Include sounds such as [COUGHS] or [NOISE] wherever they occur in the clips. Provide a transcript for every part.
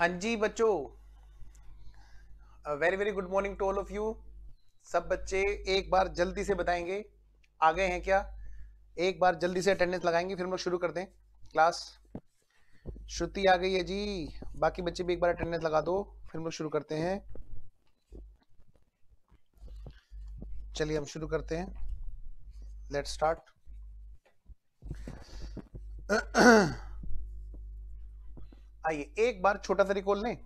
हाँ जी बच्चों very very good morning to all of you सब बच्चे एक बार जल्दी से बताएंगे आ गए हैं क्या एक बार जल्दी से अटेंडेंस लगाएंगे फिर हम लोग शुरू कर दें क्लास श्रुति आ गई है जी बाकी बच्चे भी एक बार अटेंडेंस लगा दो फिर हम लोग शुरू करते हैं चलिए हम शुरू करते हैं लेट स्टार्ट [CLEARS THROAT] आइए एक बार छोटा सा रिकॉल लें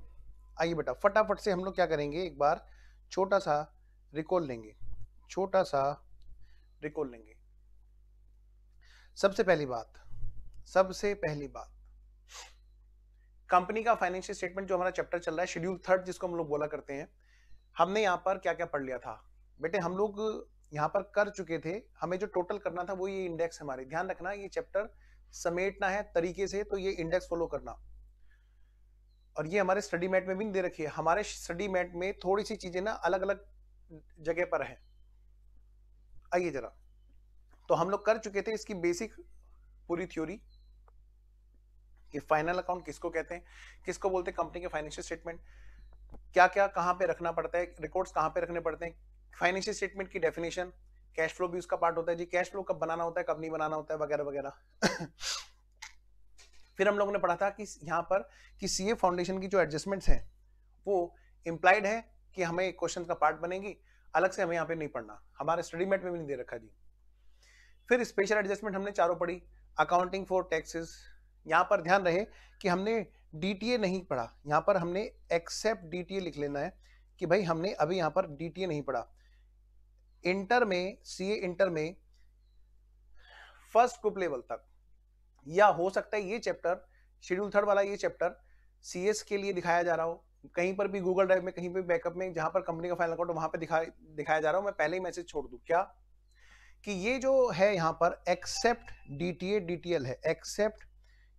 आइए बेटा फटाफट से हम लोग क्या करेंगे एक बार छोटा सा रिकॉल लेंगे छोटा सा रिकॉल लेंगे सबसे पहली बात सबसे पहली बात कंपनी का फाइनेंशियल स्टेटमेंट जो हमारा चैप्टर चल रहा है शेड्यूल थर्ड जिसको हम लोग बोला करते हैं हमने यहाँ पर क्या क्या पढ़ लिया था बेटे हम लोग यहाँ पर कर चुके थे हमें जो टोटल करना था वो ये इंडेक्स हमारे ध्यान रखना ये चैप्टर समेटना है तरीके से तो ये इंडेक्स फॉलो करना और ये हमारे स्टडी मैट में भी दे रखी है हमारे स्टडी मैट में थोड़ी सी चीजें ना अलग अलग जगह पर है आइए जरा तो हम लोग कर चुके थे इसकी बेसिक पूरी थ्योरी कि फाइनल अकाउंट किसको कहते हैं किसको बोलते हैं कंपनी के फाइनेंशियल स्टेटमेंट क्या क्या कहां पे रखना पड़ता है रिकॉर्ड्स कहां पे रखने पड़ते हैं फाइनेंशियल स्टेटमेंट की डेफिनेशन कैश फ्लो भी उसका पार्ट होता है जी कैश फ्लो कब बनाना होता है कब नहीं बनाना होता है वगैरह वगैरह फिर हम लोगों ने पढ़ा था कि यहाँ पर कि सीए फाउंडेशन की जो एडजस्टमेंट्स हैं वो इम्प्लाइड है कि हमें क्वेश्चन का पार्ट बनेगी अलग से हमें यहाँ पे नहीं पढ़ना हमारे स्टडी मेट में भी नहीं दे रखा जी फिर स्पेशल एडजस्टमेंट हमने चारों पढ़ी अकाउंटिंग फॉर टैक्सेस यहाँ पर ध्यान रहे कि हमने डी नहीं पढ़ा यहाँ पर हमने एक्सेप्ट डी लिख लेना है कि भाई हमने अभी यहाँ पर डी नहीं पढ़ा इंटर में सी इंटर में फर्स्ट ग्रुप लेवल तक या हो सकता है ये चैप्टर शेड्यूल थर्ड वाला ये चैप्टर सी के लिए दिखाया जा रहा हो कहीं पर भी गूगल ड्राइव में कहीं पर बैकअप में जहां पर कंपनी का फाइनल अकाउंट वहां पर दिखा दिखाया जा रहा हूं मैं पहले ही मैसेज छोड़ दू क्या कि ये जो है यहां पर एक्सेप्ट डीटीए डीटीएल है एक्सेप्ट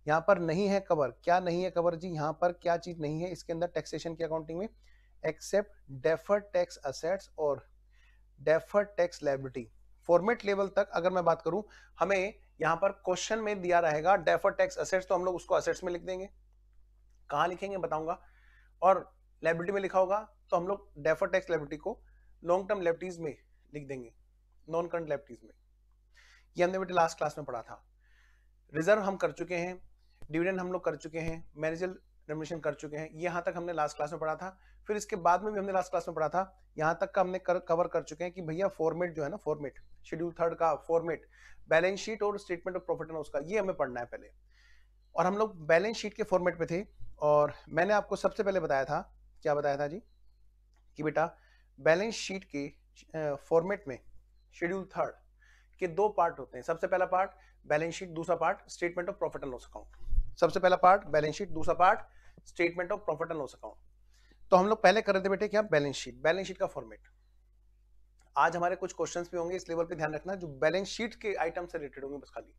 यहां पर नहीं है कवर क्या नहीं है कवर जी यहां पर क्या चीज नहीं है इसके अंदर टैक्सेशन की अकाउंटिंग में एक्सेप्ट डेफर टैक्स असेट्स और defer tax liability format level तक अगर मैं बात करूं हमें यहां पर क्वेश्चन में दिया रहेगा डेफर टैक्स असेट्स तो हम लोग उसको असेट्स में लिख देंगे कहा लिखेंगे बताऊंगा और लाइब्रेटी में लिखा होगा तो हम लोग डेफर टैक्स लाइब्रेटी को लॉन्ग टर्म लेफ्टीज में लिख देंगे नॉन करंट लेफ्टीज में ये हमने बेटे लास्ट क्लास में पढ़ा था रिजर्व हम कर चुके हैं डिविडेंड हम लोग कर चुके हैं मैनेजर रेमिशन कर चुके हैं यहाँ तक हमने लास्ट क्लास में पढ़ा था फिर इसके बाद में भी हमने लास्ट क्लास में पढ़ा था यहाँ तक का हमने कर, कवर कर चुके हैं कि भैया फॉर्मेट जो है ना फॉर्मेट शेड्यूल थर्ड का फॉर्मेट बैलेंस शीट और स्टेटमेंट ऑफ प्रॉफिट एंड उसका ये हमें पढ़ना है पहले और हम लोग बैलेंस शीट के फॉर्मेट पे थे और मैंने आपको सबसे पहले बताया था क्या बताया था जी कि बेटा बैलेंस शीट के फॉर्मेट में शेड्यूल थर्ड के दो पार्ट होते हैं सबसे पहला पार्ट बैलेंस शीट दूसरा part statement of profit and loss account सबसे पहला पार्ट बैलेंस शीट दूसरा part statement of profit and loss account तो हम लोग पहले कर रहे थे बेटे क्या बैलेंस शीट बैलेंस शीट का फॉर्मेट आज हमारे कुछ क्वेश्चन भी होंगे इस लेवल पर ध्यान रखना जो बैलेंस शीट के आइटम से रिलेटेड होंगे बस खाली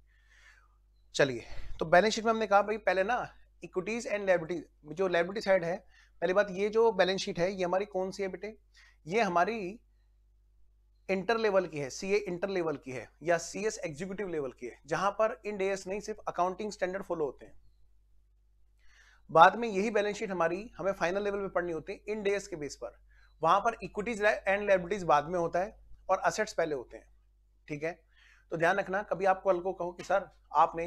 चलिए तो बैलेंस शीट में हमने कहा भाई पहले ना इक्विटीज एंड लाइबिलिटीज जो लाइबिलिटी साइड है पहली बात ये जो बैलेंस शीट है ये हमारी कौन सी है बेटे ये हमारी इंटर लेवल की है सीए इंटर लेवल की है या सीएस एग्जीक्यूटिव लेवल की है जहां पर इन डेस नहीं सिर्फ अकाउंटिंग स्टैंडर्ड फॉलो होते हैं बाद में यही बैलेंस शीट हमारी हमें फाइनल लेवल पे पढ़नी होती है इन डेज के बेस पर वहां पर इक्विटीज एंड लाइबिलिटीज बाद में होता है और असेट्स पहले होते हैं ठीक है तो ध्यान रखना कभी आप कल को कहो कि सर आपने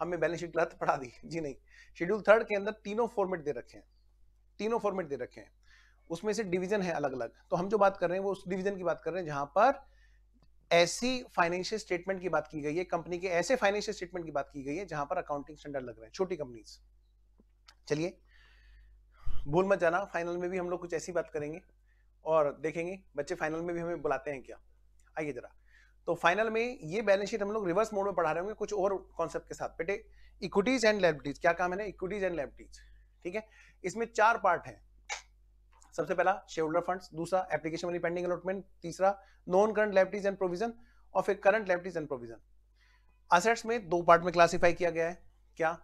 हमें बैलेंस शीट गलत पढ़ा दी [LAUGHS] जी नहीं शेड्यूल थर्ड के अंदर तीनों फॉर्मेट दे रखे हैं तीनों फॉर्मेट दे रखे हैं उसमें से डिवीजन है अलग अलग तो हम जो बात कर रहे हैं वो उस डिवीजन की बात कर रहे हैं जहां पर ऐसी फाइनेंशियल स्टेटमेंट की बात की गई है कंपनी के ऐसे फाइनेंशियल स्टेटमेंट की बात की गई है जहां पर अकाउंटिंग स्टैंडर्ड लग रहे हैं छोटी कंपनीज चलिए भूल मत जाना फाइनल में भी हम लोग कुछ ऐसी बात करेंगे और देखेंगे बच्चे फाइनल में भी हमें बुलाते हैं क्या आइए जरा तो फाइनल में ये बैलेंस शीट हम लोग रिवर्स मोड में पढ़ा रहे होंगे कुछ और कॉन्सेप्ट के साथ बेटे इक्विटीज एंड लाइबिलिटीज क्या काम है ना इक्विटीज एंड लाइबिलिटीज ठीक है इसमें चार पार्ट है सबसे पहला शेयर फंड दूसरा एप्लीकेशन मनी पेंडिंग अलॉटमेंट तीसरा non current liabilities and provision और फिर current liabilities and provision assets में दो पार्ट में क्लासिफाई किया गया है क्या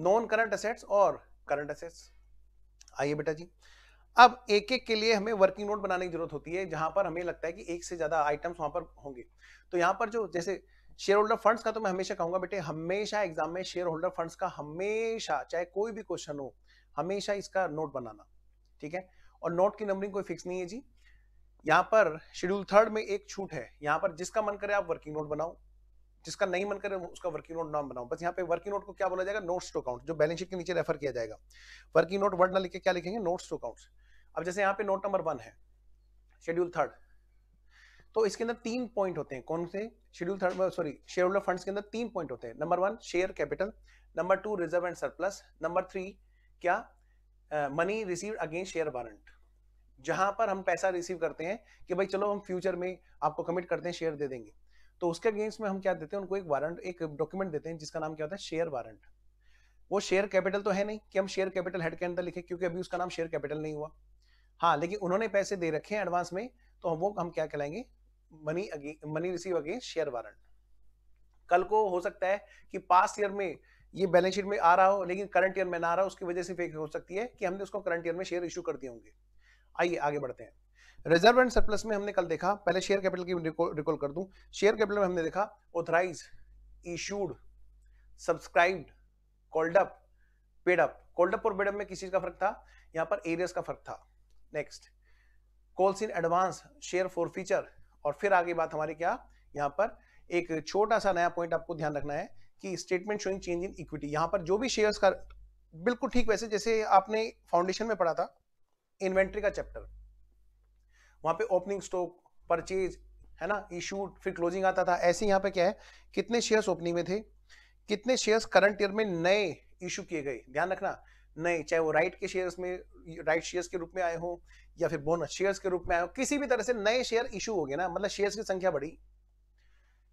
नॉन करंट असेट्स और करंट असेट्स आइए बेटा जी अब एक एक के लिए हमें वर्किंग नोट बनाने की जरूरत होती है जहां पर हमें लगता है कि एक से ज्यादा आइटम्स वहां पर होंगे तो यहाँ पर जो जैसे शेयर होल्डर फंड्स का तो मैं हमेशा कहूंगा बेटे हमेशा एग्जाम में शेयर होल्डर फंड्स का हमेशा चाहे कोई भी क्वेश्चन हो हमेशा इसका नोट बनाना ठीक है और नोट की नंबरिंग कोई फिक्स नहीं है जी यहाँ पर शेड्यूल थर्ड में एक छूट है यहाँ पर जिसका मन करे आप वर्किंग नोट बनाओ जिसका नहीं मन करे उसका वर्किंग नोट नाम बनाओ बस यहाँ पे वर्किंग नोट को क्या बोला जाएगा नोट्स टू अकाउंट जो बैलेंस शीट के नीचे रेफर किया जाएगा वर्किंग नोट वर्ड ना लिखे क्या लिखेंगे नोट्स टू अकाउंट अब जैसे यहाँ पे नोट नंबर वन है शेड्यूल थर्ड तो इसके अंदर तीन पॉइंट होते हैं कौन से schedule third sorry share holder fund के अंदर तीन पॉइंट होते हैं number one share capital number two reserve and surplus number three क्या money receive against share warrant जहां पर हम पैसा रिसीव करते हैं कि भाई चलो हम फ्यूचर में आपको कमिट करते हैं शेयर दे देंगे तो उसके अगेंस्ट में हम क्या देते हैं उनको एक वारंट एक डॉक्यूमेंट देते हैं जिसका नाम क्या होता है शेयर वारंट वो शेयर कैपिटल तो है नहीं कि हम शेयर कैपिटल हेड के अंदर लिखे क्योंकि अभी उसका नाम शेयर कैपिटल नहीं हुआ हाँ लेकिन उन्होंने पैसे दे रखे हैं एडवांस में तो हम वो हम क्या कहलाएंगे money again money receive against share warrant कल को हो सकता है कि पास्ट ईयर में ये बैलेंस शीट में आ रहा हो लेकिन करंट ईयर में ना आ रहा हो उसकी वजह से फेक हो सकती है कि हमने उसको करंट ईयर में शेयर इशू कर दिए होंगे आइए आगे बढ़ते हैं रिजर्व एंड सरप्लस में हमने कल देखा पहले शेयर कैपिटल की रिकॉल कर दूं शेयर कैपिटल में हमने देखा authorise issued subscribe called paid up paid और पेडअप में किस चीज का फर्क था यहां पर एरियस का फर्क था next calls in advance share for future और फिर आगे बात हमारी क्या यहां पर एक छोटा सा नया पॉइंट आपको ध्यान रखना है कि statement showing change in equity यहां पर जो भी शेयर्स का बिल्कुल ठीक वैसे जैसे आपने फाउंडेशन में पढ़ा था इन्वेंट्री का चैप्टर वहां पे ओपनिंग स्टॉक परचेज है ना इशूड फिर क्लोजिंग आता था ऐसे यहाँ पे क्या है कितने शेयर्स ओपनिंग में थे कितने शेयर्स करंट ईयर में नए इशू किए गए ध्यान रखना नए चाहे वो राइट के शेयर्स में राइट शेयर्स के रूप में आए हो या फिर बोनस शेयर्स के रूप में आए हो किसी भी तरह से नए शेयर इशू हो गए ना मतलब शेयर्स की संख्या बढ़ी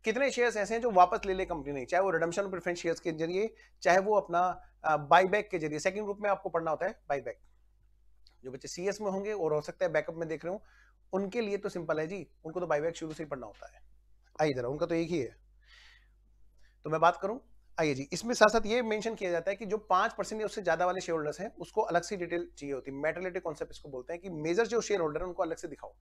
कितने शेयर्स ऐसे हैं जो वापस ले ले कंपनी ने चाहे वो रिडम्शन प्रेफरेंस शेयर्स के जरिए चाहे वो अपना बाईबैक के जरिए सेकंड ग्रुप में आपको पढ़ना होता है बाईबैक जो बच्चे सीएस में होंगे और हो सकता है बैकअप में देख रहे हो उनके लिए तो सिंपल है जी उनको तो बाईबैक शुरू से ही पढ़ना होता है आइए जरा उनका तो एक ही है तो मैं बात करूं आइए जी इसमें साथ साथ ये मेंशन किया जाता है कि जो पांच परसेंट या उससे ज्यादा वाले शेयर होल्डर्स हैं उसको अलग से डिटेल चाहिए होती है मेटरलेटिव कॉन्सेप्ट इसको बोलते हैं कि मेजर जो शेयर होल्डर है उनको अलग से दिखाओ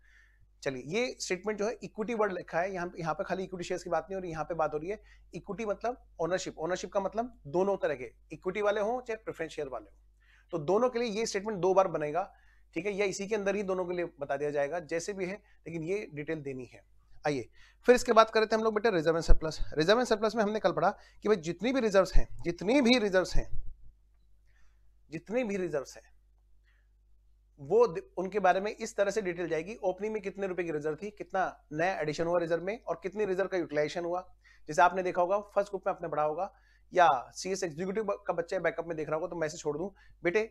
चलिए ये स्टेटमेंट जो है इक्विटी वर्ड लिखा है यहाँ यहाँ पे खाली इक्विटी शेयर की बात नहीं हो रही यहाँ पे बात हो रही है इक्विटी मतलब ओनरशिप ओनरशिप का मतलब दोनों तरह के इक्विटी वाले हों चाहे प्रेफरेंस शेयर वाले हों तो दोनों के लिए ये स्टेटमेंट दो बार बनेगा ठीक है या इसी के अंदर ही दोनों के लिए बता दिया जाएगा जैसे भी है लेकिन ये डिटेल देनी है आइए फिर इसके बात करें थे हम लोग बेटा reserve and surplus reserve and surplus में हमने कल पढ़ा कि भाई जितनी भी रिजर्व हैं जितनी भी रिजर्व हैं जितनी भी रिजर्व हैं वो उनके बारे में इस तरह से डिटेल जाएगी ओपनिंग में कितने रुपए की रिजर्व थी कितना नया एडिशन हुआ रिजर्व में और कितनी रिजर्व का यूटिलाइजेशन हुआ जैसे आपने देखा होगा फर्स्ट ग्रुप में आपने पढ़ा होगा या सी एस एग्जीक्यूटिव का बच्चा बैकअप में देख रहा होगा तो मैसेज छोड़ दूं बेटे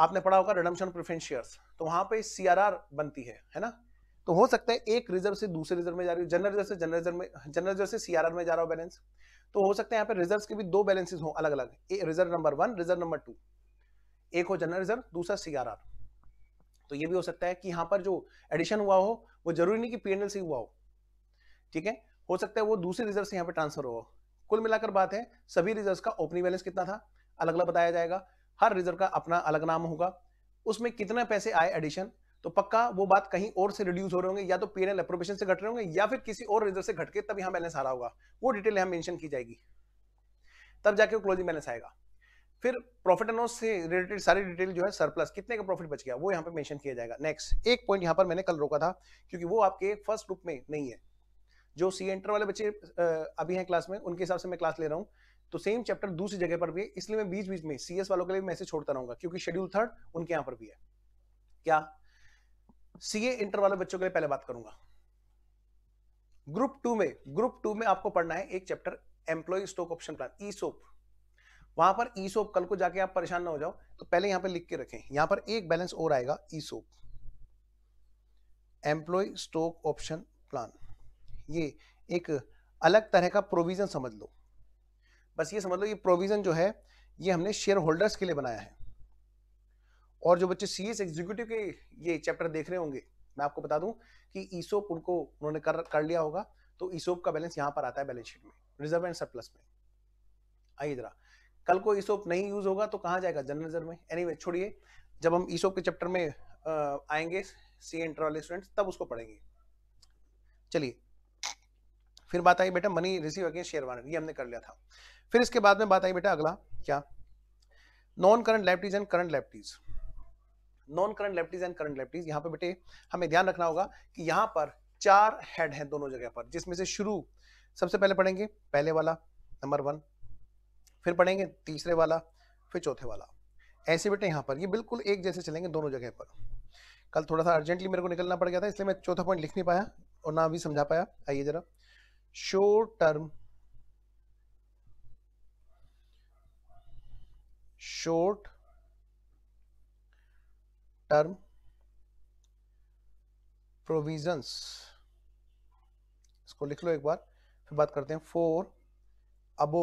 आपने पढ़ा होगा रिडम्शन प्रिफरेंस शेयर्स तो वहां पे सीआरआर बनती है है ना तो हो सकता है एक रिजर्व से दूसरे रिजर्व में जा रही हो जनरल रिजर्व से जनरल रिजर्व में जनरल रिजर्व से सीआरआर में जा रहा हो बैलेंस तो हो सकता है यहाँ पे रिजर्व के भी दो बैलेंसेज हो अलग अलग reserve number one reserve number two एक हो जनरल रिजर्व दूसरा सीआरआर तो ये भी हो सकता है कि यहाँ पर जो एडिशन हुआ हो वो जरूरी नहीं कि पीएनएल से हुआ हो ठीक है हो सकता है वो दूसरे रिजर्व से यहाँ पे ट्रांसफर हुआ हो कुल मिलाकर बात है सभी रिजर्व का ओपनिंग बैलेंस कितना था अलग अलग बताया जाएगा हर रिजर्व का अपना अलग नाम होगा उसमें कितना पैसे आए एडिशन तो पक्का वो बात कहीं और से रिड्यूस हो रहे होंगे या तो पी एन से घट रहे होंगे या फिर किसी और रिजर्व से घट के तब यहाँ बैलेंस आ रहा होगा वो डिटेल यहाँ मेंशन की जाएगी तब जाके वो क्लोजिंग बैलेंस आएगा फिर प्रॉफिट एंड लॉस से रिलेटेड सारी डिटेल जो है सरप्लस कितने का प्रॉफिट बच गया वो यहाँ पे मेंशन किया जाएगा नेक्स्ट एक पॉइंट यहाँ पर मैंने कल रोका था क्योंकि वो आपके फर्स्ट ग्रुप में नहीं है जो सी एंटर वाले बच्चे अभी हैं क्लास में उनके हिसाब से मैं क्लास ले रहा हूँ तो सेम चैप्टर दूसरी जगह पर भी है इसलिए मैं बीच बीच में सीएस वालों के लिए मैसेज छोड़ता रहूंगा क्योंकि शेड्यूल थर्ड उनके यहां पर भी है क्या सीए इंटर वाले बच्चों के लिए पहले बात करूंगा ग्रुप टू में ग्रुप टू में आपको पढ़ना है एक chapter employ stock option plan ESOP वहां पर ई e सोप कल को जाके आप परेशान ना हो जाओ तो पहले यहां पर लिख के रखें यहां पर एक बैलेंस और आएगा ESOP employ stock option plan ये एक अलग तरह का प्रोविजन समझ लो बस ये समझ लो ये प्रोविजन जो है ये हमने शेयर होल्डर्स के लिए बनाया है और जो बच्चे सीएस एग्जीक्यूटिव के ये चैप्टर देख रहे होंगे मैं आपको बता दूं कि ईसोप उनको उन्होंने कर कर लिया होगा तो ईसोप का बैलेंस यहां पर आता है बैलेंस शीट में रिजर्व एंड सरप्लस में आइए जरा कल को ईसोप नहीं यूज होगा तो कहां जाएगा जनरल रिजर्व में एनी anyway, छोड़िए जब हम ईसोप के चैप्टर में आएंगे सी एंड स्टूडेंट तब उसको पढ़ेंगे चलिए फिर बात आई बेटा money receive against share warrant ये हमने कर लिया था फिर इसके बाद में बात आई बेटा अगला क्या non current liabilities and current liabilities non current liabilities and current liabilities यहाँ पे बेटे हमें ध्यान रखना होगा कि यहाँ पर चार हेड हैं दोनों जगह पर जिसमें से शुरू सबसे पहले पढ़ेंगे पहले वाला नंबर वन फिर पढ़ेंगे तीसरे वाला फिर चौथे वाला ऐसे बेटे यहाँ पर ये बिल्कुल एक जैसे चलेंगे दोनों जगह पर कल थोड़ा सा अर्जेंटली मेरे को निकलना पड़ गया था इसलिए मैं चौथा पॉइंट लिख नहीं पाया और ना भी समझा पाया आइए जरा short term short term provisions इसको लिख लो एक बार फिर बात करते हैं four above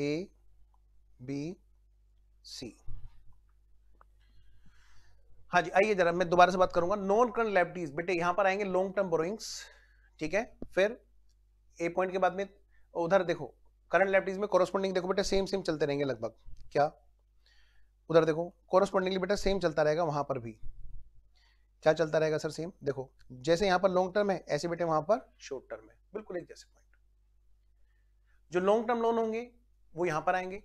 A B C हाँ जी आइए जरा मैं दोबारा से बात करूंगा नॉन करंट लाइबिलिटीज बेटे यहां पर आएंगे लॉन्ग टर्म बोरोइंग्स ठीक है फिर ए पॉइंट के बाद में उधर देखो current liabilities corresponding देखो बेटा सेम सेम चलते रहेंगे लगभग क्या उधर देखो कॉरस्पॉन्डिंगली बेटा सेम चलता रहेगा वहां पर भी क्या चलता रहेगा सर सेम देखो जैसे यहाँ पर लॉन्ग टर्म है ऐसे बेटे वहां पर शॉर्ट टर्म है बिल्कुल एक जैसे पॉइंट जो लॉन्ग टर्म लोन होंगे वो यहाँ पर आएंगे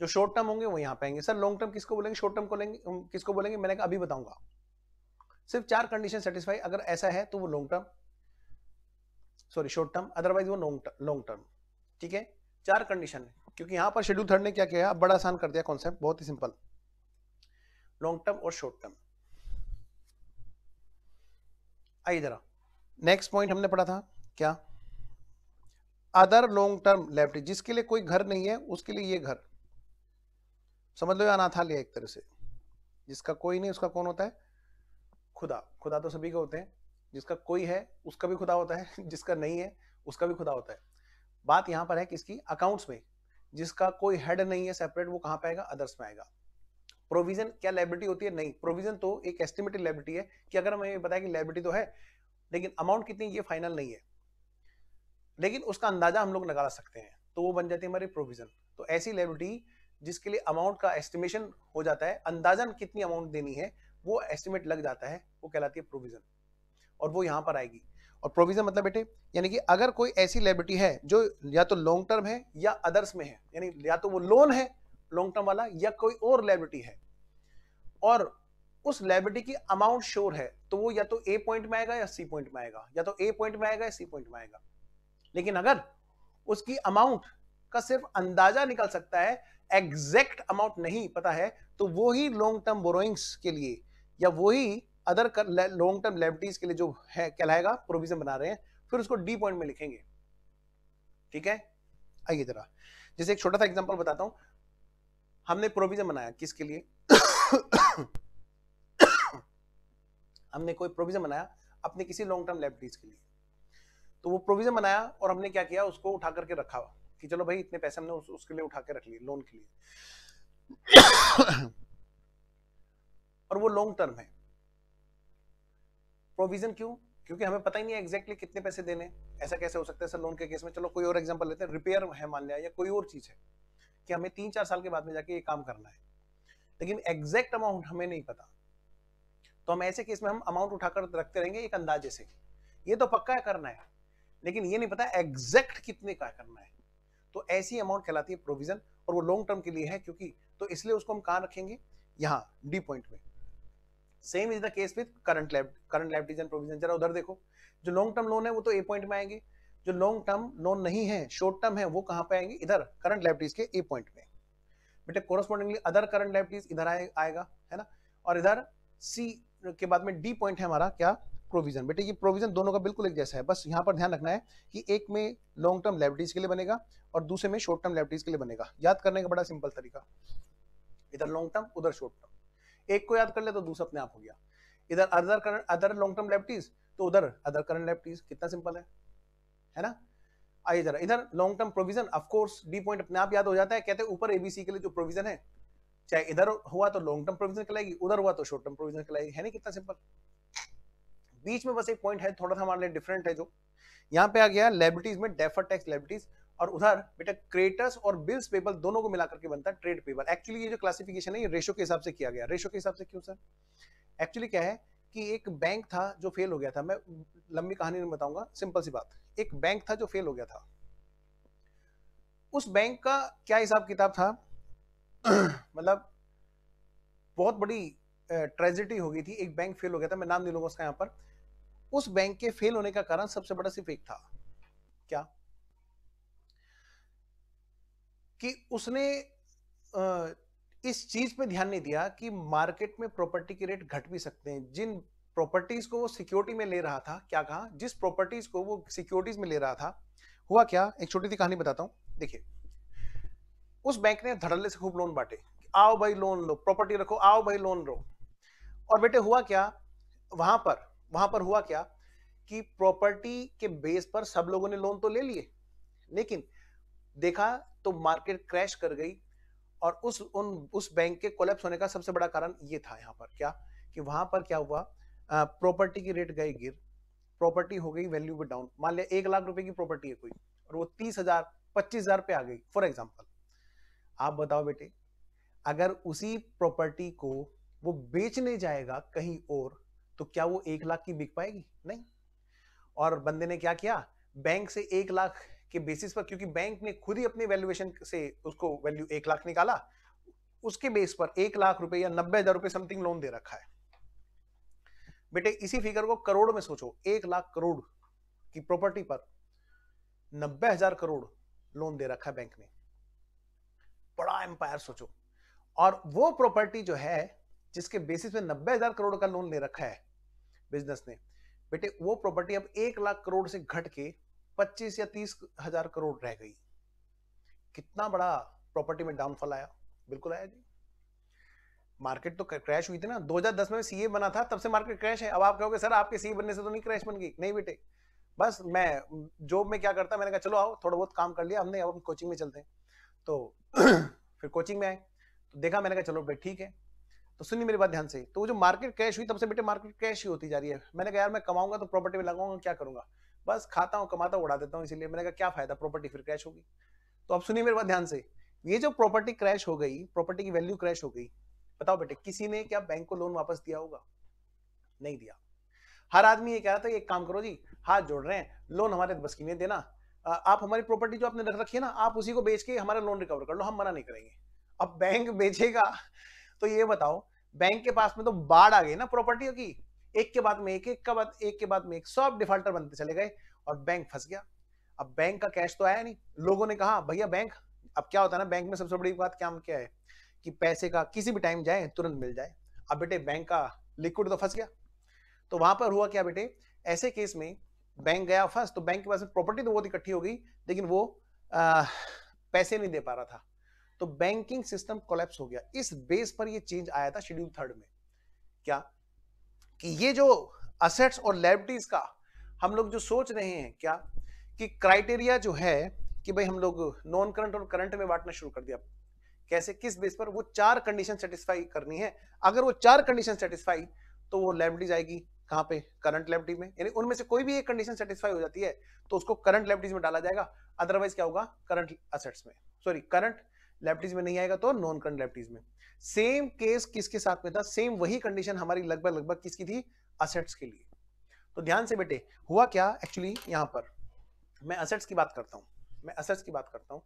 जो शॉर्ट टर्म होंगे वो यहाँ पर आएंगे सर लॉन्ग टर्म किसको बोलेंगे शॉर्ट टर्म को लेंगे किसको बोलेंगे मैंने कहा अभी बताऊंगा सिर्फ चार कंडीशन सेटिस्फाई अगर ऐसा है तो वो long term sorry short term otherwise वो लॉन्ग टर्म ठीक है चार कंडीशन है क्योंकि यहां पर शेड्यूल थर्ड ने क्या किया बड़ा आसान कर दिया कॉन्सेप्ट बहुत ही सिंपल लॉन्ग टर्म और शॉर्ट टर्म आई जरा नेक्स्ट पॉइंट हमने पढ़ा था क्या अदर लॉन्ग टर्म लेफ्ट जिसके लिए कोई घर नहीं है उसके लिए ये घर समझ लो अनाथालय एक तरह से जिसका कोई नहीं उसका कौन होता है खुदा खुदा तो सभी के होते हैं जिसका कोई है उसका भी खुदा होता है [LAUGHS] जिसका नहीं है उसका भी खुदा होता है बात यहाँ पर है किसकी अकाउंट्स में जिसका कोई हेड नहीं है सेपरेट वो कहाँ पे आएगा अदर्स में आएगा प्रोविजन क्या लाइब्रिटी होती है नहीं प्रोविजन तो एक एस्टिमेटेड लाइब्रिटी है कि अगर हमें बताया कि लाइब्रिटी तो है लेकिन अमाउंट कितनी ये फाइनल नहीं है लेकिन उसका अंदाजा हम लोग लगा सकते हैं तो वो बन जाती है हमारी प्रोविजन तो ऐसी लाइब्रिटी जिसके लिए अमाउंट का एस्टिमेशन हो जाता है अंदाजन कितनी अमाउंट देनी है वो एस्टिमेट लग जाता है वो कहलाती है प्रोविजन और वो यहाँ पर आएगी और प्रोविजन मतलब बेटे यानी कि अगर कोई ऐसी लेबिलिटी है जो या तो लॉन्ग टर्म है या अदर्स में है यानी या तो वो लोन है लॉन्ग टर्म वाला या कोई और लेबिलिटी है और उस लाइबिलिटी की अमाउंट श्योर है तो वो या तो ए पॉइंट में आएगा या सी पॉइंट में आएगा या तो ए पॉइंट में आएगा या सी पॉइंट में आएगा लेकिन अगर उसकी अमाउंट का सिर्फ अंदाजा निकल सकता है एग्जैक्ट अमाउंट नहीं पता है तो वो ही लॉन्ग टर्म बोरोइंग्स के लिए या वही अदर लॉन्ग टर्म लाइबिलिटीज के लिए जो है कहलाएगा प्रोविजन बना रहे हैं फिर उसको डी पॉइंट में लिखेंगे ठीक है आइए जरा जैसे एक छोटा सा एग्जाम्पल बताता हूं हमने प्रोविजन बनाया किसके लिए हमने कोई प्रोविजन बनाया अपने किसी लॉन्ग टर्म लाइबिलिटीज के लिए तो वो प्रोविजन बनाया और हमने क्या किया उसको उठा करके रखा कि चलो भाई इतने पैसे हमने उस, उसके लिए उठा के रख लिए लोन के लिए और वो लॉन्ग टर्म है प्रोविजन क्यों क्योंकि हमें पता ही नहीं है एग्जैक्टली कितने पैसे देने ऐसा कैसे हो सकता है सर लोन के केस में चलो कोई और एग्जाम्पल लेते हैं रिपेयर है मान लिया या कोई और चीज़ है कि हमें तीन चार साल के बाद में जाके ये काम करना है लेकिन एग्जैक्ट अमाउंट हमें नहीं पता तो हम ऐसे केस में हम अमाउंट उठाकर रखते रहेंगे एक अंदाजे से ये तो पक्का करना है लेकिन ये नहीं पता एग्जैक्ट कितने का करना है तो ऐसी अमाउंट कहलाती है प्रोविजन और वो लॉन्ग टर्म के लिए है क्योंकि तो इसलिए उसको हम कहाँ रखेंगे यहाँ डी पॉइंट में same is the case with current liabilities current liabilities provision जरा उधर देखो जो लॉन्ग टर्म लोन है वो तो ए पॉइंट में आएंगे जो लॉन्ग टर्म लोन नहीं है शॉर्ट टर्म है वो कहाँ पे आएंगे इधर करंट लेफ्टीज के ए पॉइंट में बेटे कोरस्पॉन्डिंगली अदर करंट लेफ्टीज इधर आए, आएगा है ना और इधर सी के बाद में डी पॉइंट है हमारा क्या प्रोविजन बेटे ये प्रोविजन दोनों का बिल्कुल एक जैसा है बस यहां पर ध्यान रखना है कि एक में लॉन्ग टर्म लेफ्टीज के लिए बनेगा और दूसरे में शॉर्ट टर्म लेफ्टीज के लिए बनेगा याद करने का बड़ा सिंपल तरीका इधर लॉन्ग टर्म उधर शॉर्ट टर्म एक को याद कर ले तो दूसरा अपने आप हो गया इधर other current other long term liabilities तो उधर अदर करंट लेफ्टीज कितना सिंपल है है ना आइए जरा इधर long term provision of course D point अपने आप याद हो जाता है कहते हैं ऊपर एबीसी के लिए जो प्रोविजन है चाहे इधर हुआ तो लॉन्ग टर्म प्रोविजन कहलाएगी उधर हुआ तो शॉर्ट टर्म प्रोविजन कहलाएगी है ना कितना सिंपल बीच में बस एक पॉइंट है थोड़ा सा हमारे लिए डिफरेंट है जो यहाँ पे आ गया लाइबिलिटीज में डेफर टैक्स लाइबिलिटीज और उधर बेटा क्रेटस और बिल्स पेबल दोनों को मिलाकर के बनता है ट्रेड पेबल एक्चुअली ये जो क्लासिफिकेशन है ये रेशो के हिसाब से किया गया रेशो के हिसाब से क्यों सर एक्चुअली क्या है कि एक बैंक था जो फेल हो गया था मैं लंबी कहानी नहीं बताऊंगा सिंपल सी बात एक बैंक था जो फेल हो गया था उस बैंक का क्या हिसाब किताब था [CLEARS THROAT] मतलब बहुत बड़ी ट्रेजिडी हो गई थी एक बैंक फेल हो गया था मैं नाम नहीं लूंगा उसका यहां पर उस बैंक के फेल होने का कारण सबसे बड़ा सिर्फ एक था क्या कि उसने इस चीज पे ध्यान नहीं दिया कि मार्केट में प्रॉपर्टी के रेट घट भी सकते हैं जिन प्रॉपर्टीज को वो सिक्योरिटी में ले रहा था क्या कहा जिस प्रॉपर्टीज को वो सिक्योरिटीज में ले रहा था हुआ क्या एक छोटी सी कहानी बताता हूँ देखिए उस बैंक ने धड़ल्ले से खूब लोन बांटे आओ भाई लोन लो प्रॉपर्टी रखो आओ भाई लोन लो और बेटे हुआ क्या वहां पर वहां पर हुआ क्या कि प्रॉपर्टी के बेस पर सब लोगों ने लोन तो ले लिए लेकिन देखा तो मार्केट क्रैश कर गई और उस उन उस बैंक के कोलेप्स होने का सबसे बड़ा कारण ये था यहाँ पर क्या कि वहां पर क्या हुआ प्रॉपर्टी की रेट गई गिर प्रॉपर्टी हो गई वैल्यू भी डाउन मान लिया एक लाख रुपए की प्रॉपर्टी है कोई और वो तीस हजार पच्चीस हजार पे आ गई फॉर एग्जाम्पल आप बताओ बेटे अगर उसी प्रॉपर्टी को वो बेचने जाएगा कहीं और तो क्या वो एक लाख की बिक पाएगी नहीं और बंदे ने क्या किया बैंक से एक लाख के बेसिस पर क्योंकि बैंक ने खुद ही अपने वैल्यूएशन से उसको वैल्यू एक लाख निकाला उसके बेस पर एक लाख रुपए या नब्बे हजार रुपए समथिंग लोन दे रखा है बेटे इसी फिगर को करोड़ में सोचो एक लाख करोड़ की प्रॉपर्टी पर नब्बे हजार करोड़ लोन दे रखा है बैंक ने बड़ा एम्पायर सोचो और वो प्रॉपर्टी जो है जिसके बेसिस में नब्बे हजार करोड़ का लोन ले रखा है बिजनेस ने बेटे वो प्रॉपर्टी अब एक लाख करोड़ से घट के 25 या 30 हजार करोड़ रह गई कितना बड़ा प्रॉपर्टी में डाउनफॉल आया बिल्कुल आया जी मार्केट तो क्रैश हुई थी ना 2010 में सीए बना था तब से मार्केट क्रैश है अब आप कहोगे सर आपके सीए बनने से तो नहीं क्रैश बन गई नहीं बेटे बस मैं जॉब में क्या करता मैंने कहा चलो आओ थोड़ा बहुत काम कर लिया हमने अब हम कोचिंग में चलते हैं तो [CLEARS THROAT] फिर कोचिंग में आए तो देखा मैंने कहा चलो भाई ठीक है तो सुनिए मेरी बात ध्यान से तो वो जो मार्केट क्रैश हुई तब से बेटे मार्केट क्रैश ही होती जा रही है मैंने कहा यार मैं कमाऊंगा तो प्रॉपर्टी में लगाऊंगा क्या करूंगा बस खाता हूँ कमाता हूँ उड़ा देता हूँ इसीलिए मैंने कहा क्या फायदा प्रॉपर्टी फिर क्रैश होगी तो अब सुनिए मेरे बात ध्यान से ये जो प्रॉपर्टी क्रैश हो गई प्रॉपर्टी की वैल्यू क्रैश हो गई बताओ बेटे किसी ने क्या बैंक को लोन वापस दिया होगा नहीं दिया हर आदमी ये कह रहा था एक काम करो जी हाथ जोड़ रहे हैं लोन हमारे बस की नहीं देना आप हमारी प्रॉपर्टी जो आपने रख रखी है ना आप उसी को बेच के हमारा लोन रिकवर कर लो हम मना नहीं करेंगे अब बैंक [LAUGHS] बेचेगा तो ये बताओ बैंक के पास में तो बाढ़ आ गई ना प्रॉपर्टी की एक के बाद में एक एक का बाद एक के बाद में एक सब डिफॉल्टर बनते चले गए और बैंक फंस गया अब बैंक का कैश तो आया नहीं लोगों ने कहा भैया बैंक अब क्या होता है ना बैंक में सबसे बड़ी बात क्या क्या है कि पैसे का किसी भी टाइम जाए तुरंत मिल जाए अब बेटे बैंक का लिक्विड तो फंस गया तो वहां पर हुआ क्या बेटे ऐसे केस में बैंक गया फंस तो बैंक के पास प्रॉपर्टी तो बहुत इकट्ठी हो गई लेकिन वो आ, पैसे नहीं दे पा रहा था तो बैंकिंग सिस्टम कोलेप्स हो गया इस बेस पर ये चेंज आया था शेड्यूल थर्ड में क्या कि ये जो असेट्स और लाइबिलिटीज का हम लोग जो सोच रहे हैं क्या कि क्राइटेरिया जो है कि भाई हम लोग नॉन करंट और करंट में बांटना शुरू कर दिया कैसे किस बेस पर वो चार कंडीशन सेटिस्फाई करनी है अगर वो चार कंडीशन सेटिस्फाई तो वो लाइबिलिटीज आएगी कहाँ पे करंट लाइबिलिटी में यानी उनमें से कोई भी एक कंडीशन सेटिस्फाई हो जाती है तो उसको करंट लाइबिलिटीज में डाला जाएगा अदरवाइज क्या होगा करंट असेट्स में सॉरी करंट लेप्टिज में नहीं आएगा तो नॉन करंट लेप्टिज में सेम केस किसके साथ में था सेम वही कंडीशन हमारी लगभग लगभग किसकी थी असेट्स के लिए तो ध्यान से बेटे हुआ क्या एक्चुअली यहां पर मैं असेट्स की बात करता हूं मैं असेट्स की बात करता हूं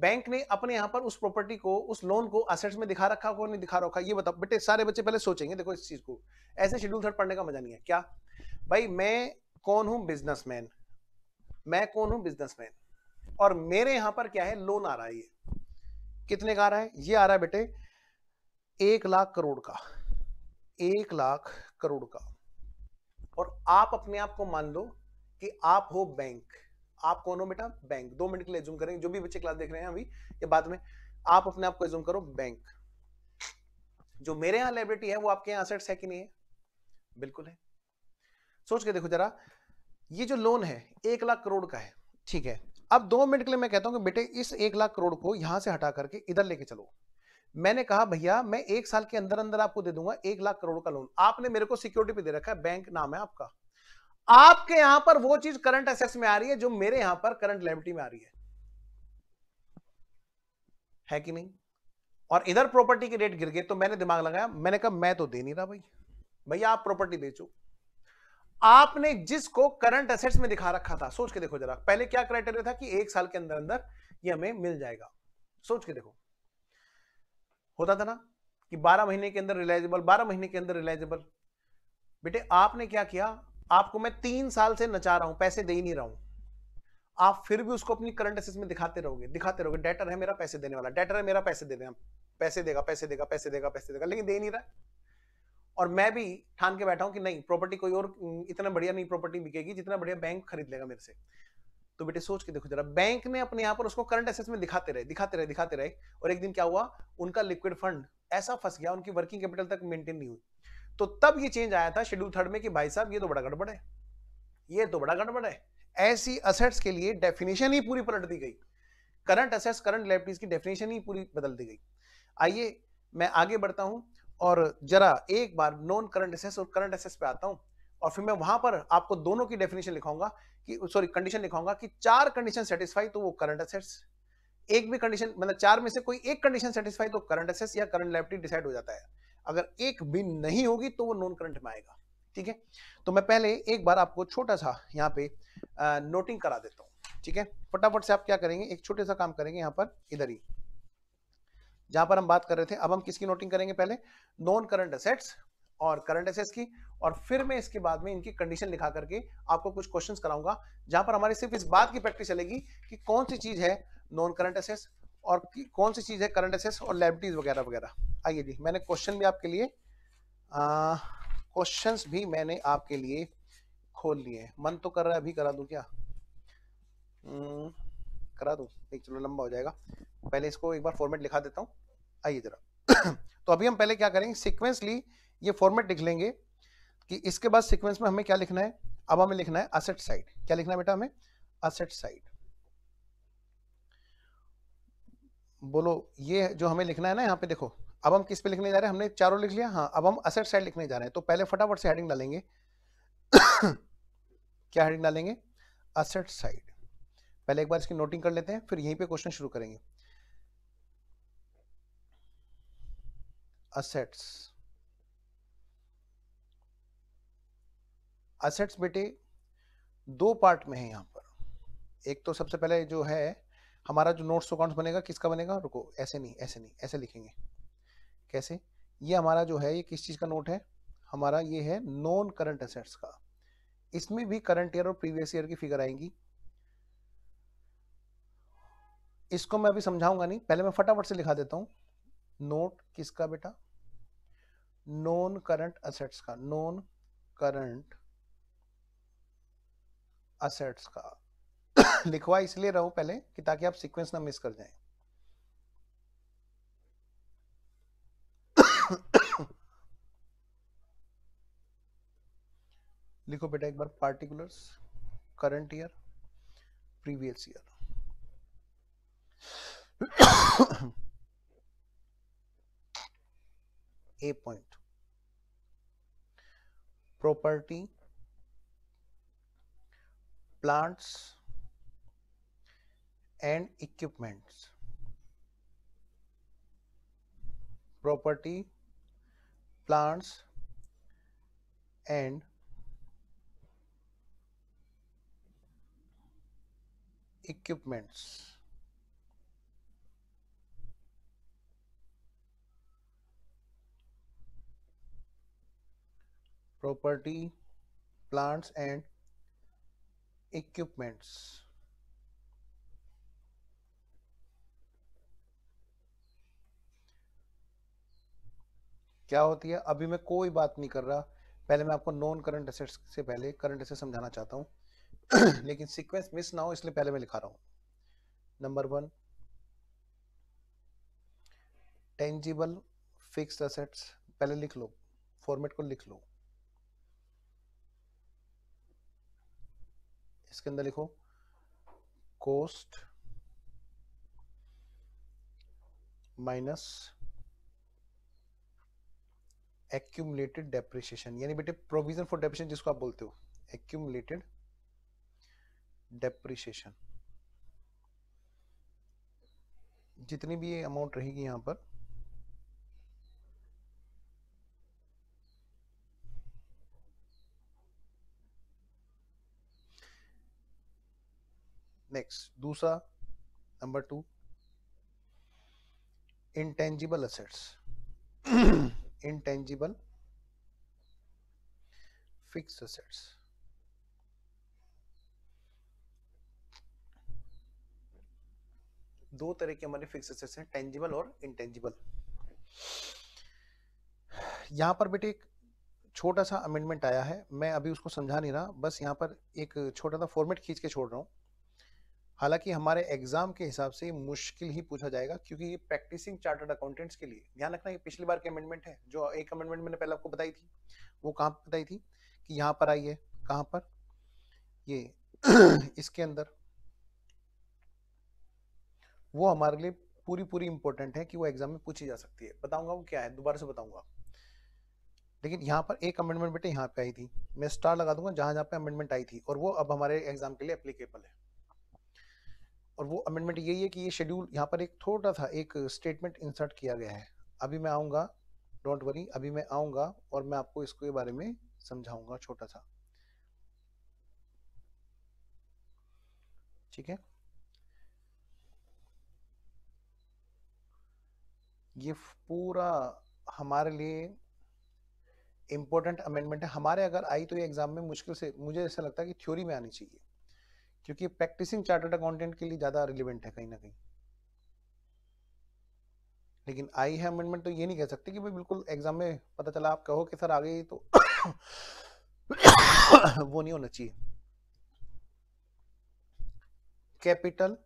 बैंक ने अपने यहां पर उस प्रॉपर्टी को उस लोन को असेट्स में दिखा रखा को नहीं दिखा रखा ये बताओ बेटे सारे बच्चे पहले सोचेंगे देखो इस चीज को ऐसे शेड्यूल थर्ड पढ़ने का मजा नहीं है क्या भाई मैं कौन हूं बिजनेसमैन मैं कौन हूं बिजनेसमैन और मेरे यहां पर क्या है लोन आ रहा है कितने का आ रहा है ये आ रहा है बेटे एक लाख करोड़ का एक लाख करोड़ का और आप अपने आप को मान लो कि आप हो बैंक आप कौन हो बेटा बैंक दो मिनट के लिए जूम करेंगे जो भी बच्चे क्लास देख रहे हैं अभी ये बाद में आप अपने आप को जूम करो बैंक जो मेरे यहां लाइब्रेटी है वो आपके यहां असेट्स है कि नहीं है बिल्कुल है सोच के देखो जरा ये जो लोन है एक लाख करोड़ का है ठीक है अब दो मिनट के लिए मैं कहता हूं कि बेटे इस एक लाख करोड़ को यहां से हटा करके इधर लेके चलो मैंने कहा भैया मैं एक साल के अंदर अंदर आपको दे दूंगा एक लाख करोड़ का लोन आपने मेरे को सिक्योरिटी पे दे रखा है बैंक नाम है आपका आपके यहां पर वो चीज करंट एसेट्स में आ रही है जो मेरे यहां पर करंट लाइबिलिटी में आ रही है है कि नहीं और इधर प्रॉपर्टी के रेट गिर गए तो मैंने दिमाग लगाया मैंने कहा मैं तो दे नहीं रहा भाई भैया आप प्रॉपर्टी बेचो आपने जिसको करंट असेट्स में दिखा रखा था सोच के देखो जरा पहले क्या क्राइटेरिया था कि एक साल के अंदर अंदर ये हमें मिल जाएगा सोच के देखो होता था ना कि 12 महीने के अंदर रिलाइजेबल 12 महीने के अंदर रिलाइजेबल बेटे आपने क्या किया आपको मैं तीन साल से नचा रहा हूं पैसे दे ही नहीं रहा हूं आप फिर भी उसको अपनी करंट असेट्स में दिखाते रहोगे दिखाते रहोगे डेटर है मेरा पैसे देने वाला डेटर है मेरा पैसे देने पैसे देगा पैसे देगा पैसे देगा पैसे देगा लेकिन दे नहीं रहा और मैं भी ठान के बैठा हूँ कि नहीं प्रॉपर्टी कोई और इतना बढ़िया नहीं प्रॉपर्टी बिकेगी जितना बढ़िया बैंक खरीद लेगा मेरे से तो बेटे सोच के देखो जरा बैंक ने अपने यहाँ पर उसको करंट एसेट्स में दिखाते रहे दिखाते रहे दिखाते रहे और एक दिन क्या हुआ उनका लिक्विड फंड ऐसा फंस गया उनकी वर्किंग कैपिटल तक मेंटेन नहीं हुई तो तब ये चेंज आया था शेड्यूल थर्ड में कि भाई साहब ये तो बड़ा गड़बड़ है ये तो बड़ा गड़बड़ है ऐसी असेट्स के लिए डेफिनेशन ही पूरी पलट दी गई करंट असेट्स करंट लाइबिलिटीज की डेफिनेशन ही पूरी बदल दी गई आइए मैं आगे बढ़ता हूं और जरा एक बार नॉन करंट एसेस और करंट एसेस पे आता हूं और फिर मैं वहां पर आपको दोनों की डेफिनेशन लिखाऊंगा कि सॉरी कंडीशन लिखाऊंगा कि चार कंडीशन सेटिस्फाई तो वो करंट एसेट्स एक भी कंडीशन मतलब चार में से कोई एक कंडीशन सेटिस्फाई तो करंट एसेस या करंट लाइबिलिटी डिसाइड हो जाता है अगर एक भी नहीं होगी तो वो नॉन करंट में आएगा ठीक है तो मैं पहले एक बार आपको छोटा सा यहाँ पे नोटिंग करा देता हूँ ठीक है फटाफट से आप क्या करेंगे एक छोटे सा काम करेंगे यहाँ पर इधर ही जहां पर हम बात कर रहे थे अब हम किसकी नोटिंग करेंगे पहले नॉन करंट असेट्स और करंट असेट्स की और फिर मैं इसके बाद में इनकी कंडीशन लिखा करके आपको कुछ क्वेश्चंस कराऊंगा जहां पर हमारी सिर्फ इस बात की प्रैक्टिस चलेगी कि कौन सी चीज है नॉन करंट असेट्स और कौन सी चीज है करंट असेट्स और लाइबिलिटीज वगैरह वगैरह आइए जी मैंने क्वेश्चन भी आपके लिए क्वेश्चंस भी मैंने आपके लिए खोल लिए मन तो कर रहा है अभी करा दूं क्या हम्म, करा दूं एक चलो लंबा हो जाएगा पहले इसको एक बार फॉर्मेट लिखा देता हूँ आइए जरा [COUGHS] तो अभी हम पहले क्या करेंगे सिक्वेंसली ये फॉर्मेट लिख लेंगे कि इसके बाद सिक्वेंस में हमें क्या लिखना है अब हमें लिखना है असेट साइड क्या लिखना है बेटा हमें असेट साइड बोलो ये जो हमें लिखना है ना यहाँ पे देखो अब हम किस पे लिखने जा रहे हैं हमने चारों लिख लिया हाँ अब हम असेट साइड लिखने जा रहे हैं तो पहले फटाफट से हेडिंग डालेंगे [COUGHS] क्या हेडिंग डालेंगे असेट साइड पहले एक बार इसकी नोटिंग कर लेते हैं फिर यहीं पे क्वेश्चन शुरू करेंगे असेट्स असेट्स बेटे दो पार्ट में है यहां पर एक तो सबसे पहले जो है हमारा जो नोट्स अकाउंट्स बनेगा किसका बनेगा रुको ऐसे नहीं ऐसे नहीं ऐसे लिखेंगे कैसे ये हमारा जो है ये किस चीज़ का नोट है हमारा ये है नॉन करंट असेट्स का इसमें भी करंट ईयर और प्रीवियस ईयर की फिगर आएंगी इसको मैं अभी समझाऊंगा नहीं पहले मैं फटाफट से लिखा देता हूं नोट किसका बेटा नॉन करंट असेट्स का नॉन करंट असेट्स का लिखवा इसलिए रहो पहले कि ताकि आप सीक्वेंस ना मिस कर जाए लिखो बेटा एक बार particulars current year previous year A point. Property plants and equipments. Property plants and equipments property, plants and equipments. क्या होती है अभी मैं कोई बात नहीं कर रहा पहले मैं आपको नॉन करंट एसेट्स से पहले करंट एसेट समझाना चाहता हूं [CLEARS THROAT] लेकिन सीक्वेंस मिस ना हो इसलिए पहले मैं लिखा रहा हूं number one tangible fixed assets पहले लिख लो फॉर्मेट को लिख लो इसके अंदर लिखो कोस्ट माइनस एक्यूमलेटेड डेप्रिशिएशन यानी बेटे प्रोविजन फॉर डेप्रिशन जिसको आप बोलते हो एक्यूमलेटेड डेप्रिशिएशन जितनी भी अमाउंट रहेगी यहां पर एक्स दूसरा number two intangible assets intangible fix assets दो तरह के हमारे फिक्स असेट्स हैं टेंजिबल और इंटेंजिबल यहां पर बेटे एक छोटा सा अमेंडमेंट आया है मैं अभी उसको समझा नहीं रहा बस यहाँ पर एक छोटा सा फॉर्मेट खींच के छोड़ रहा हूँ हालांकि हमारे एग्जाम के हिसाब से मुश्किल ही पूछा जाएगा क्योंकि ये प्रैक्टिसिंग चार्टर्ड अकाउंटेंट्स के लिए ध्यान रखना ये पिछली बार के अमेंडमेंट है जो एक अमेंडमेंट मैंने पहले आपको बताई थी वो कहाँ पर बताई थी कि यहाँ पर आई है कहाँ पर ये [CLEARS THROAT] इसके अंदर वो हमारे लिए पूरी पूरी इंपॉर्टेंट है कि वो एग्जाम में पूछी जा सकती है बताऊंगा वो क्या है दोबारा से बताऊंगा लेकिन यहाँ पर एक अमेंडमेंट बेटे यहाँ पे आई थी मैं स्टार लगा दूंगा जहां जहां पे अमेंडमेंट आई थी और वो अब हमारे एग्जाम के लिए अप्लीकेबल है और वो अमेंडमेंट यही है कि ये शेड्यूल यहाँ पर एक थोड़ा सा एक स्टेटमेंट इंसर्ट किया गया है अभी मैं आऊँगा डोंट वरी अभी मैं आऊँगा और मैं आपको इसके बारे में समझाऊँगा छोटा सा ठीक है ये पूरा हमारे लिए इम्पोर्टेंट अमेंडमेंट है हमारे अगर आई तो ये एग्जाम में मुश्किल से मुझे ऐसा लगता है कि थ्योरी में आनी चाहिए क्योंकि प्रैक्टिसिंग चार्टर्ड अकाउंटेंट के लिए ज़्यादा रिलेवेंट है कहीं ना कहीं लेकिन आई है अमेंडमेंट तो ये नहीं कह सकते कि भाई बिल्कुल एग्जाम में पता चला आप कहो कि सर आ गई तो [COUGHS] वो नहीं होना चाहिए capital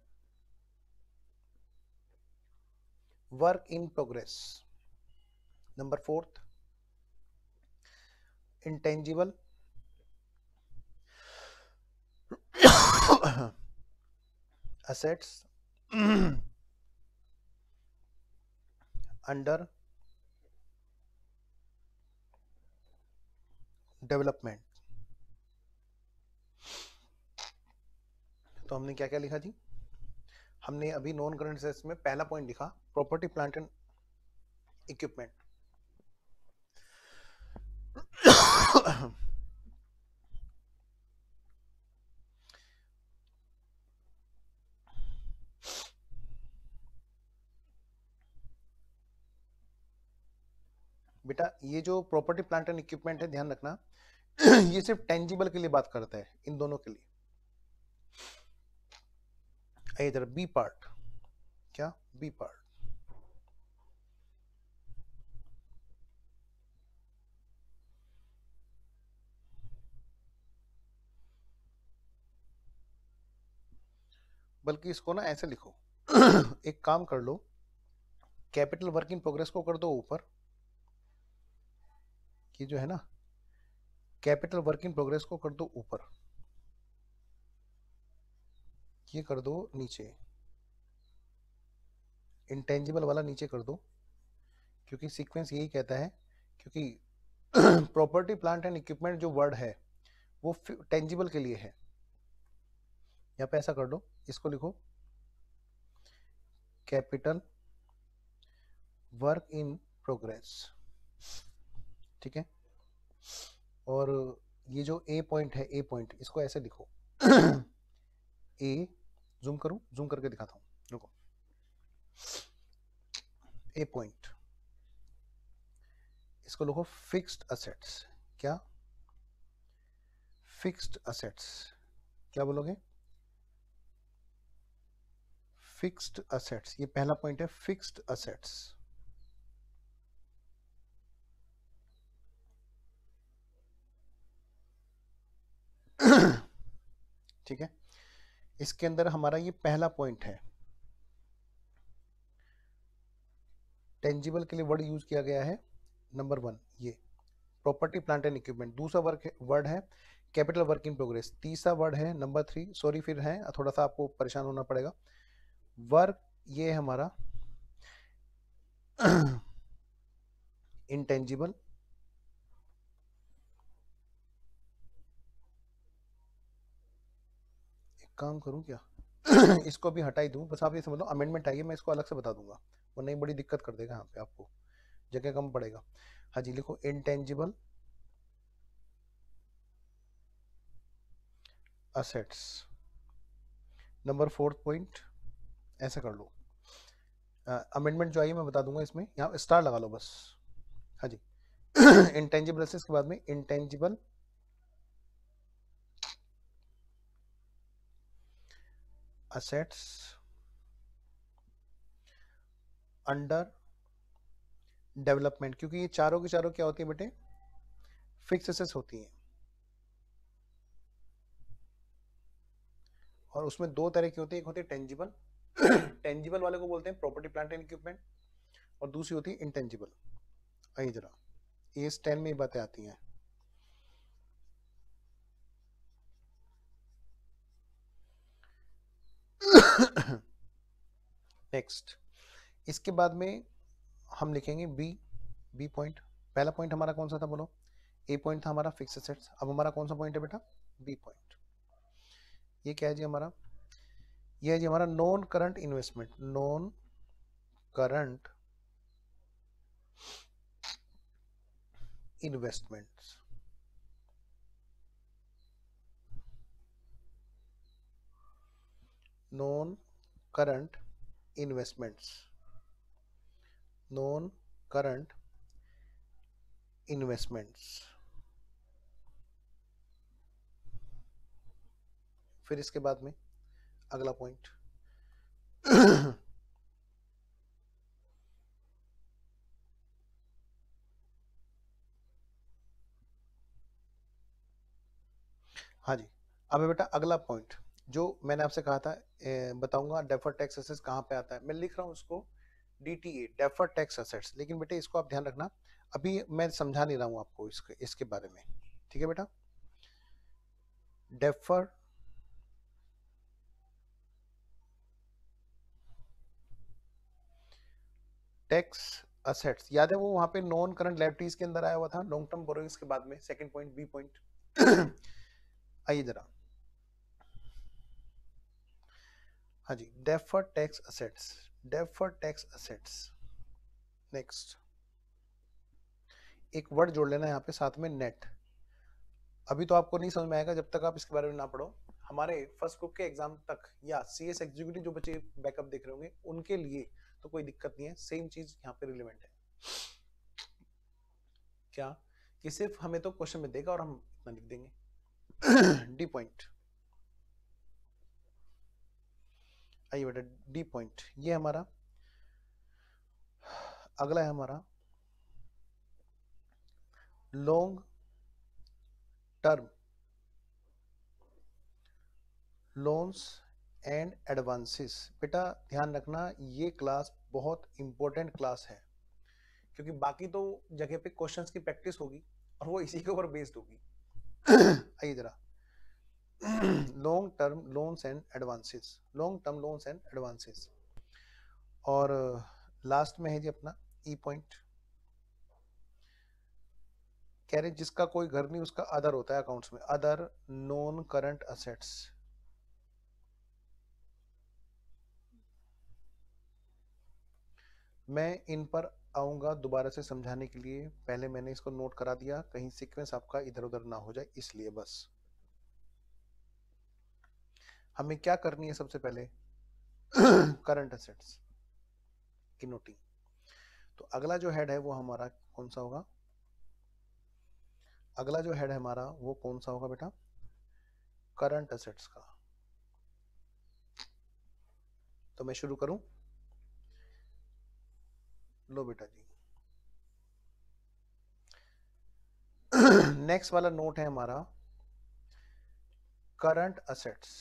work in progress number fourth intangible [COUGHS] assets under development तो हमने क्या क्या लिखा जी हमने अभी नॉन करंट असेट्स में पहला पॉइंट लिखा प्रॉपर्टी प्लांट एंड इक्विपमेंट बेटा ये जो प्रॉपर्टी प्लांट एंड इक्विपमेंट है ध्यान रखना [CLEARS THROAT] ये सिर्फ टेंजिबल के लिए बात करता है इन दोनों के लिए इधर बी पार्ट क्या बी पार्ट बल्कि इसको ना ऐसे लिखो [CLEARS THROAT] एक काम कर लो कैपिटल वर्क इन प्रोग्रेस को कर दो ऊपर कि जो है ना कैपिटल वर्क इन प्रोग्रेस को कर दो ऊपर ये कर दो नीचे इंटेंजिबल वाला नीचे कर दो क्योंकि सीक्वेंस यही कहता है क्योंकि प्रॉपर्टी प्लांट एंड इक्विपमेंट जो वर्ड है वो टेंजिबल के लिए है या पे ऐसा कर दो इसको लिखो कैपिटल वर्क इन प्रोग्रेस ठीक है और ये जो ए पॉइंट है ए पॉइंट इसको ऐसे लिखो ए जूम करूं जूम करके दिखाता हूं रुको ए पॉइंट इसको लिखो फिक्स्ड असेट्स क्या फिक्स्ड असेट्स क्या बोलोगे फिक्स्ड असेट्स ये पहला पॉइंट है फिक्स्ड असेट्स ठीक है इसके अंदर हमारा ये पहला पॉइंट है टेंजिबल के लिए वर्ड यूज किया गया है नंबर वन ये प्रॉपर्टी प्लांट एंड इक्विपमेंट दूसरा वर्क वर्ड है कैपिटल वर्क इन प्रोग्रेस तीसरा वर्ड है नंबर थ्री सॉरी फिर है थोड़ा सा आपको परेशान होना पड़ेगा वर्क ये हमारा इनटेंजिबल [CLEARS THROAT] काम करूँ क्या [CLEARS THROAT] इसको भी हटाई दूँ बस आप ये समझ लो अमेंडमेंट आइए मैं इसको अलग से बता दूंगा वो नहीं बड़ी दिक्कत कर देगा यहाँ पे आपको जगह कम पड़ेगा हाँ जी लिखो intangible assets number fourth point ऐसा कर लो अमेंडमेंट uh, जो आई मैं बता दूंगा इसमें यहाँ स्टार लगा लो बस हाँ जी इंटेंजिबल [CLEARS THROAT] असेट्स के बाद में इंटेंजिबल assets under डेवलपमेंट क्योंकि ये चारों के चारों क्या होती है बेटे फिक्स एसेस होती हैं और उसमें दो तरह की होती है एक होती है टेंजिबल टेंजिबल [COUGHS] वाले को बोलते हैं प्रॉपर्टी प्लांट एंड इक्विपमेंट और दूसरी होती है इंटेंजिबल आइए जरा ये टेन में बातें आती हैं नेक्स्ट [COUGHS] इसके बाद में हम लिखेंगे बी बी पॉइंट पहला पॉइंट हमारा कौन सा था बोलो ए पॉइंट था हमारा फिक्स सेट्स अब हमारा कौन सा पॉइंट है बेटा बी पॉइंट ये क्या है जी हमारा ये है जी हमारा non current investment non current investments non current investments non current investments फिर इसके बाद में अगला पॉइंट हाँ जी अब बेटा अगला पॉइंट जो मैंने आपसे कहा था बताऊंगा डेफर टैक्स असेट्स कहाँ पे आता है मैं लिख रहा हूँ उसको D T A defer tax assets लेकिन बेटे इसको आप ध्यान रखना अभी मैं समझा नहीं रहा हूँ आपको इसके इसके बारे में ठीक है बेटा डेफर टैक्स असेट्स याद है वो वहां पे नॉन करंट लाइबिलिटीज के अंदर आया हुआ था लॉन्ग टर्म बोरोइंग्स के बाद में सेकंड पॉइंट बी पॉइंट आइए जरा हाँ जी defer tax assets defer tax assets next एक वर्ड जोड़ लेना यहाँ पे साथ में नेट अभी तो आपको नहीं समझ में आएगा जब तक आप इसके बारे में ना पढ़ो हमारे फर्स्ट ग्रुप के एग्जाम तक या सी एस एग्जीक्यूटिव जो बच्चे बैकअप देख रहे होंगे उनके लिए तो कोई दिक्कत नहीं है सेम चीज यहाँ पे रिलेवेंट है क्या कि सिर्फ हमें तो क्वेश्चन में देगा और हम इतना लिख देंगे डी [COUGHS] पॉइंट आई बेटा डी पॉइंट ये हमारा अगला है हमारा long term loans and advances बेटा ध्यान रखना ये क्लास बहुत इंपॉर्टेंट क्लास है क्योंकि बाकी तो जगह पे क्वेश्चंस की प्रैक्टिस होगी और वो इसी के ऊपर बेस्ड होगी [COUGHS] आइए जरा long term loans and advances long term loans and advances और लास्ट uh, में है जी अपना ई e पॉइंट कह रहे जिसका कोई घर नहीं उसका अदर होता है अकाउंट्स में अदर नॉन करंट असेट्स मैं इन पर आऊंगा दोबारा से समझाने के लिए पहले मैंने इसको नोट करा दिया कहीं सीक्वेंस आपका इधर उधर ना हो जाए इसलिए बस हमें क्या करनी है सबसे पहले करंट [COUGHS] असेट्स की नोटिंग तो अगला जो हेड है वो हमारा कौन सा होगा अगला जो हेड है हमारा वो कौन सा होगा बेटा करंट असेट्स का तो मैं शुरू करूं लो बेटा जी नेक्स्ट [COUGHS] वाला नोट है हमारा करंट असेट्स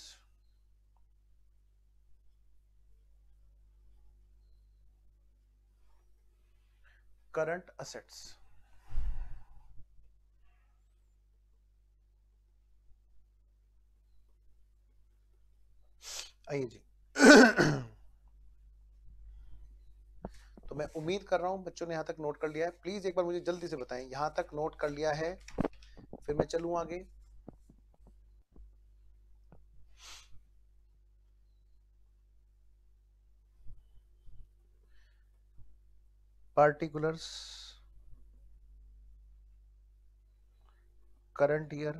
करंट असेट्स आइए जी तो मैं उम्मीद कर रहा हूं बच्चों ने यहां तक नोट कर लिया है प्लीज एक बार मुझे जल्दी से बताएं यहां तक नोट कर लिया है फिर मैं चलू आगे पार्टिकुलर्स करंट ईयर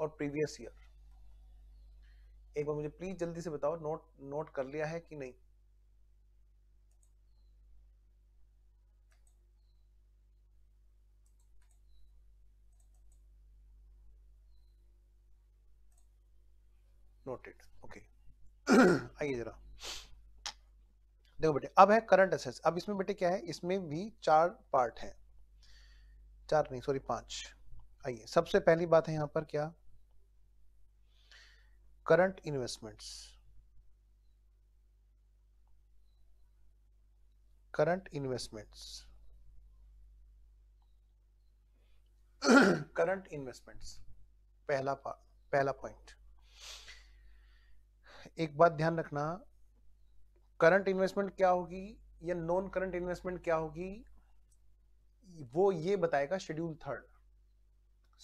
और प्रीवियस ईयर एक बार मुझे प्लीज जल्दी से बताओ नोट नोट कर लिया है कि नहीं नोटेड ओके [COUGHS] आइए जरा देखो बेटे अब है करंट असेट्स अब इसमें बेटे क्या है इसमें भी चार पार्ट हैं चार नहीं सॉरी पांच आइए सबसे पहली बात है यहां पर क्या current investments current investments current investments पहला पहला पॉइंट एक बात ध्यान रखना करंट इन्वेस्टमेंट क्या होगी या नॉन करंट इन्वेस्टमेंट क्या होगी वो ये बताएगा शेड्यूल थर्ड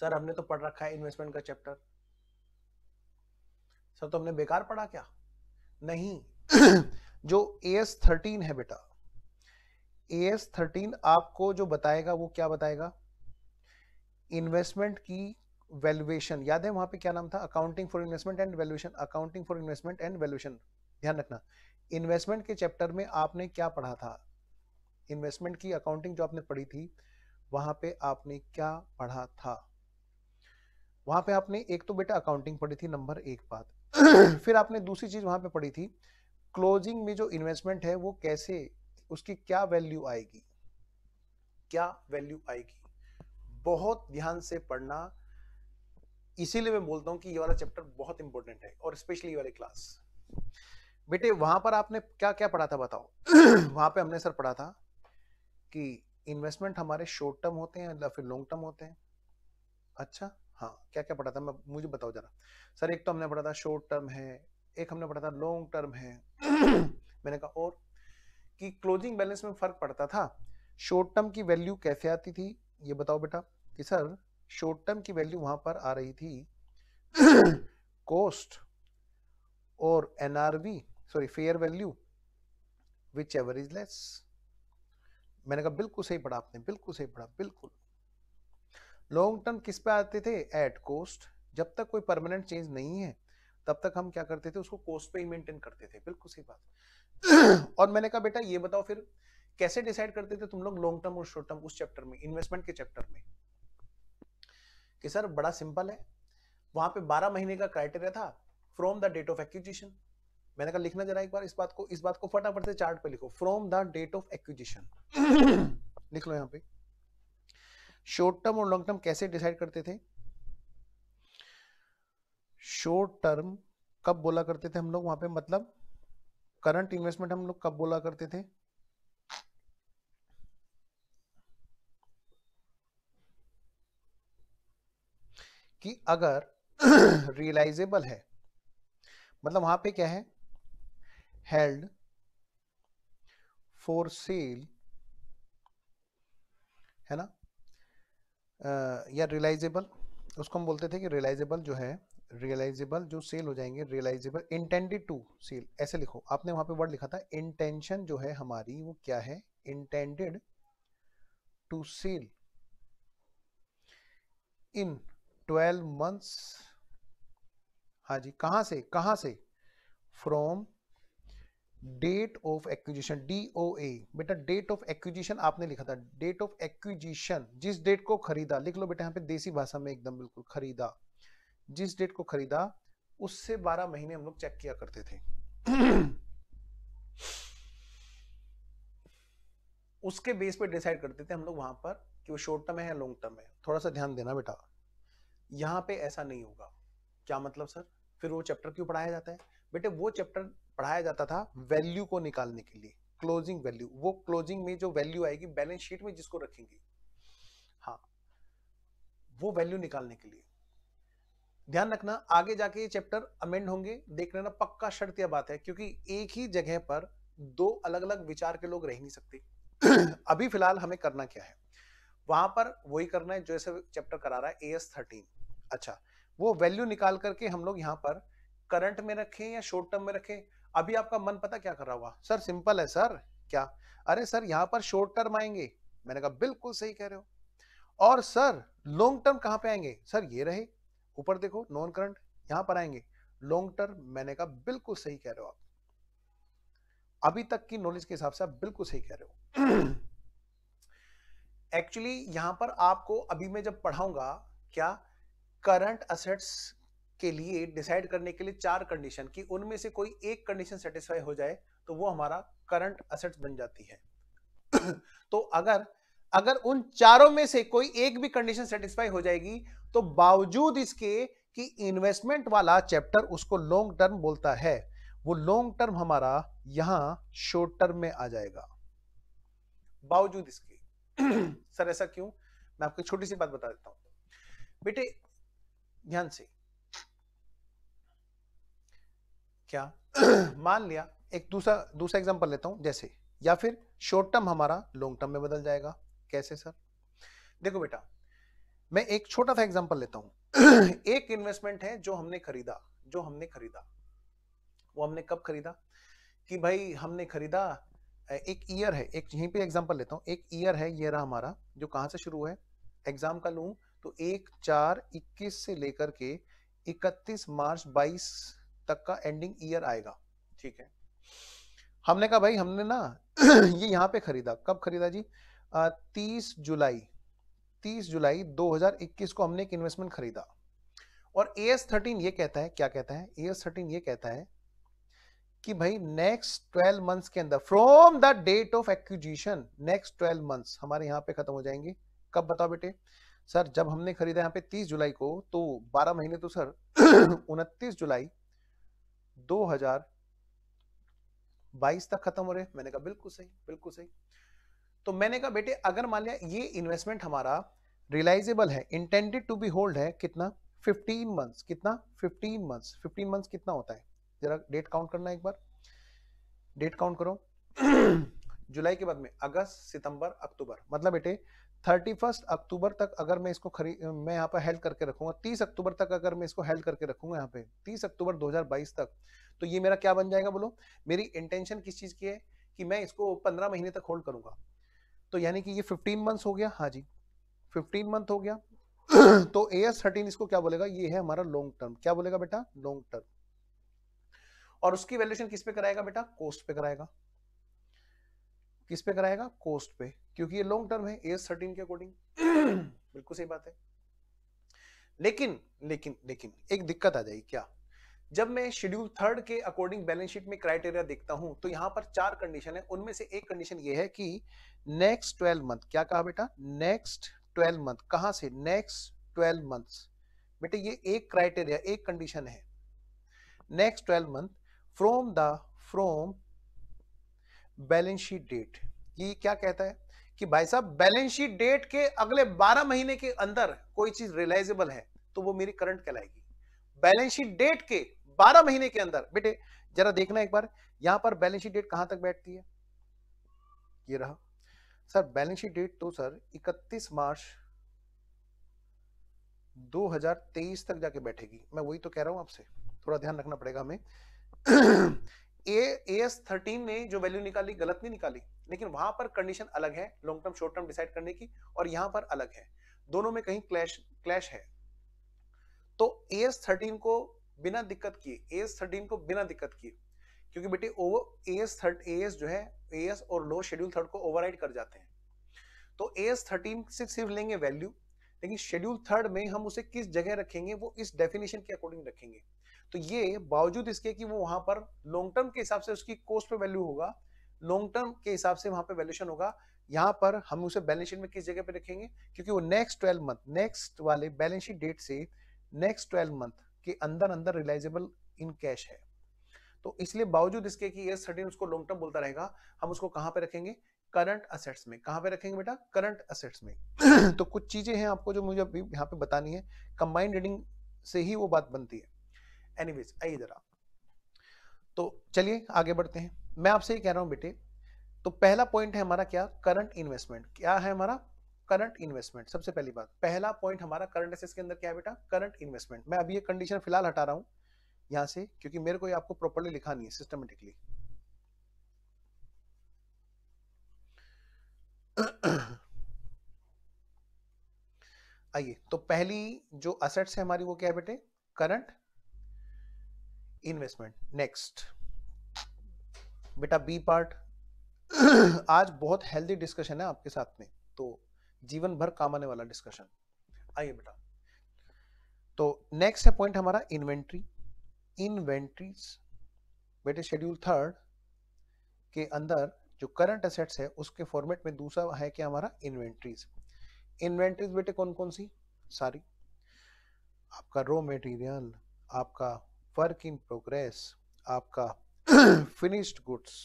सर हमने तो पढ़ रखा है इन्वेस्टमेंट का चैप्टर सर तो हमने बेकार पढ़ा क्या नहीं [CLEARS THROAT] जो ए एस थर्टीन है बेटा ए एस थर्टीन आपको जो बताएगा वो क्या बताएगा इन्वेस्टमेंट की वैल्यूएशन याद है वहां पे क्या नाम था accounting for investment and valuation accounting for investment and valuation ध्यान रखना इन्वेस्टमेंट के चैप्टर में आपने क्या पढ़ा था इन्वेस्टमेंट की अकाउंटिंग जो आपने पढ़ी थी वहां पे आपने क्या पढ़ा था वहां पे आपने एक तो बेटा अकाउंटिंग पढ़ी थी नंबर एक बात फिर आपने दूसरी चीज वहां पे पढ़ी थी क्लोजिंग में जो इन्वेस्टमेंट है वो कैसे उसकी क्या वैल्यू आएगी क्या वैल्यू आएगी बहुत ध्यान से पढ़ना इसीलिए मैं बोलता हूं कि ये वाला चैप्टर बहुत इंपॉर्टेंट है और स्पेशली ये वाली क्लास बेटे वहां पर आपने क्या क्या पढ़ा था बताओ [CLEARS THROAT] वहां पे हमने सर पढ़ा था कि इन्वेस्टमेंट हमारे शॉर्ट टर्म होते हैं या फिर लॉन्ग टर्म होते हैं अच्छा हाँ क्या क्या पढ़ा था मैं मुझे बताओ जरा सर एक तो हमने पढ़ा था शॉर्ट टर्म है एक हमने पढ़ा था लॉन्ग टर्म है [CLEARS THROAT] मैंने कहा और कि क्लोजिंग बैलेंस में फर्क पड़ता था शॉर्ट टर्म की वैल्यू कैसे आती थी ये बताओ बेटा कि सर शॉर्ट टर्म की वैल्यू वहां पर आ रही थी कॉस्ट [CLEARS THROAT] और NRV sorry fair value whichever is less मैंने कहा बिल्कुल सही पढ़ा आपने बिल्कुल सही पढ़ा बिल्कुल लॉन्ग टर्म किस पे आते थे एट कोस्ट जब तक कोई परमानेंट चेंज नहीं है तब तक हम क्या करते थे उसको कोस्ट पे ही मेंटेन करते थे बिल्कुल सही बात [CLEARS THROAT] और मैंने कहा बेटा ये बताओ फिर कैसे डिसाइड करते थे तुम लोग लॉन्ग टर्म और शॉर्ट टर्म उस चैप्टर में इन्वेस्टमेंट के चैप्टर में कि सर बड़ा सिंपल है वहां पे 12 महीने का क्राइटेरिया था from the date of acquisition मैंने कहा लिखना जरा एक बार इस बात को इस बात को फटाफट से चार्ट पे लिखो from the date of acquisition लिख लो यहाँ पे शॉर्ट टर्म और लॉन्ग टर्म कैसे डिसाइड करते थे शॉर्ट टर्म कब बोला करते थे हम लोग वहां पे मतलब करंट इन्वेस्टमेंट हम लोग कब बोला करते थे कि अगर रियलाइजेबल [CLEARS THROAT] है मतलब वहां पे क्या है held for sale है ना uh, या रियलाइजेबल उसको हम बोलते थे कि रियलाइजेबल जो है रियलाइजेबल जो सेल हो जाएंगे रियलाइजेबल इंटेंडेड टू सेल ऐसे लिखो आपने वहां पे वर्ड लिखा था इंटेंशन जो है हमारी वो क्या है intended to sell in twelve months हाँ जी कहां से कहां से from date of acquisition D O A बेटा डेट ऑफ एक्विजिशन आपने लिखा था डेट ऑफ एक्विजिशन जिस डेट को खरीदा लिख लो बेटा यहाँ पे देसी भाषा में एकदम बिल्कुल खरीदा जिस डेट को खरीदा उससे 12 महीने हम लोग चेक किया करते थे [CLEARS THROAT] उसके बेस पे डिसाइड करते थे हम लोग वहां पर कि वो शॉर्ट टर्म है या लॉन्ग टर्म है थोड़ा सा ध्यान देना बेटा यहाँ पे ऐसा नहीं होगा क्या मतलब सर फिर वो चैप्टर क्यों पढ़ाया जाता है बेटे वो चैप्टर पढ़ाया जाता था वैल्यू को निकालने के लिए क्लोजिंग वैल्यू वो क्लोजिंग में जो वैल्यू आएगी बैलेंस शीट में जिसको रखेंगे हाँ वो वैल्यू निकालने के लिए ध्यान रखना आगे जाके ये चैप्टर अमेंड होंगे देख लेना पक्का शर्त यह बात है क्योंकि एक ही जगह पर दो अलग अलग विचार के लोग रह नहीं सकते [CLEARS THROAT] अभी फिलहाल हमें करना क्या है वहां पर वही करना है जो ऐसे चैप्टर करा रहा है ए एस थर्टीन अच्छा वो वैल्यू निकाल करके हम लोग यहाँ पर करंट में रखें या शॉर्ट टर्म में रखें अभी आपका मन पता क्या कर रहा हुआ सर सिंपल है सर क्या अरे सर यहां पर शॉर्ट टर्म आएंगे मैंने कहा बिल्कुल सही कह रहे हो और सर लॉन्ग टर्म कहां पे आएंगे सर ये रहे ऊपर देखो नॉन करंट यहां पर आएंगे लॉन्ग टर्म मैंने कहा बिल्कुल सही कह रहे हो आप अभी तक की नॉलेज के हिसाब से आप बिल्कुल सही कह रहे हो एक्चुअली [CLEARS THROAT] यहां पर आपको अभी मैं जब पढ़ाऊंगा क्या करंट असेट्स के लिए डिसाइड करने के लिए चार कंडीशन की उनमें से कोई एक कंडीशन सेटिस्फाई हो जाए तो वो हमारा करंट असेट्स बन जाती है [CLEARS THROAT] तो अगर अगर उन चारों में से कोई एक भी कंडीशन सेटिस्फाई हो जाएगी तो बावजूद इसके कि इन्वेस्टमेंट वाला चैप्टर उसको लॉन्ग टर्म बोलता है वो लॉन्ग टर्म हमारा यहां शॉर्ट टर्म में आ जाएगा बावजूद इसके [CLEARS THROAT] सर ऐसा क्यों मैं आपको छोटी सी बात बता देता हूं बेटे ध्यान से क्या [CLEARS THROAT] मान लिया एक दूसरा दूसरा एग्जाम्पल लेता हूँ जैसे या फिर शॉर्ट टर्म हमारा लॉन्ग टर्म में बदल जाएगा कैसे सर देखो बेटा मैं एक छोटा सा एग्जाम्पल लेता हूँ [CLEARS THROAT] एक इन्वेस्टमेंट है जो हमने खरीदा जो हमने खरीदा वो हमने कब खरीदा कि भाई हमने खरीदा एक ईयर है एक यहीं पे एग्जाम्पल लेता हूँ एक ईयर है ये रहा हमारा जो कहाँ से शुरू है एग्जाम का लूँ तो एक चार इक्कीस से लेकर के इकतीस मार्च बाईस तक का एंडिंग ईयर आएगा ठीक है हमने कहा भाई हमने ना [CLEARS THROAT] ये यहाँ पे खरीदा कब खरीदा जी आ, तीस जुलाई तीस जुलाई 2021 को हमने एक इन्वेस्टमेंट खरीदा और ए एस थर्टीन ये कहता है क्या कहता है ए एस थर्टीन ये कहता है कि भाई नेक्स्ट ट्वेल्व मंथ्स के अंदर from the date of acquisition next twelve months हमारे यहाँ पे खत्म हो जाएंगे कब बताओ बेटे सर जब हमने खरीदा यहाँ पे 30 जुलाई को तो 12 महीने तो सर 29 [CLEARS THROAT] जुलाई 2022 तक खत्म हो रहे मैंने कहा बिल्कुल सही बिल्कुल सही तो मैंने कहा बेटे अगर मान लिया ये इन्वेस्टमेंट हमारा रिलाइजेबल है इंटेंडेड टू बी होल्ड है कितना 15 मंथ्स कितना 15 मंथ्स 15 मंथ्स कितना होता है जरा डेट काउंट करना एक बार डेट काउंट करो [CLEARS THROAT] जुलाई के बाद में अगस्त सितंबर अक्टूबर मतलब बेटे थर्टी फर्स्ट अक्टूबर तक अगर मैं इसको खरी मैं यहाँ पर हेल्ड करके रखूंगा तीस अक्टूबर तक अगर मैं इसको हेल्ड करके रखूंगा यहाँ पे तीस अक्टूबर 2022 तक तो ये मेरा क्या बन जाएगा बोलो मेरी इंटेंशन किस चीज़ की है कि मैं इसको पंद्रह महीने तक होल्ड करूंगा तो यानी कि ये फिफ्टीन मंथ हो गया हाँ जी फिफ्टीन मंथ हो गया [COUGHS] तो ए एस थर्टीन इसको क्या बोलेगा ये है हमारा लॉन्ग टर्म क्या बोलेगा बेटा लॉन्ग टर्म और उसकी वैल्यूएशन किस पे कराएगा बेटा कॉस्ट पे कराएगा किस पे कराएगा कोस्ट पे क्योंकि ये लॉन्ग टर्म है एज थर्टीन के अकॉर्डिंग [CLEARS THROAT] बिल्कुल सही बात है लेकिन लेकिन लेकिन एक दिक्कत आ जाएगी क्या जब मैं शेड्यूल थर्ड के अकॉर्डिंग बैलेंस शीट में क्राइटेरिया देखता हूं तो यहां पर चार कंडीशन है उनमें से एक कंडीशन ये है कि नेक्स्ट ट्वेल्व मंथ क्या कहा बेटा नेक्स्ट ट्वेल्व मंथ कहां से नेक्स्ट ट्वेल्व मंथ बेटा ये एक क्राइटेरिया एक कंडीशन है next twelve month from the from balance sheet date ये क्या कहता है कि भाई साहब बैलेंस शीट डेट के अगले 12 महीने के अंदर कोई चीज रियलाइजेबल है तो वो मेरी करंट कहलाएगी बैलेंस शीट डेट के 12 महीने के अंदर बेटे जरा देखना एक बार यहां पर बैलेंस शीट डेट कहां तक बैठती है ये रहा सर बैलेंस शीट डेट तो सर 31 मार्च 2023 तक जाके बैठेगी मैं वही तो कह रहा हूं आपसे थोड़ा ध्यान रखना पड़ेगा हमें ए एस थर्टीन ने जो वैल्यू निकाली गलत नहीं निकाली लेकिन वहां पर कंडीशन अलग है long term short term decide करने की और यहां पर अलग है दोनों में कहीं क्लैश क्लैश है तो ए एस थर्टीन को बिना दिक्कत किए ए एस थर्टीन को बिना दिक्कत किए क्योंकि बेटे over A S third A S जो है ए एस और लो शेड्यूल थर्ड को ओवरराइड कर जाते हैं तो ए एस थर्टीन से सिर्फ लेंगे वैल्यू लेकिन शेड्यूल थर्ड में हम उसे किस जगह रखेंगे वो इस डेफिनेशन के अकॉर्डिंग रखेंगे तो ये बावजूद इसके कि वो वहां पर लॉन्ग टर्म के हिसाब से उसकी कोस्ट पे वैल्यू होगा लॉन्ग टर्म के हिसाब से वहां पे वैल्यूशन होगा यहाँ पर हम उसे बैलेंस शीट में किस जगह पे रखेंगे क्योंकि वो नेक्स्ट ट्वेल्व मंथ नेक्स्ट वाले बैलेंस शीट डेट से नेक्स्ट ट्वेल्व मंथ के अंदर अंदर रिलाइजेबल इन कैश है तो इसलिए बावजूद इसके कि यस सर्टिन उसको लॉन्ग टर्म बोलता रहेगा हम उसको कहां पे रखेंगे करंट असेट्स में कहां पे रखेंगे बेटा करंट असेट्स में [CLEARS THROAT] तो कुछ चीजें हैं आपको जो मुझे अभी यहां पे बतानी है कंबाइंड रीडिंग से ही वो बात बनती है एनीवेज आइए जरा तो चलिए आगे बढ़ते हैं मैं आपसे ये कह रहा हूं बेटे तो पहला पॉइंट है हमारा क्या करंट इन्वेस्टमेंट क्या है हमारा करंट इन्वेस्टमेंट सबसे पहली बात पहला पॉइंट हमारा करंट एसेस के अंदर क्या है बेटा करंट इन्वेस्टमेंट मैं अभी ये कंडीशन फिलहाल हटा रहा हूं यहां से क्योंकि मेरे को ये आपको प्रॉपरली लिखा नहीं है सिस्टमेटिकली आइए तो पहली जो असेट्स है हमारी वो क्या है बेटे करंट इन्वेस्टमेंट नेक्स्ट बेटा बी पार्ट [CLEARS THROAT] आज बहुत हेल्दी डिस्कशन है आपके साथ में तो जीवन भर काम आने वाला डिस्कशन आइए बेटा तो नेक्स्ट है पॉइंट हमारा इन्वेंट्री इन्वेंट्रीज बेटे शेड्यूल थर्ड के अंदर जो करंट असेट्स है उसके फॉर्मेट में दूसरा है क्या हमारा इन्वेंट्रीज इन्वेंट्रीज बेटे कौन कौन सी सारी आपका रॉ मटेरियल आपका वर्क इन प्रोग्रेस आपका फिनिश्ड [CLEARS THROAT] गुड्स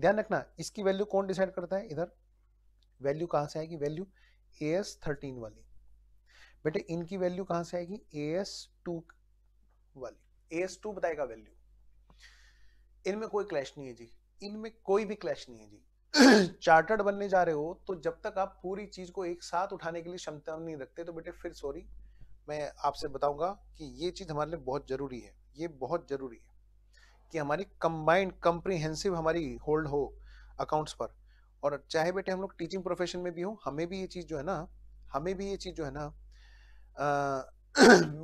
ध्यान रखना इसकी वैल्यू कौन डिसाइड करता है इधर वैल्यू कहाँ से आएगी वैल्यू ए एस थर्टीन वाली बेटे इनकी वैल्यू कहाँ से आएगी ए एस टू वाली ए एस टू बताएगा वैल्यू इनमें कोई क्लैश नहीं है जी इनमें कोई भी क्लैश नहीं है जी चार्टर्ड [CLEARS THROAT] बनने जा रहे हो तो जब तक आप पूरी चीज को एक साथ उठाने के लिए क्षमता नहीं रखते तो बेटे फिर सॉरी मैं आपसे बताऊंगा कि ये चीज़ हमारे लिए बहुत ज़रूरी है ये बहुत ज़रूरी है कि हमारी कंबाइंड कंप्रीहेंसिव हमारी होल्ड हो अकाउंट्स पर और चाहे बेटे हम लोग टीचिंग प्रोफेशन में भी हो हमें भी ये चीज़ जो है ना हमें भी ये चीज़ जो है ना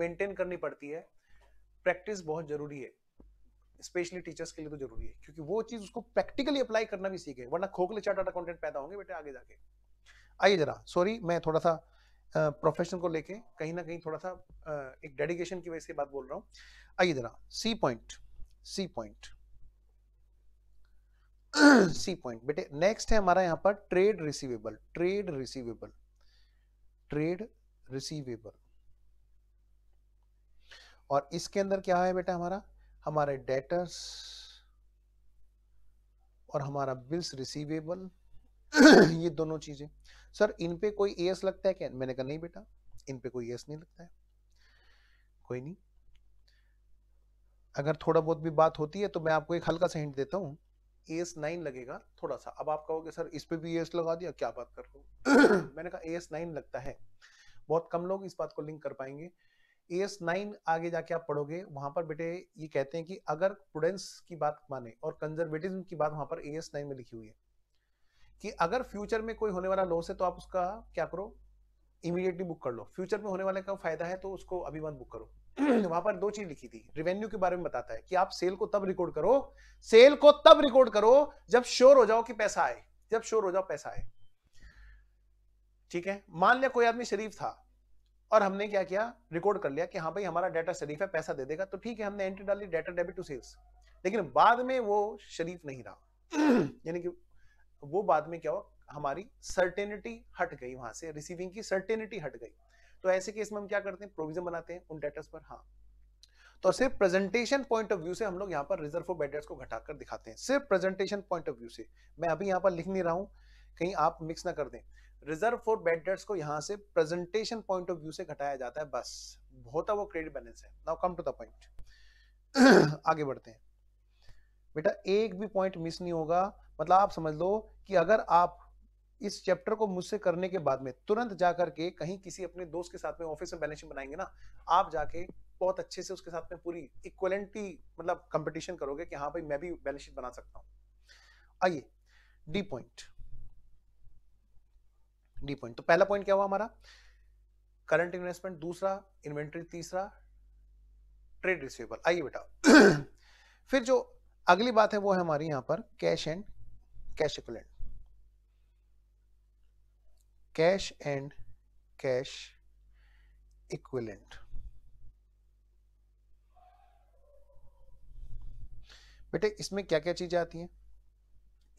मेंटेन [CLEARS THROAT] करनी पड़ती है प्रैक्टिस बहुत ज़रूरी है स्पेशली टीचर्स के लिए तो जरूरी है क्योंकि वो चीज़ उसको प्रैक्टिकली अप्लाई करना भी सीखे वरना खोखले चार्टर्ड अकाउंटेंट पैदा होंगे बेटे आगे जाके आइए जरा सॉरी मैं थोड़ा सा प्रोफेशन को लेके कहीं ना कहीं थोड़ा सा एक डेडिकेशन की वजह से बात बोल रहा हूँ आइए जरा C point C point C point बेटे नेक्स्ट है हमारा यहाँ पर trade receivable trade receivable trade receivable और इसके अंदर क्या है बेटा हमारा हमारे डेटर्स और हमारा बिल्स रिसीवेबल [CLEARS THROAT] ये दोनों चीजें सर इन पे कोई एस लगता है क्या मैंने कहा नहीं बेटा इन पे कोई एस नहीं लगता है कोई नहीं अगर थोड़ा बहुत भी बात होती है तो मैं आपको एक हल्का सा हिंट देता हूँ एस नाइन लगेगा थोड़ा सा अब आप कहोगे सर इस पे भी एस लगा दिया क्या बात कर रहे हो [CLEARS THROAT] मैंने कहा एस नाइन लगता है बहुत कम लोग इस बात को लिंक कर पाएंगे एस नाइन आगे जाके आप पढ़ोगे वहां पर बेटे ये कहते हैं कि अगर प्रूडेंस की बात माने और कंजर्वेटिज्म की बात वहां पर एस नाइन में लिखी हुई है कि अगर फ्यूचर में कोई होने वाला लॉस है तो आप उसका क्या करो इमीडिएटली बुक कर लो फ्यूचर में होने वाले का फायदा है तो उसको अभी मत बुक करो [CLEARS THROAT] वहां पर दो चीज लिखी थी रिवेन्यू के बारे में बताता है कि आप सेल को तब रिकॉर्ड करो सेल को तब रिकॉर्ड करो जब श्योर हो जाओ कि पैसा आए जब श्योर हो जाओ पैसा आए ठीक है मान लिया कोई आदमी शरीफ था और हमने क्या किया रिकॉर्ड कर लिया कि हाँ भाई हमारा डाटा शरीफ है पैसा दे देगा तो ठीक है हमने एंट्री डाली डाटा डेबिट टू सेल्स लेकिन बाद में वो शरीफ नहीं रहा [CLEARS THROAT] यानी कि तो वो बाद में क्या हुआ हमारी सर्टेनिटी हट गई वहां से रिसीविंग की सर्टेनिटी हट गई तो ऐसे केस में हम क्या करते हैं प्रोविजन बनाते हैं उन डेटर्स पर हाँ तो सिर्फ प्रेजेंटेशन पॉइंट ऑफ व्यू से हम लोग यहाँ पर रिजर्व फॉर बेटर्स को घटाकर दिखाते हैं सिर्फ प्रेजेंटेशन पॉइंट ऑफ व्यू से मैं अभी यहाँ पर लिख नहीं रहा हूँ कहीं आप मिक्स ना कर दें रिजर्व फॉर बेटर्स को यहाँ से प्रेजेंटेशन पॉइंट ऑफ व्यू से घटाया जाता है बस बहुत वो क्रेडिट बैलेंस है now come to the point आगे बढ़ते हैं बेटा एक भी पॉइंट मिस नहीं होगा मतलब आप समझ लो कि अगर आप इस चैप्टर को मुझसे करने के बाद में तुरंत जा करके कहीं किसी अपने दोस्त के साथ में ऑफिस में बैलेंस बनाएंगे ना आप जाके बहुत अच्छे से उसके साथ में पूरी इक्वलेंटी मतलब कंपटीशन करोगे कि हाँ भाई मैं भी बैलेंस शीट बना सकता हूँ आइए डी पॉइंट डी पॉइंट तो पहला पॉइंट क्या हुआ हमारा करंट इन्वेस्टमेंट दूसरा इन्वेंट्री तीसरा ट्रेड रिसीवेबल आइए बेटा [CLEARS THROAT] फिर जो अगली बात है वो है हमारी यहाँ पर cash and cash equivalent cash and cash equivalent बेटे इसमें क्या क्या चीजें आती हैं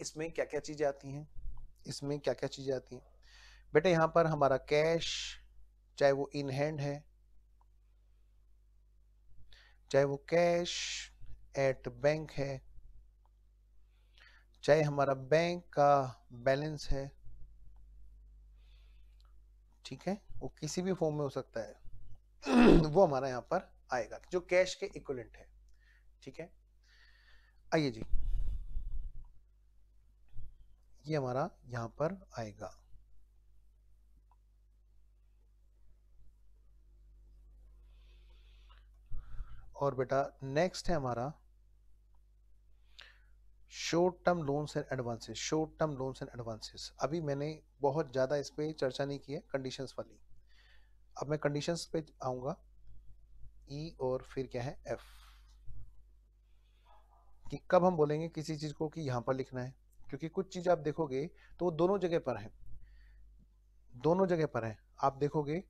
इसमें क्या क्या चीजें आती हैं इसमें क्या क्या चीजें आती हैं बेटे यहां पर हमारा कैश चाहे वो इन हैंड है चाहे वो कैश एट बैंक है चाहे हमारा बैंक का बैलेंस है ठीक है वो किसी भी फॉर्म में हो सकता है [CLEARS THROAT] वो हमारा यहाँ पर आएगा जो कैश के इक्वलेंट है ठीक है आइए जी ये हमारा यहाँ पर आएगा और बेटा नेक्स्ट है हमारा short term loans and advances short term loans and advances अभी मैंने बहुत ज़्यादा इस पर चर्चा नहीं की है कंडीशंस वाली अब मैं कंडीशंस पे आऊँगा ई e और फिर क्या है एफ कि कब हम बोलेंगे किसी चीज़ को कि यहाँ पर लिखना है क्योंकि कुछ चीज़ आप देखोगे तो वो दोनों जगह पर है दोनों जगह पर है आप देखोगे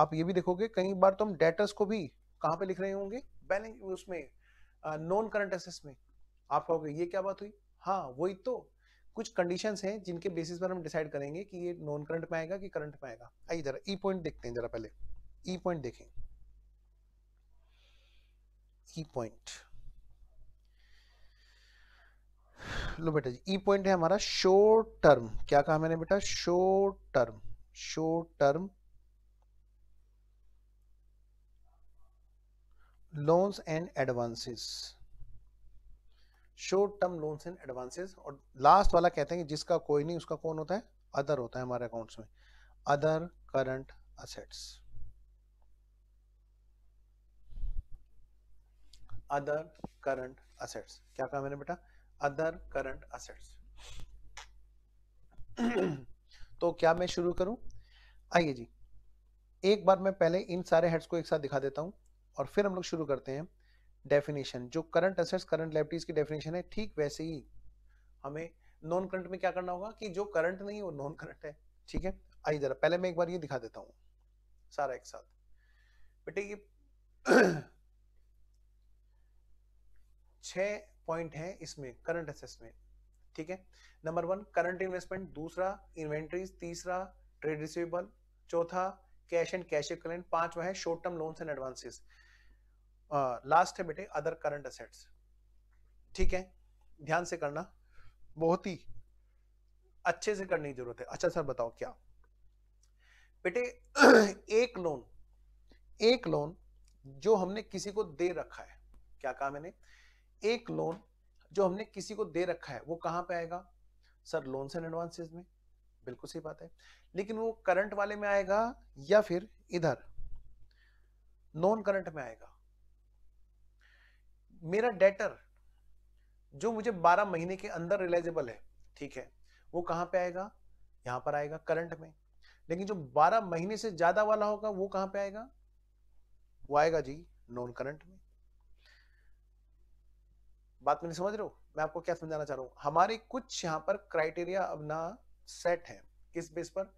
आप ये भी देखोगे कई बार तो हम डेटर्स को भी कहाँ पे लिख रहे होंगे बैलेंस उसमें नॉन करंट एसेस में आप कहोगे ये क्या बात हुई हाँ वही तो कुछ कंडीशंस हैं जिनके बेसिस पर हम डिसाइड करेंगे कि ये नॉन करंट में आएगा कि करंट में आएगा आइए जरा ई e पॉइंट देखते हैं जरा पहले ई e पॉइंट देखें ई e पॉइंट लो बेटा जी ई पॉइंट है हमारा शोर्ट टर्म क्या कहा मैंने बेटा short term short term loans and advances short term loans and advances और लास्ट वाला कहते हैं कि जिसका कोई नहीं उसका कौन होता है अदर होता है हमारे अकाउंट्स में other current assets other current assets क्या कहा मैंने बेटा अदर करंट असेट्स तो क्या मैं शुरू करूं आइए जी एक बार मैं पहले इन सारे हेड्स को एक साथ दिखा देता हूं और फिर हम लोग शुरू करते हैं डेफिनेशन जो करंट असेट्स करंट लाइबिलिटीज की डेफिनेशन है ठीक वैसे ही हमें नॉन करंट में क्या करना होगा कि जो करंट नहीं है वो नॉन करंट है ठीक है आई जरा पहले मैं एक बार ये दिखा देता हूँ सारा एक साथ बेटे ये [CLEARS THROAT] छह पॉइंट है इसमें करंट असेट्स में ठीक है नंबर वन करंट इन्वेस्टमेंट दूसरा इन्वेंट्रीज तीसरा ट्रेड रिसीवेबल चौथा कैश एंड कैश इक्वलेंट पांचवा है short term loans and advances last है बेटे अदर करंट असेट्स ठीक है ध्यान से करना बहुत ही अच्छे से करने की जरूरत है अच्छा सर बताओ क्या बेटे [CLEARS THROAT] एक लोन एक लोन जो हमने किसी को दे रखा है क्या कहा मैंने एक लोन जो हमने किसी को दे रखा है वो कहां पे आएगा सर लोन एंड एडवांसेस में बिल्कुल सही बात है लेकिन वो करंट वाले में आएगा या फिर इधर नॉन करंट में आएगा मेरा डेटर जो मुझे 12 महीने के अंदर रिलाइजेबल है ठीक है वो कहां पे आएगा यहां पर आएगा करंट में लेकिन जो 12 महीने से ज्यादा वाला होगा वो कहां पे आएगा वो आएगा जी नॉन करंट में बात मैंने समझ रहे हो मैं आपको क्या समझाना चाह रहा हूं हमारे कुछ यहां पर क्राइटेरिया अपना सेट है किस बेस पर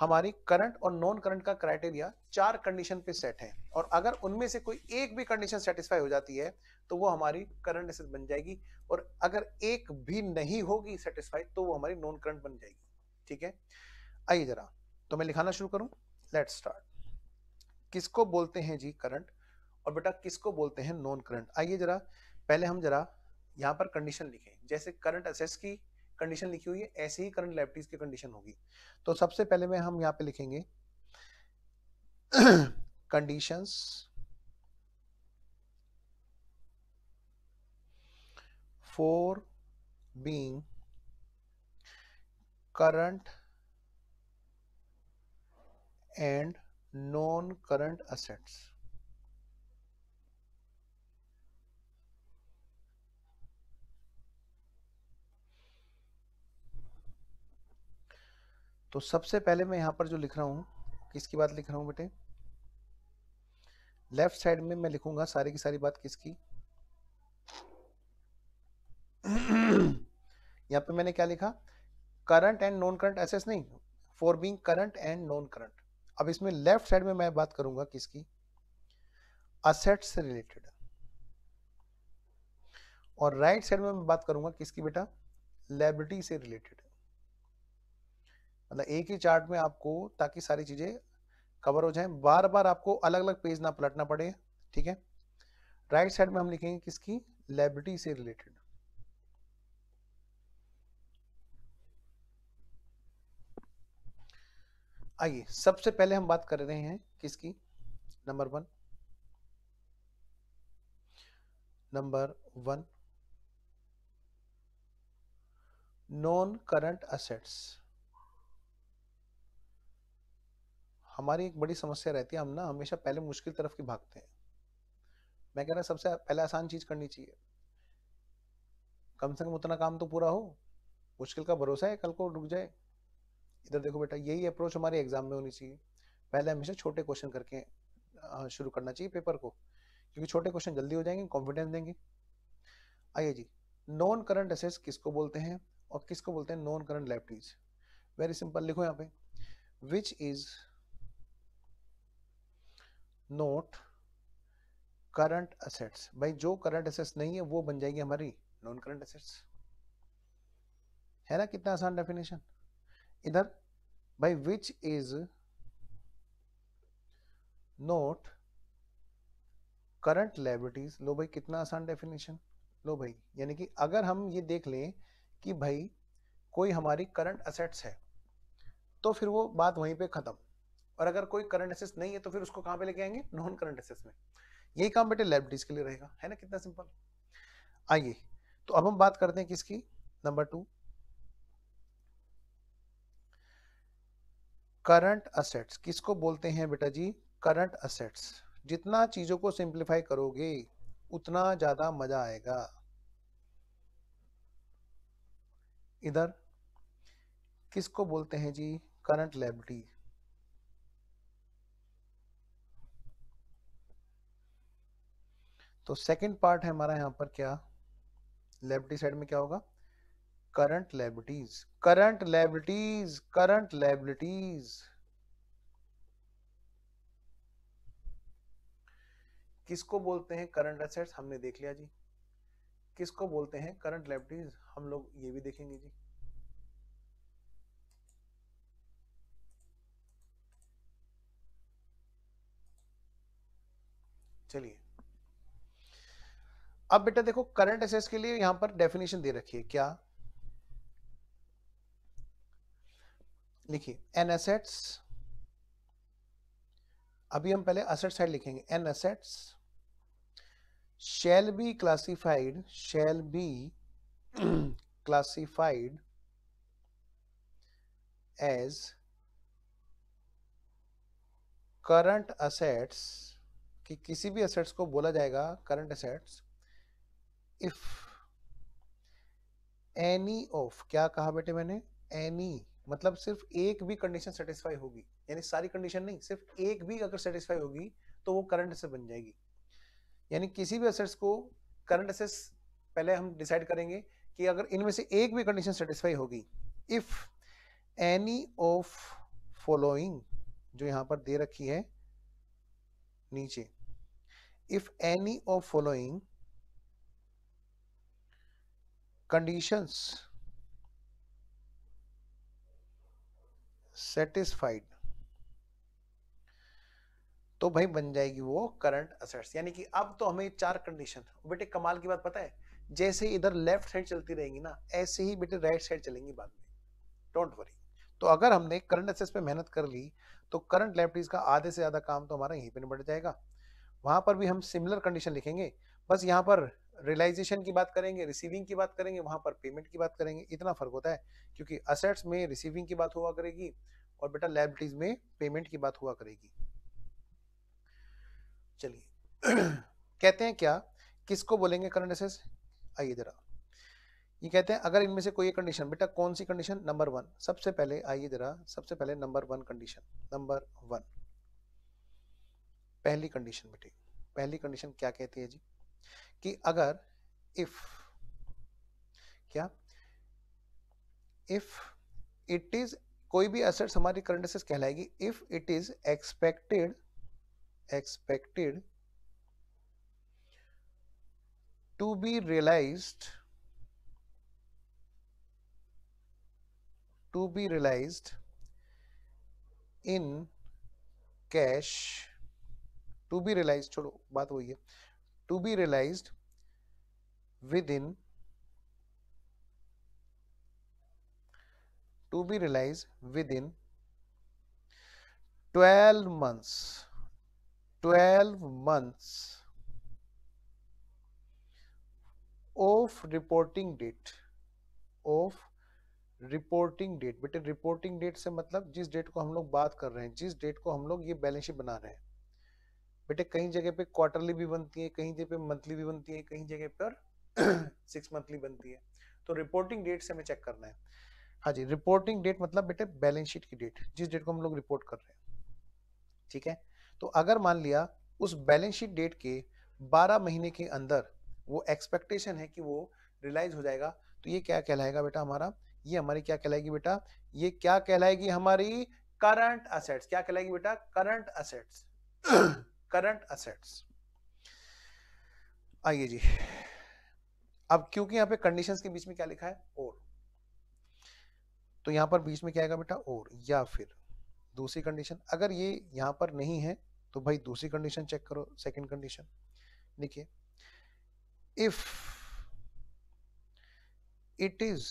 हमारी करंट और नॉन करंट का क्राइटेरिया चार कंडीशन पे सेट है और अगर उनमें से कोई एक भी कंडीशन सेटिस्फाई हो जाती है तो वो हमारी करंट एसेट बन जाएगी और अगर एक भी नहीं होगी सेटिस्फाई तो वो हमारी नॉन करंट बन जाएगी ठीक है आइए जरा तो मैं लिखाना शुरू करूं लेट स्टार्ट किसको बोलते हैं जी करंट और बेटा किसको बोलते हैं नॉन करंट आइए जरा पहले हम जरा यहाँ पर कंडीशन लिखें जैसे करंट असेस की कंडीशन लिखी हुई है ऐसे ही करंट लेफ्टीज की कंडीशन होगी तो सबसे पहले में हम यहाँ पे लिखेंगे conditions for being current and non current assets तो सबसे पहले मैं यहाँ पर जो लिख रहा हूँ किसकी बात लिख रहा हूँ बेटे लेफ्ट साइड में मैं लिखूंगा सारी की सारी बात किसकी [CLEARS THROAT] यहाँ पे मैंने क्या लिखा करंट एंड नॉन करंट एसेस नहीं for being current and non current अब इसमें लेफ्ट साइड में मैं बात करूंगा किसकी असेट से रिलेटेड और राइट right साइड में मैं बात करूंगा किसकी बेटा लेबरिटी से रिलेटेड मतलब एक ही चार्ट में आपको ताकि सारी चीज़ें कवर हो जाए बार बार आपको अलग अलग पेज ना पलटना पड़े ठीक है राइट साइड में हम लिखेंगे किसकी लाइबिलिटी से रिलेटेड आइए सबसे पहले हम बात कर रहे हैं किसकी number one number one non current assets हमारी एक बड़ी समस्या रहती है हम ना हमेशा पहले मुश्किल तरफ की भागते हैं मैं कह रहा सबसे पहले आसान चीज करनी चाहिए कम से कम उतना काम तो पूरा हो मुश्किल का भरोसा है कल को रुक जाए इधर देखो बेटा यही अप्रोच हमारे एग्जाम में होनी चाहिए पहले हमेशा छोटे क्वेश्चन करके शुरू करना चाहिए पेपर को क्योंकि छोटे क्वेश्चन जल्दी हो जाएंगे कॉन्फिडेंस देंगे आइए जी नॉन करंट असेट्स किसको बोलते हैं और किसको बोलते हैं non current liabilities very simple लिखो यहाँ पे which is not current assets भाई जो करंट असेट्स नहीं है वो बन जाएगी हमारी नॉन करंट असेट्स है ना कितना आसान डेफिनेशन इधर भाई which is not current liabilities लो भाई कितना आसान डेफिनेशन लो भाई यानी कि अगर हम ये देख लें कि भाई कोई हमारी करंट असेट्स है तो फिर वो बात वहीं पे ख़त्म और अगर कोई करंट एसेस नहीं है तो फिर उसको कहां पे लेके आएंगे नॉन करंट एसेस में यही काम बेटे लाइबिलिटीज के लिए रहेगा है ना कितना सिंपल आइए तो अब हम बात करते हैं किसकी नंबर टू करंट असेट्स किसको बोलते हैं बेटा जी करंट असेट्स जितना चीजों को सिंप्लीफाई करोगे उतना ज्यादा मजा आएगा इधर किसको बोलते हैं जी करंट लाइबिलिटी तो सेकंड पार्ट है हमारा यहाँ पर क्या लेबिलिटी साइड में क्या होगा current liabilities current liabilities current liabilities किसको बोलते हैं करंट एसेट्स हमने देख लिया जी किसको बोलते हैं करंट लेबिलिटीज हम लोग ये भी देखेंगे जी चलिए अब बेटा देखो करंट असेट्स के लिए यहां पर डेफिनेशन दे रखी है क्या लिखिए एन असेट्स अभी हम पहले असेट साइड लिखेंगे an assets shall be classified shall be classified as current assets कि किसी भी असेट्स को बोला जाएगा current assets if any of क्या कहा बेटे मैंने एनी मतलब सिर्फ एक भी कंडीशन सेटिस्फाई होगी यानी सारी कंडीशन नहीं सिर्फ एक भी अगर सेटिस्फाई होगी तो वो करंट से बन जाएगी यानी किसी भी असेट्स को करंट असेट्स पहले हम डिसाइड करेंगे कि अगर इनमें से एक भी कंडीशन सेटिस्फाई होगी इफ एनी ऑफ फॉलोइंग जो यहां पर दे रखी है नीचे if any of following conditions satisfied तो भाई बन जाएगी वो करंट असेट्स यानी कि अब तो हमें चार कंडीशन बेटे कमाल की बात पता है जैसे इधर लेफ्ट साइड चलती रहेंगी ना ऐसे ही बेटे राइट साइड चलेंगी बाद में डोंट वरी तो अगर हमने करंट असेट्स पे मेहनत कर ली तो करंट लेफ्टीज का आधे से ज़्यादा काम तो हमारा यहीं पे निपट जाएगा वहां पर भी हम सिमिलर कंडीशन लिखेंगे बस यहाँ पर रियलाइजेशन की बात करेंगे रिसीविंग की बात करेंगे वहां पर पेमेंट की बात करेंगे इतना फर्क होता है क्योंकि असेट्स में रिसीविंग की बात हुआ करेगी और बेटा लाइबिलिटीज में पेमेंट की बात हुआ करेगी चलिए [CLEARS THROAT] कहते हैं क्या किसको बोलेंगे करंट एसेस आइए जरा ये कहते हैं अगर इनमें से कोई कंडीशन बेटा कौन सी कंडीशन नंबर वन सबसे पहले आइए जरा सबसे पहले number one condition number one पहली कंडीशन बेटे पहली कंडीशन क्या कहती है जी कि अगर इफ क्या इफ इट इज कोई भी असर हमारी करंट एसेट्स कहलाएगी if it is expected expected to be realized to be realize in cash to be realize छोड़ो बात वही है to be realized within to be realized within 12 months 12 months of reporting date of reporting date बेटे reporting date से मतलब जिस date को हम लोग बात कर रहे हैं जिस डेट को हम लोग ये बैलेंस शीट बना रहे हैं बेटे कहीं जगह पे क्वार्टरली भी बनती है कहीं जगह पे मंथली भी बनती है कहीं जगह पर सिक्स मंथली बनती है तो रिपोर्टिंग डेट से हमें चेक करना है हाँ जी रिपोर्टिंग डेट मतलब बेटे बैलेंस शीट की डेट जिस डेट को हम लोग रिपोर्ट कर रहे हैं ठीक है तो अगर मान लिया उस बैलेंस शीट डेट के 12 महीने के अंदर वो एक्सपेक्टेशन है कि वो रिलाइज हो जाएगा तो ये क्या कहलाएगा बेटा हमारा ये हमारी क्या कहलाएगी बेटा ये क्या कहलाएगी हमारी करंट असेट्स क्या कहलाएगी बेटा करंट असेट्स [CLEARS THROAT] करंट असेट्स आइए जी अब क्योंकि यहां पे कंडीशंस के बीच में क्या लिखा है और तो यहां पर बीच में क्या आएगा बेटा और या फिर दूसरी कंडीशन अगर ये यहां पर नहीं है तो भाई दूसरी कंडीशन चेक करो सेकंड कंडीशन लिखिए if it is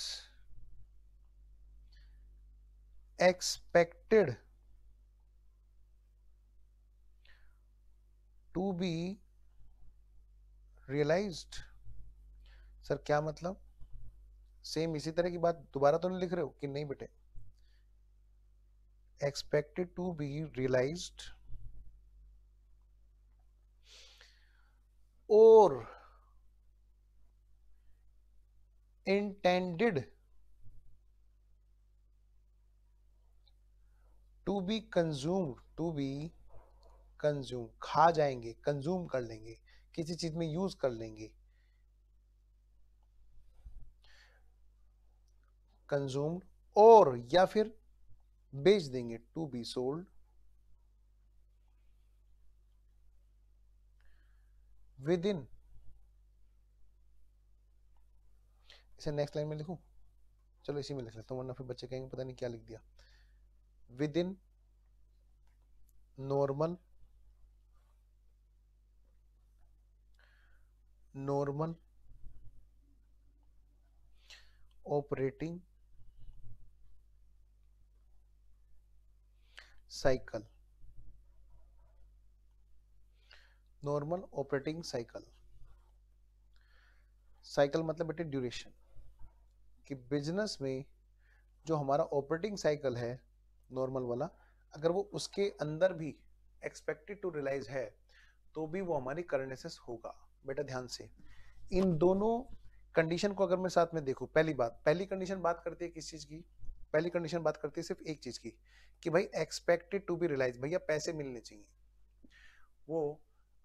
expected to be realized sir क्या मतलब सेम इसी तरह की बात दोबारा तो नहीं लिख रहे हो कि नहीं बेटे एक्सपेक्टेड टू बी रियलाइज और intended to be consume to be consume खा जाएंगे कंज्यूम कर लेंगे किसी चीज में यूज कर लेंगे कंज्यूम्ड और या फिर बेच देंगे to be sold within इसे नेक्स्ट लाइन में लिखू चलो इसी में लिख लेता हूं वरना फिर बच्चे कहेंगे पता नहीं क्या लिख दिया within normal normal operating cycle normal operating cycle cycle मतलब बेटे ड्यूरेशन कि बिजनेस में जो हमारा ऑपरेटिंग साइकिल है नॉर्मल वाला अगर वो उसके अंदर भी एक्सपेक्टेड टू रियलाइज है तो भी वो हमारी करनेसेस होगा बेटा ध्यान से इन दोनों कंडीशन को अगर मैं साथ में देखूं पहली बात पहली कंडीशन बात करती है किस चीज़ की पहली कंडीशन बात करती है सिर्फ एक चीज़ की कि भाई एक्सपेक्टेड टू बी रियलाइज भैया पैसे मिलने चाहिए वो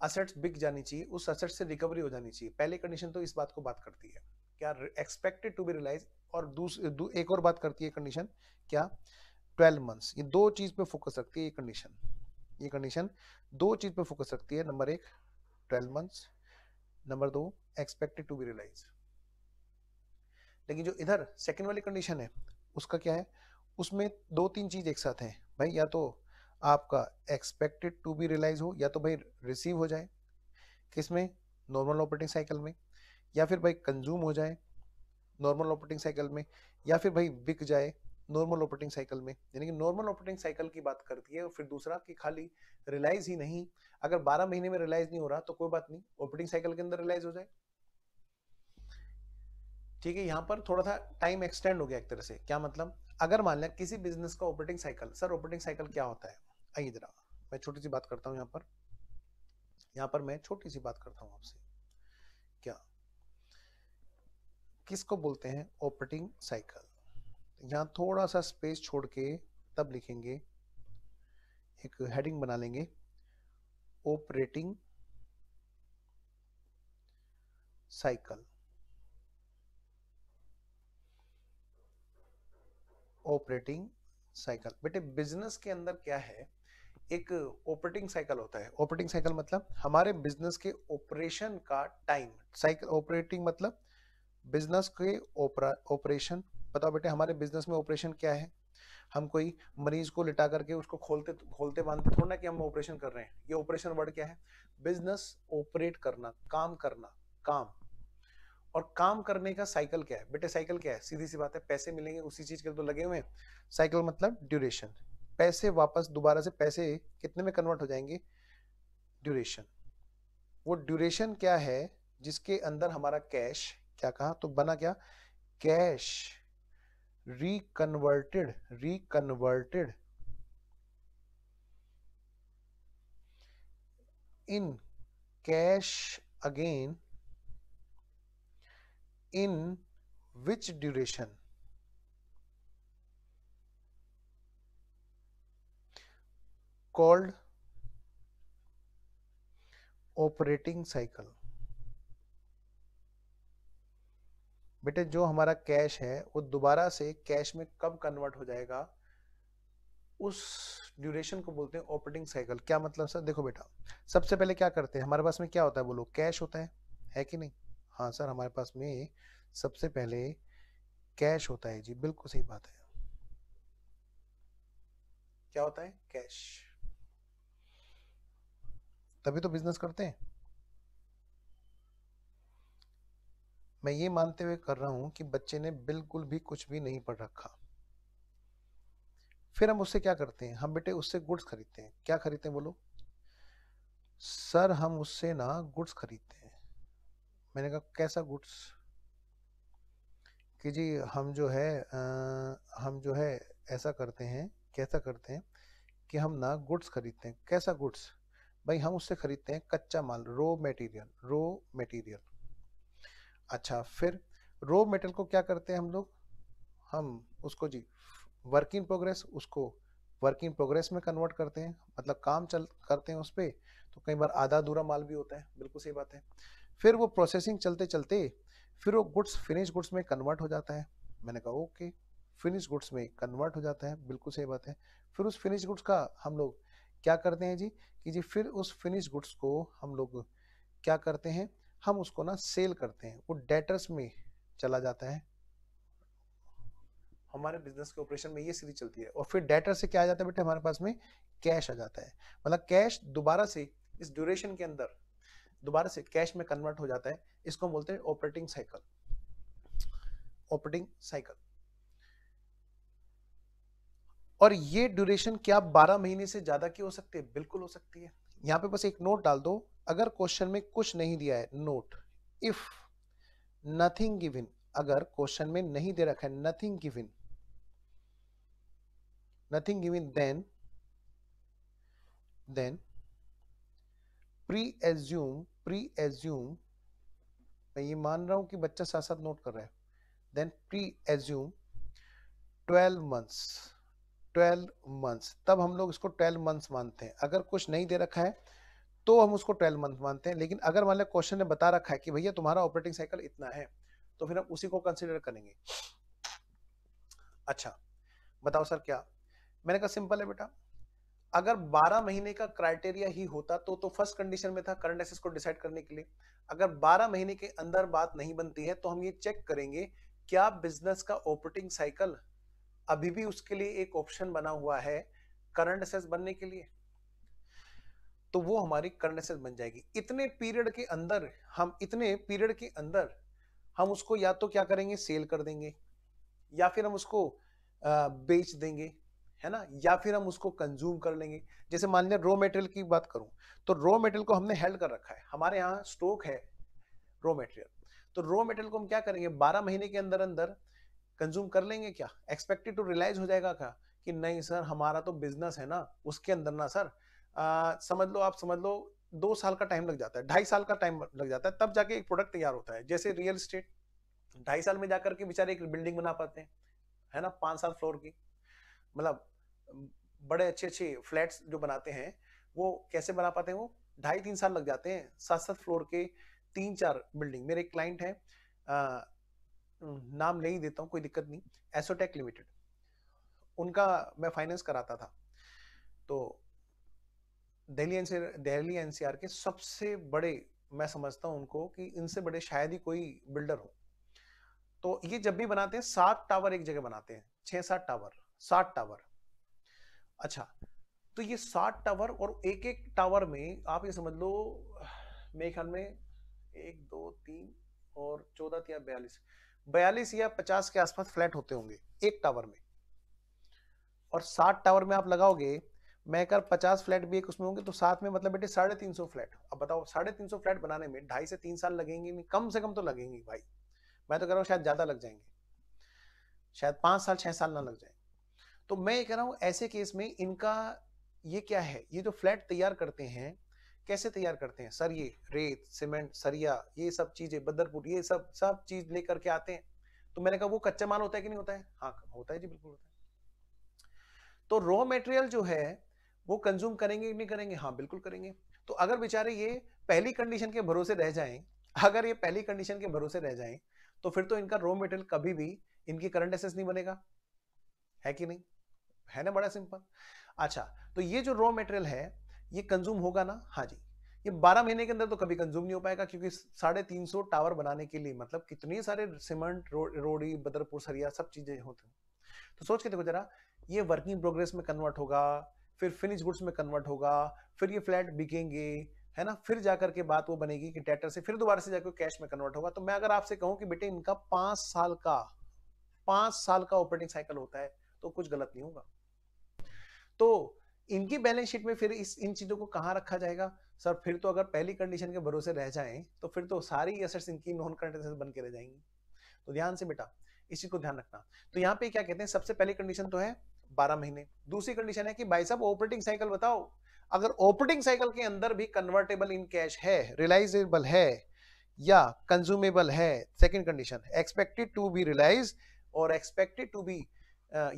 असेट्स बिक जानी चाहिए उस असेट से रिकवरी हो जानी चाहिए पहली कंडीशन तो इस बात को बात करती है क्या एक्सपेक्टेड टू बी रियलाइज और दूसरी एक और बात करती है कंडीशन क्या ट्वेल्व मंथ्स ये दो चीज़ पे फोकस रखती है ये कंडीशन ये कंडीशन दो चीज़ पे फोकस रखती है नंबर एक ट्वेल्व मंथ्स नंबर दो एक्सपेक्टेड टू बी रियलाइज लेकिन जो इधर सेकेंड वाली कंडीशन है उसका क्या है उसमें दो तीन चीज एक साथ हैं भाई या तो आपका एक्सपेक्टेड टू बी रियलाइज हो या तो भाई रिसीव हो जाए किसमें नॉर्मल ऑपरेटिंग साइकिल में या फिर भाई कंज्यूम हो जाए नॉर्मल ऑपरेटिंग साइकिल में या फिर भाई बिक जाए नॉर्मल ऑपरेटिंग साइकिल में यानी कि नॉर्मल ऑपरेटिंग साइकिल की बात करती है और फिर दूसरा कि खाली रिलाइज ही नहीं अगर 12 महीने में रिलाइज नहीं हो रहा तो कोई बात नहीं ऑपरेटिंग साइकिल के अंदर रिलाइज हो जाए ठीक है यहाँ पर थोड़ा सा टाइम एक्सटेंड हो गया एक तरह से क्या मतलब अगर मान लिया किसी बिजनेस का operating cycle sir operating cycle क्या होता है आइए जरा मैं छोटी सी बात करता हूँ यहाँ पर यहाँ पर मैं छोटी सी बात करता हूँ आपसे क्या किसको बोलते हैं ऑपरेटिंग साइकिल यहाँ थोड़ा सा स्पेस छोड़ के तब लिखेंगे एक हेडिंग बना लेंगे ऑपरेटिंग साइकिल ऑपरेटिंग साइकिल बेटे बिजनेस के अंदर क्या है एक ऑपरेटिंग साइकिल होता है ऑपरेटिंग साइकिल मतलब हमारे बिजनेस के ऑपरेशन का टाइम साइकिल ऑपरेटिंग मतलब बिजनेस के ऑपरेशन बताओ बेटे हमारे बिजनेस में ऑपरेशन क्या है हम कोई मरीज को लिटा करके उसको खोलते खोलते बांधते थोड़ा ना कि हम ऑपरेशन कर रहे हैं ये ऑपरेशन वर्ड क्या है बिजनेस ऑपरेट करना काम करना काम और काम करने का साइकिल क्या है बेटे साइकिल क्या है सीधी सी बात है पैसे मिलेंगे उसी चीज के तो लगे हुए साइकिल मतलब ड्यूरेशन पैसे वापस दोबारा से पैसे कितने में कन्वर्ट हो जाएंगे ड्यूरेशन वो ड्यूरेशन क्या है जिसके अंदर हमारा कैश क्या कहा तो बना क्या cash reconverted reconverted in cash again in which duration called operating cycle बेटे जो हमारा कैश है वो दोबारा से कैश में कब कन्वर्ट हो जाएगा उस ड्यूरेशन को बोलते हैं ऑपरेटिंग साइकिल क्या मतलब सर देखो बेटा सबसे पहले क्या करते हैं हमारे पास में क्या होता है बोलो कैश होता है है कि नहीं हाँ सर हमारे पास में सबसे पहले कैश होता है जी बिल्कुल सही बात है क्या होता है कैश तभी तो बिजनेस करते हैं मैं ये मानते हुए कर रहा हूं कि बच्चे ने बिल्कुल भी कुछ भी नहीं पढ़ रखा फिर हम उससे क्या करते हैं हम बेटे उससे गुड्स खरीदते हैं क्या खरीदते हैं बोलो सर हम उससे ना गुड्स खरीदते हैं मैंने कहा कैसा गुड्स कि जी हम जो है आ, हम जो है ऐसा करते हैं कैसा करते हैं कि हम ना गुड्स खरीदते हैं कैसा गुड्स भाई हम उससे खरीदते हैं कच्चा माल रो मटेरियल रो मटेरियल अच्छा फिर रो मेटल को क्या करते हैं हम लोग हम उसको जी वर्क इन प्रोग्रेस उसको वर्क इन प्रोग्रेस में कन्वर्ट करते हैं मतलब काम चल करते हैं उस पर तो कई बार आधा अधूरा माल भी होता है बिल्कुल सही बात है फिर वो प्रोसेसिंग चलते चलते फिर वो गुड्स फिनिश गुड्स में कन्वर्ट हो जाता है मैंने कहा ओके फिनिश गुड्स में कन्वर्ट हो जाता है बिल्कुल सही बात है फिर उस फिनिश गुड्स का हम लोग क्या करते हैं जी कि जी फिर उस फिनिश गुड्स को हम लोग क्या करते हैं हम उसको ना सेल करते हैं वो डेटर्स में चला जाता है हमारे बिजनेस के ऑपरेशन में ये सीरीज चलती है और फिर डेटर से क्या आ जाता है बेटे हमारे पास में कैश आ जाता है मतलब कैश दोबारा से इस ड्यूरेशन के अंदर दोबारा से कैश में कन्वर्ट हो जाता है इसको हम बोलते हैं ऑपरेटिंग साइकिल ऑपरेटिंग साइकिल और ये ड्यूरेशन क्या 12 महीने से ज्यादा की हो सकती है बिल्कुल हो सकती है यहाँ पे बस एक नोट डाल दो अगर क्वेश्चन में कुछ नहीं दिया है नोट इफ नथिंग गिविन अगर क्वेश्चन में नहीं दे रखा है nothing given nothing given then then pre assume pre assume मैं ये मान रहा हूं कि बच्चा साथ साथ नोट कर रहा है then pre assume 12 months twelve months तब हम लोग इसको ट्वेल्व मंथ्स मानते हैं अगर कुछ नहीं दे रखा है तो हम उसको ट्वेल्व मंथ मानते हैं लेकिन अगर मान लिया क्वेश्चन ने बता रखा है कि भैया तुम्हारा ऑपरेटिंग साइकिल इतना है तो फिर हम उसी को कंसिडर करेंगे अच्छा बताओ सर क्या मैंने कहा सिंपल है बेटा अगर 12 महीने का क्राइटेरिया ही होता तो तो फर्स्ट कंडीशन में था करंट एसेस को डिसाइड करने के लिए अगर 12 महीने के अंदर बात नहीं बनती है तो हम ये चेक करेंगे क्या बिजनेस का ऑपरेटिंग साइकिल अभी भी उसके लिए एक ऑप्शन बना हुआ है करंट असेस बनने के लिए तो वो हमारी करंट असेस बन जाएगी इतने पीरियड के अंदर हम इतने पीरियड के अंदर हम उसको या तो क्या करेंगे सेल कर देंगे या फिर हम उसको बेच देंगे है ना या फिर हम उसको कंज्यूम कर लेंगे जैसे मान लिया रॉ मेटेरियल की बात करूं तो रॉ मेटेरियल को हमने हेल्ड कर रखा है हमारे यहाँ स्टॉक है रॉ मेटेरियल तो रॉ मेटेरियल को हम क्या करेंगे बारह महीने के अंदर अंदर कंज्यूम कर लेंगे क्या एक्सपेक्टेड टू रियलाइज हो जाएगा क्या कि नहीं सर हमारा तो बिजनेस है ना उसके अंदर ना सर आ, समझ लो आप समझ लो दो साल का टाइम लग जाता है ढाई साल का टाइम लग जाता है तब जाके एक प्रोडक्ट तैयार होता है जैसे रियल स्टेट ढाई साल में जाकर के बेचारे एक बिल्डिंग बना पाते हैं है ना पांच साल फ्लोर की मतलब बड़े अच्छे अच्छे फ्लैट्स जो बनाते हैं वो कैसे बना पाते हैं वो ढाई तीन साल लग जाते हैं सात सात फ्लोर के तीन चार बिल्डिंग मेरे एक क्लाइंट है हम्म, नाम नहीं देता हूँ कोई दिक्कत नहीं एसोटेक लिमिटेड उनका मैं फाइनेंस कराता था तो दिल्ली एनसीआर दिल्ली एनसीआर के सबसे बड़े मैं समझता हूँ उनको कि इनसे बड़े शायद ही कोई बिल्डर हो तो ये जब भी बनाते हैं सात टावर एक जगह बनाते हैं छह सात टावर सात टावर अच्छा तो ये सात टावर और एक एक टावर में आप ये समझ लो मेरे ख्याल में एक दो तीन और चौदह या बयालीस बयालीस या पचास के आसपास फ्लैट होते होंगे एक टावर में और सात टावर में आप लगाओगे मैं कर पचास फ्लैट भी एक उसमें होंगे तो साथ में मतलब बेटे साढ़े तीन सौ फ्लैट अब बताओ साढ़े तीन सौ फ्लैट बनाने में ढाई से तीन साल लगेंगे नहीं कम से कम तो लगेंगे भाई मैं तो कह रहा हूँ शायद ज्यादा लग जाएंगे शायद पांच साल छह साल ना लग जाए तो मैं ये कह रहा हूँ ऐसे केस में इनका ये क्या है ये जो फ्लैट तैयार करते हैं कैसे तैयार करते हैं सरिये रेत सीमेंट सरिया ये सब चीजें बदरपुट ये सब सब चीज लेकर के आते हैं तो मैंने कहा वो कच्चा माल होता है कि नहीं होता है हाँ होता है जी बिल्कुल होता है तो रॉ मेटेरियल जो है वो कंज्यूम करेंगे कि नहीं करेंगे हाँ बिल्कुल करेंगे तो अगर बेचारे ये पहली कंडीशन के भरोसे रह जाएं अगर ये पहली कंडीशन के भरोसे रह जाएं तो फिर तो इनका रॉ मेटेरियल कभी भी इनकी करंट एसेस नहीं बनेगा है कि नहीं है ना बड़ा सिंपल अच्छा तो ये जो रॉ मेटेरियल है ये कंज्यूम होगा ना हाँ जी ये 12 महीने के अंदर तो कभी कंज्यूम नहीं हो पाएगा क्योंकि साढ़े तीन सौ टावर बनाने के लिए मतलब कितने सारे सीमेंट रो, रोडी बदरपुर सरिया सब चीजें होती हैं तो सोच के देखो जरा ये वर्किंग प्रोग्रेस में कन्वर्ट होगा फिर फिनिश गुड्स में कन्वर्ट होगा फिर ये फ्लैट बिकेंगे है ना फिर जाकर के बात वो बनेगी कि डेटर से फिर दोबारा से जाकर कैश में कन्वर्ट होगा तो मैं अगर आपसे कहूं कि बेटे इनका पांच साल का पांच साल का ऑपरेटिंग साइकिल होता है तो कुछ गलत नहीं होगा तो इनकी बैलेंस शीट में फिर इस इन चीजों को कहाँ रखा जाएगा सर फिर तो अगर पहली कंडीशन के भरोसे रह जाएं तो फिर तो सारी असेट्स इनकी नॉन करंट असेट्स बन के रह जाएंगी तो ध्यान से बेटा इसी को ध्यान रखना तो यहाँ पे क्या कहते हैं सबसे पहली कंडीशन तो है बारह महीने दूसरी कंडीशन है कि भाई साहब ऑपरेटिंग साइकिल बताओ अगर ऑपरेटिंग साइकिल के अंदर भी कन्वर्टेबल इन कैश है रिलाइजेबल है या कंज्यूमेबल है second condition expected to be realise और एक्सपेक्टेड टू बी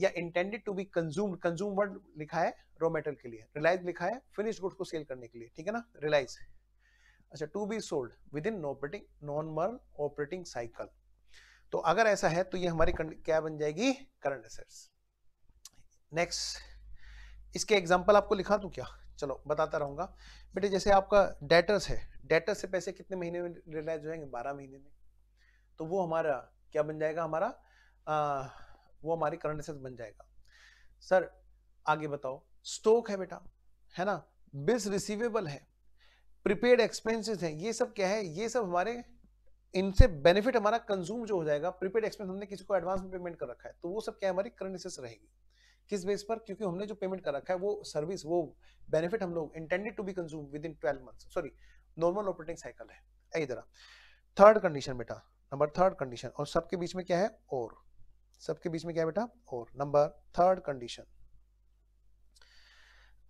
या intended to be consumed consume word लिखा है रॉ मेटेरियल के लिए रिलायंस लिखा है फिनिश गुड्स को सेल करने के लिए ठीक है ना रिलाइज अच्छा to be sold within operating normal operating cycle तो अगर ऐसा है तो ये हमारी क्या बन जाएगी करंट असेट्स नेक्स्ट इसके एग्जाम्पल आपको लिखा दूँ क्या चलो बताता रहूंगा बेटे जैसे आपका डेटर्स है डेटर्स से पैसे कितने महीने में रिलाइज हो जाएंगे बारह महीने में तो वो हमारा क्या बन जाएगा हमारा वो हमारी करंट एसेट बन जाएगा सर आगे बताओ स्टॉक है बेटा है ना बिल्स रिसीवेबल है प्रीपेड एक्सपेंसेस हैं ये सब क्या है ये सब हमारे इनसे बेनिफिट हमारा कंज्यूम जो हो जाएगा प्रीपेड एक्सपेंस हमने किसी को एडवांस में पेमेंट कर रखा है तो वो सब क्या है हमारी करंट असेट्स रहेगी किस बेस पर क्योंकि हमने जो पेमेंट कर रखा है वो सर्विस वो बेनिफिट हम लोग intended to be consume within twelve months sorry normal operating cycle है इधर थर्ड कंडीशन बेटा नंबर थर्ड कंडीशन और सबके बीच में क्या है और सबके बीच में क्या बेटा और नंबर थर्ड कंडीशन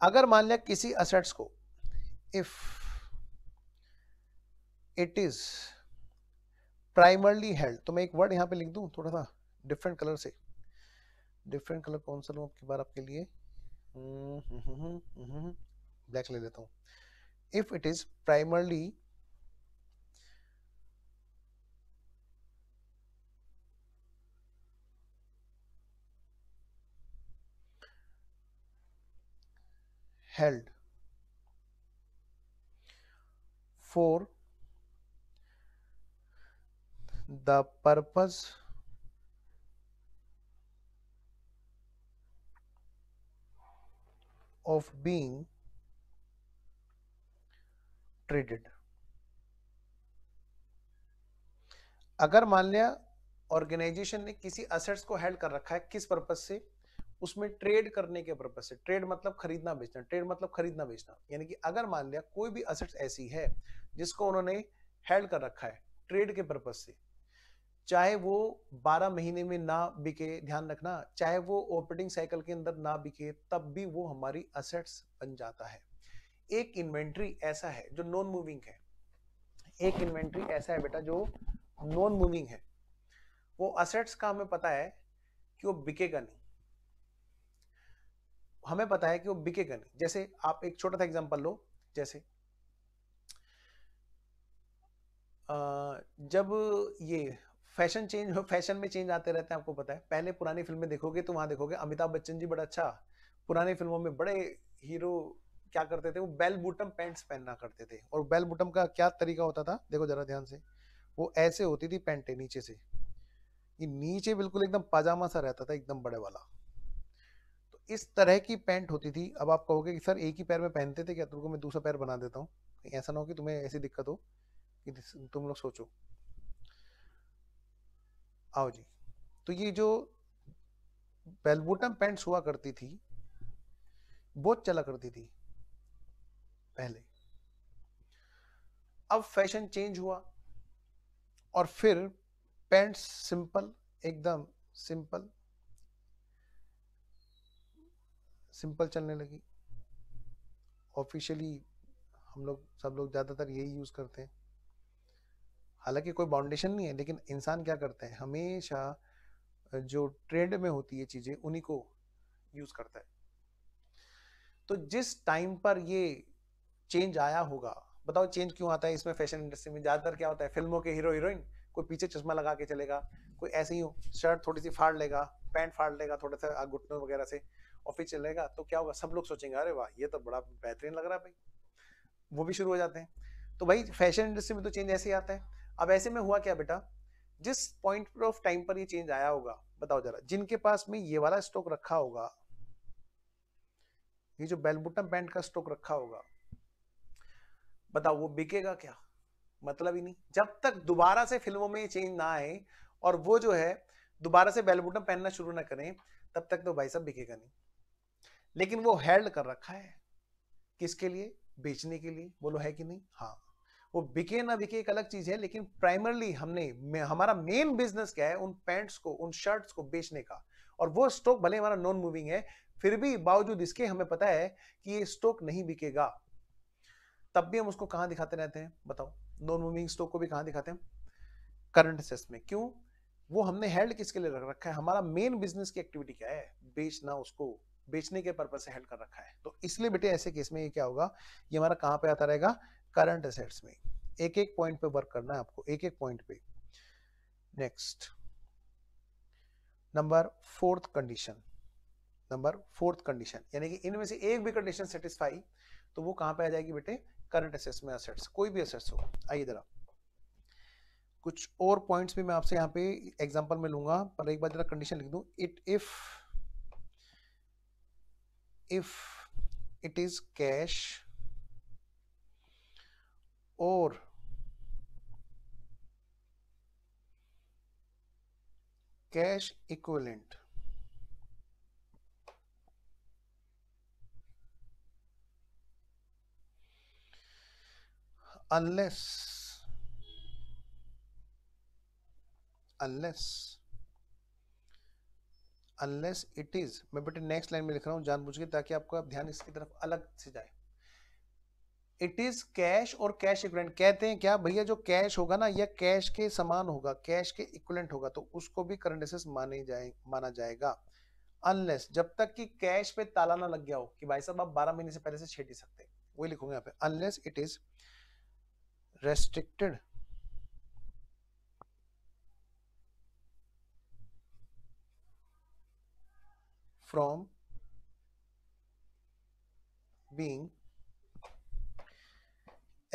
अगर मान लिया किसी असेट्स को if it is primarily held तो मैं एक वर्ड यहां पे लिख दू थोड़ा सा डिफरेंट कलर से डिफरेंट कलर कौन सा लू आपकी बार आपके लिए ब्लैक हम्म, हम्म, हम्म, ले लेता हूं if it is primarily held. 4. The purpose of being traded अगर मान लिया ऑर्गेनाइजेशन ने किसी असेट्स को हेल्ड कर रखा है किस पर्पज से उसमें ट्रेड करने के पर्पज से ट्रेड मतलब खरीदना बेचना ट्रेड मतलब खरीदना बेचना यानी कि अगर मान लिया कोई भी असेट्स ऐसी है जिसको उन्होंने हेल्ड कर रखा है ट्रेड के पर्पज से चाहे वो 12 महीने में ना बिके ध्यान रखना चाहे वो ऑपरेटिंग साइकिल के अंदर ना बिके तब भी वो हमारी असेट्स बन जाता है एक इन्वेंट्री ऐसा है जो नॉन मूविंग है एक इन्वेंट्री ऐसा है बेटा जो नॉन मूविंग है वो असेट्स का हमें पता है कि वो बिकेगा नहीं हमें पता है कि वो बिकेगा नहीं जैसे आप एक छोटा सा एग्जाम्पल लो जैसे जब ये फैशन चेंज फैशन में चेंज आते रहते हैं आपको पता है पहले पुरानी फिल्में देखोगे तो वहां देखोगे अमिताभ बच्चन जी बड़ा अच्छा पुरानी फिल्मों में बड़े हीरो क्या करते थे वो बेल बुटम पैंट्स पहनना करते थे और बेल बुटम का क्या तरीका होता था देखो जरा ध्यान से वो ऐसे होती थी पैंटे नीचे से ये नीचे बिल्कुल एकदम पाजामा सा रहता था एकदम बड़े वाला इस तरह की पैंट होती थी अब आप कहोगे कि सर एक ही पैर में पहनते थे क्या तुमको तो मैं दूसरा पैर बना देता हूँ ऐसा ना हो कि तुम्हें ऐसी दिक्कत हो कि तुम लोग सोचो आओ जी तो ये जो बेलबुटम पैंट्स हुआ करती थी बहुत चला करती थी पहले अब फैशन चेंज हुआ और फिर पैंट्स सिंपल एकदम सिंपल सिंपल चलने लगी ऑफिशियली हम लोग सब लोग ज़्यादातर यही यूज़ करते हैं हालांकि कोई बाउंडेशन नहीं है लेकिन इंसान क्या करते हैं हमेशा जो ट्रेंड में होती है चीज़ें उन्हीं को यूज़ करता है तो जिस टाइम पर ये चेंज आया होगा बताओ चेंज क्यों आता है इसमें फैशन इंडस्ट्री में ज़्यादातर क्या होता है फिल्मों के हीरो हीरोइन कोई पीछे चश्मा लगा के चलेगा कोई ऐसे ही हो शर्ट थोड़ी सी फाड़ लेगा पैंट फाड़ लेगा थोड़ा सा घुटनों वगैरह से ऑफिस चलेगा तो क्या होगा सब लोग सोचेंगे अरे वाह ये तो बड़ा बेहतरीन लग रहा है भाई वो भी शुरू हो जाते हैं तो भाई फैशन इंडस्ट्री में तो चेंज ऐसे ही आता है अब ऐसे में हुआ क्या बेटा जिस पॉइंट ऑफ टाइम पर ये चेंज आया होगा बताओ जरा जिनके पास में ये वाला स्टॉक रखा होगा ये जो बेलबुटम पैंट का स्टॉक रखा होगा बताओ वो बिकेगा क्या मतलब ही नहीं जब तक दोबारा से फिल्मों में ये चेंज ना आए और वो जो है दोबारा से बेलबुटम पहनना शुरू ना करें तब तक तो भाई साहब बिकेगा नहीं लेकिन वो हेल्ड कर रखा है किसके लिए बेचने के लिए बोलो है कि नहीं हाँ वो बिके ना बिके एक अलग चीज है लेकिन प्राइमरली हमने हमारा मेन बिजनेस क्या है उन पैंट्स को उन शर्ट्स को बेचने का और वो स्टॉक भले हमारा नॉन मूविंग है फिर भी बावजूद इसके हमें पता है कि ये स्टॉक नहीं बिकेगा तब भी हम उसको कहां दिखाते रहते हैं बताओ नॉन मूविंग स्टॉक को भी कहां दिखाते हैं करंट सेस में क्यों वो हमने हेल्ड किसके लिए रख रखा है हमारा मेन बिजनेस की एक्टिविटी क्या है बेचना उसको बेचने के पर्पज से हेल्ड कर रखा है तो इसलिए बेटे ऐसे केस में ये क्या होगा ये हमारा कहाँ पे आता रहेगा करंट एसेट्स में एक एक पॉइंट पे वर्क करना है आपको एक एक पॉइंट पे next number fourth condition number fourth condition यानी कि इनमें से एक भी कंडीशन सेटिस्फाई तो वो कहां पे आ जाएगी बेटे करंट असेट्स में असेट्स कोई भी असेट्स हो आइए जरा कुछ और पॉइंट्स भी मैं आपसे यहां पे एग्जांपल में लूंगा पर एक बार जरा कंडीशन लिख दूं it if if it is cash or cash equivalent unless unless unless it is मैं बेटे नेक्स्ट लाइन में लिख रहा हूँ जानबूझ के ताकि आपका ध्यान इसकी तरफ अलग से जाए इट इज कैश और कैश इक्वलेंट कहते हैं क्या भैया जो कैश होगा ना यह कैश के समान होगा कैश के इक्वलेंट होगा तो उसको भी करंट एसेस माने जाए माना जाएगा अनलेस जब तक कि कैश पे ताला ना लग गया हो कि भाई साहब आप बारह महीने से पहले से छेट ही सकते वही लिखूंगा यहाँ पे unless it is restricted from being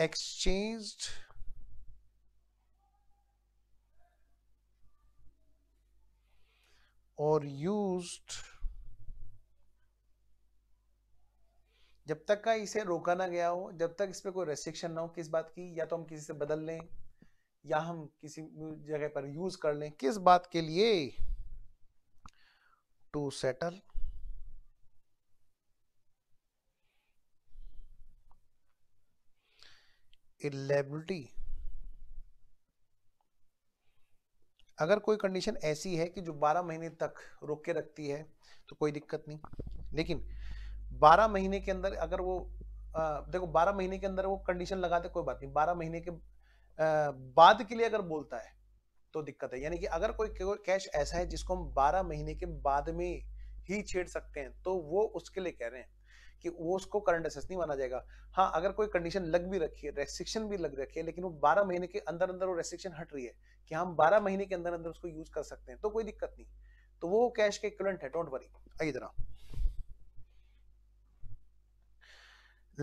exchanged or used जब तक का इसे रोका ना गया हो जब तक इस पर कोई रेस्ट्रिक्शन ना हो किस बात की या तो हम किसी से बदल लें या हम किसी जगह पर यूज कर लें किस बात के लिए टू सेटल इलेबिलिटी अगर कोई कंडीशन ऐसी है कि जो 12 महीने तक रोक के रखती है तो कोई दिक्कत नहीं लेकिन 12 महीने के अंदर अगर वो आ, देखो 12 महीने के अंदर वो कंडीशन लगाते कोई बात नहीं 12 महीने के आ, बाद के लिए अगर बोलता है तो दिक्कत है यानी कि अगर कोई कैश ऐसा है जिसको हम 12 महीने के बाद में ही छेड़ सकते हैं तो वो उसके लिए कह रहे हैं कि वो उसको करंट असेस नहीं माना जाएगा हाँ अगर कोई कंडीशन लग भी रखी है रेस्ट्रिक्शन भी लग रखी है लेकिन वो बारह महीने के अंदर अंदर वो रेस्ट्रिक्शन हट रही है कि हम बारह महीने के अंदर अंदर उसको यूज कर सकते हैं तो कोई दिक्कत नहीं तो वो कैश के इक्वलेंट है डोंट वरी आइए जरा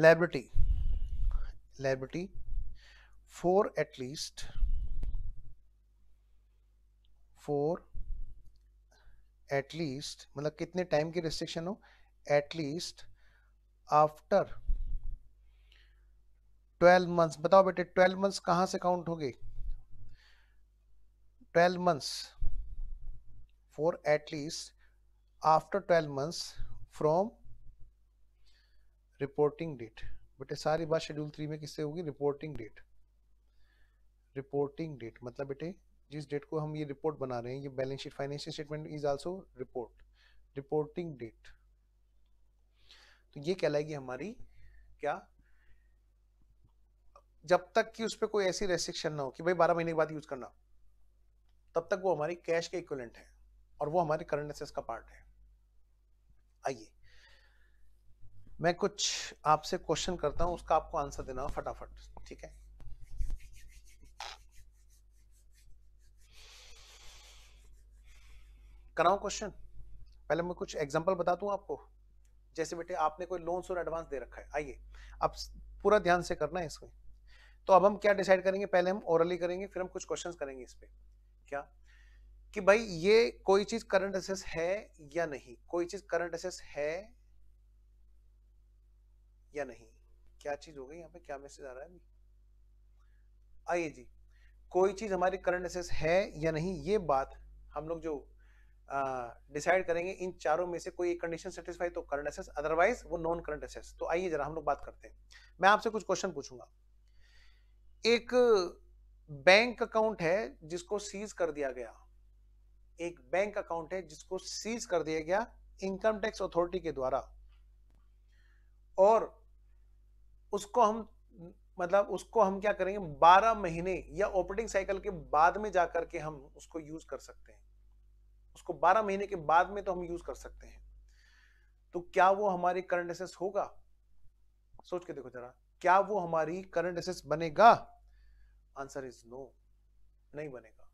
liability liability four at least four at least मतलब कितने टाइम की रेस्ट्रिक्शन हो एटलीस्ट आफ्टर ट्वेल्व मंथ्स बताओ बेटे ट्वेल्व मंथ्स कहां से काउंट होंगे twelve months for at least after twelve months from reporting date बेटे सारी बात शेड्यूल थ्री में किससे होगी रिपोर्टिंग डेट रिपोर्टिंग डेट मतलब बेटे जिस डेट को हम ये रिपोर्ट बना रहे हैं ये balance sheet financial statement is also report reporting date तो ये कहलाएगी हमारी क्या जब तक कि उस पर कोई ऐसी रेस्ट्रिक्शन ना हो कि भाई बारह महीने के बाद यूज करना तब तक वो हमारी कैश का इक्वलेंट है और वो हमारे करंट एसेस का पार्ट है आइए मैं कुछ आपसे क्वेश्चन करता हूं उसका आपको आंसर देना फटाफट ठीक है कराऊ क्वेश्चन पहले मैं कुछ एग्जांपल बता दूं आपको जैसे बेटे आपने कोई लोन और एडवांस दे रखा है आइए अब पूरा ध्यान से करना है इसमें तो अब हम क्या डिसाइड करेंगे पहले हम ओरली करेंगे फिर हम कुछ क्वेश्चन करेंगे इस पर क्या कि भाई ये कोई चीज करंट एसेस है या नहीं कोई चीज करंट एसेस है या नहीं क्या चीज हो गई यहाँ पे क्या मैसेज आ रहा है आइए जी कोई चीज हमारी करंट एसेस है या नहीं ये बात हम लोग जो डिसाइड uh, करेंगे इन चारों में से कोई एक कंडीशन सेटिस्फाई तो करंट एसेस अदरवाइज वो नॉन करंट एसेस तो आइए जरा हम लोग बात करते हैं मैं आपसे कुछ क्वेश्चन पूछूंगा एक बैंक अकाउंट है जिसको सीज कर दिया गया एक बैंक अकाउंट है जिसको सीज कर दिया गया इनकम टैक्स अथॉरिटी के द्वारा और उसको हम मतलब उसको हम क्या करेंगे 12 महीने या ऑपरेटिंग साइकिल के बाद में जाकर के हम उसको यूज कर सकते हैं उसको 12 महीने के बाद में तो हम यूज कर सकते हैं तो क्या वो हमारे करंट एसेस होगा सोच के देखो जरा क्या वो हमारी करंट एसेस बनेगा आंसर इज नो नहीं बनेगा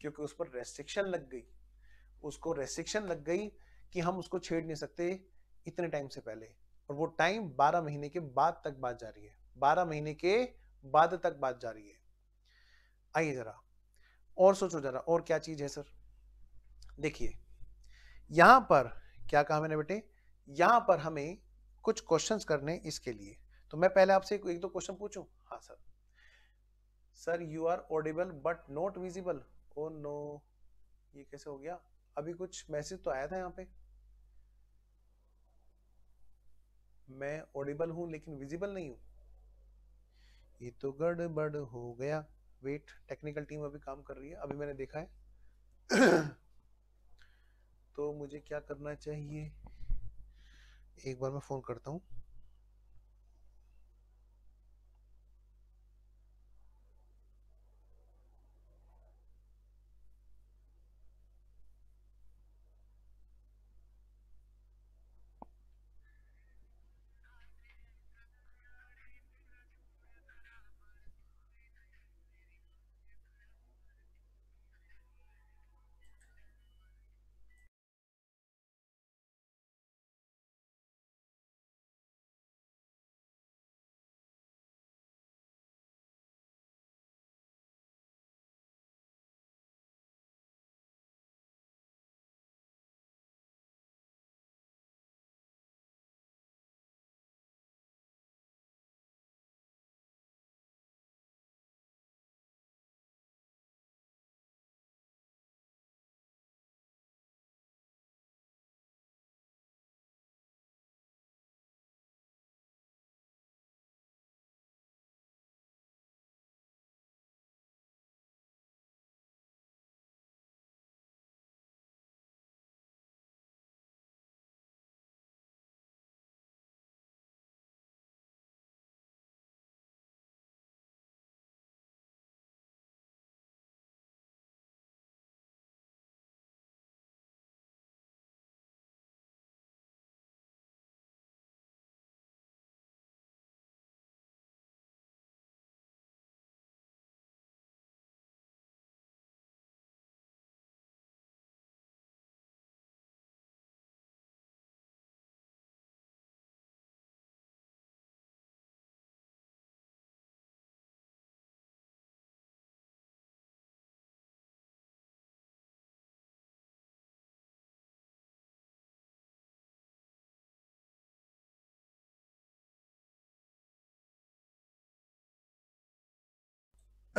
क्योंकि उस पर रेस्ट्रिक्शन लग गई उसको रेस्ट्रिक्शन लग गई कि हम उसको छेड़ नहीं सकते इतने टाइम से पहले और वो टाइम 12 महीने के बाद तक बात जा रही है 12 महीने के बाद तक बात जा रही है आइए जरा और सोचो जरा और क्या चीज है सर देखिए यहां पर क्या कहा मैंने बेटे यहां पर हमें कुछ क्वेश्चंस करने इसके लिए तो मैं पहले आपसे एक दो क्वेश्चन पूछूं हाँ sir sir you are audible but not visible oh no ये कैसे हो गया अभी कुछ मैसेज तो आया था यहाँ पे मैं ऑडिबल हूं लेकिन विजिबल नहीं हूं ये तो गड़बड़ हो गया वेट टेक्निकल टीम अभी काम कर रही है अभी मैंने देखा है तो मुझे क्या करना चाहिए एक बार मैं फ़ोन करता हूँ [COUGHS]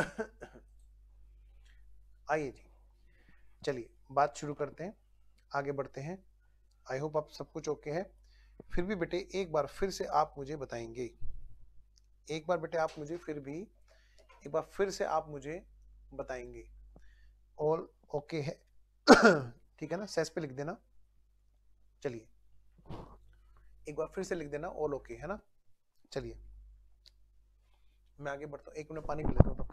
आइए जी चलिए बात शुरू करते हैं आगे बढ़ते हैं आई होप आप सब कुछ ओके है फिर भी बेटे एक बार फिर से आप मुझे बताएंगे एक बार बेटे आप मुझे फिर भी एक बार फिर से आप मुझे बताएंगे ऑल ओके है [COUGHS] ठीक है ना सेस पे लिख देना चलिए एक बार फिर से लिख देना ऑल ओके है ना चलिए मैं आगे बढ़ता हूँ एक मिनट पानी पी लेता हूँ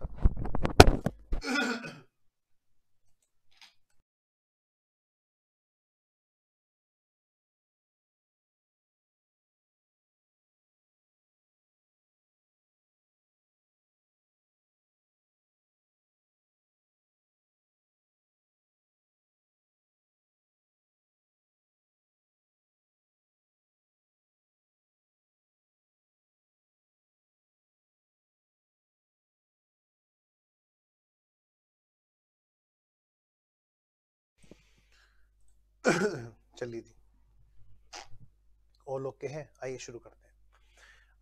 [COUGHS] चलिए थी और लोग के हैं आइए शुरू करते हैं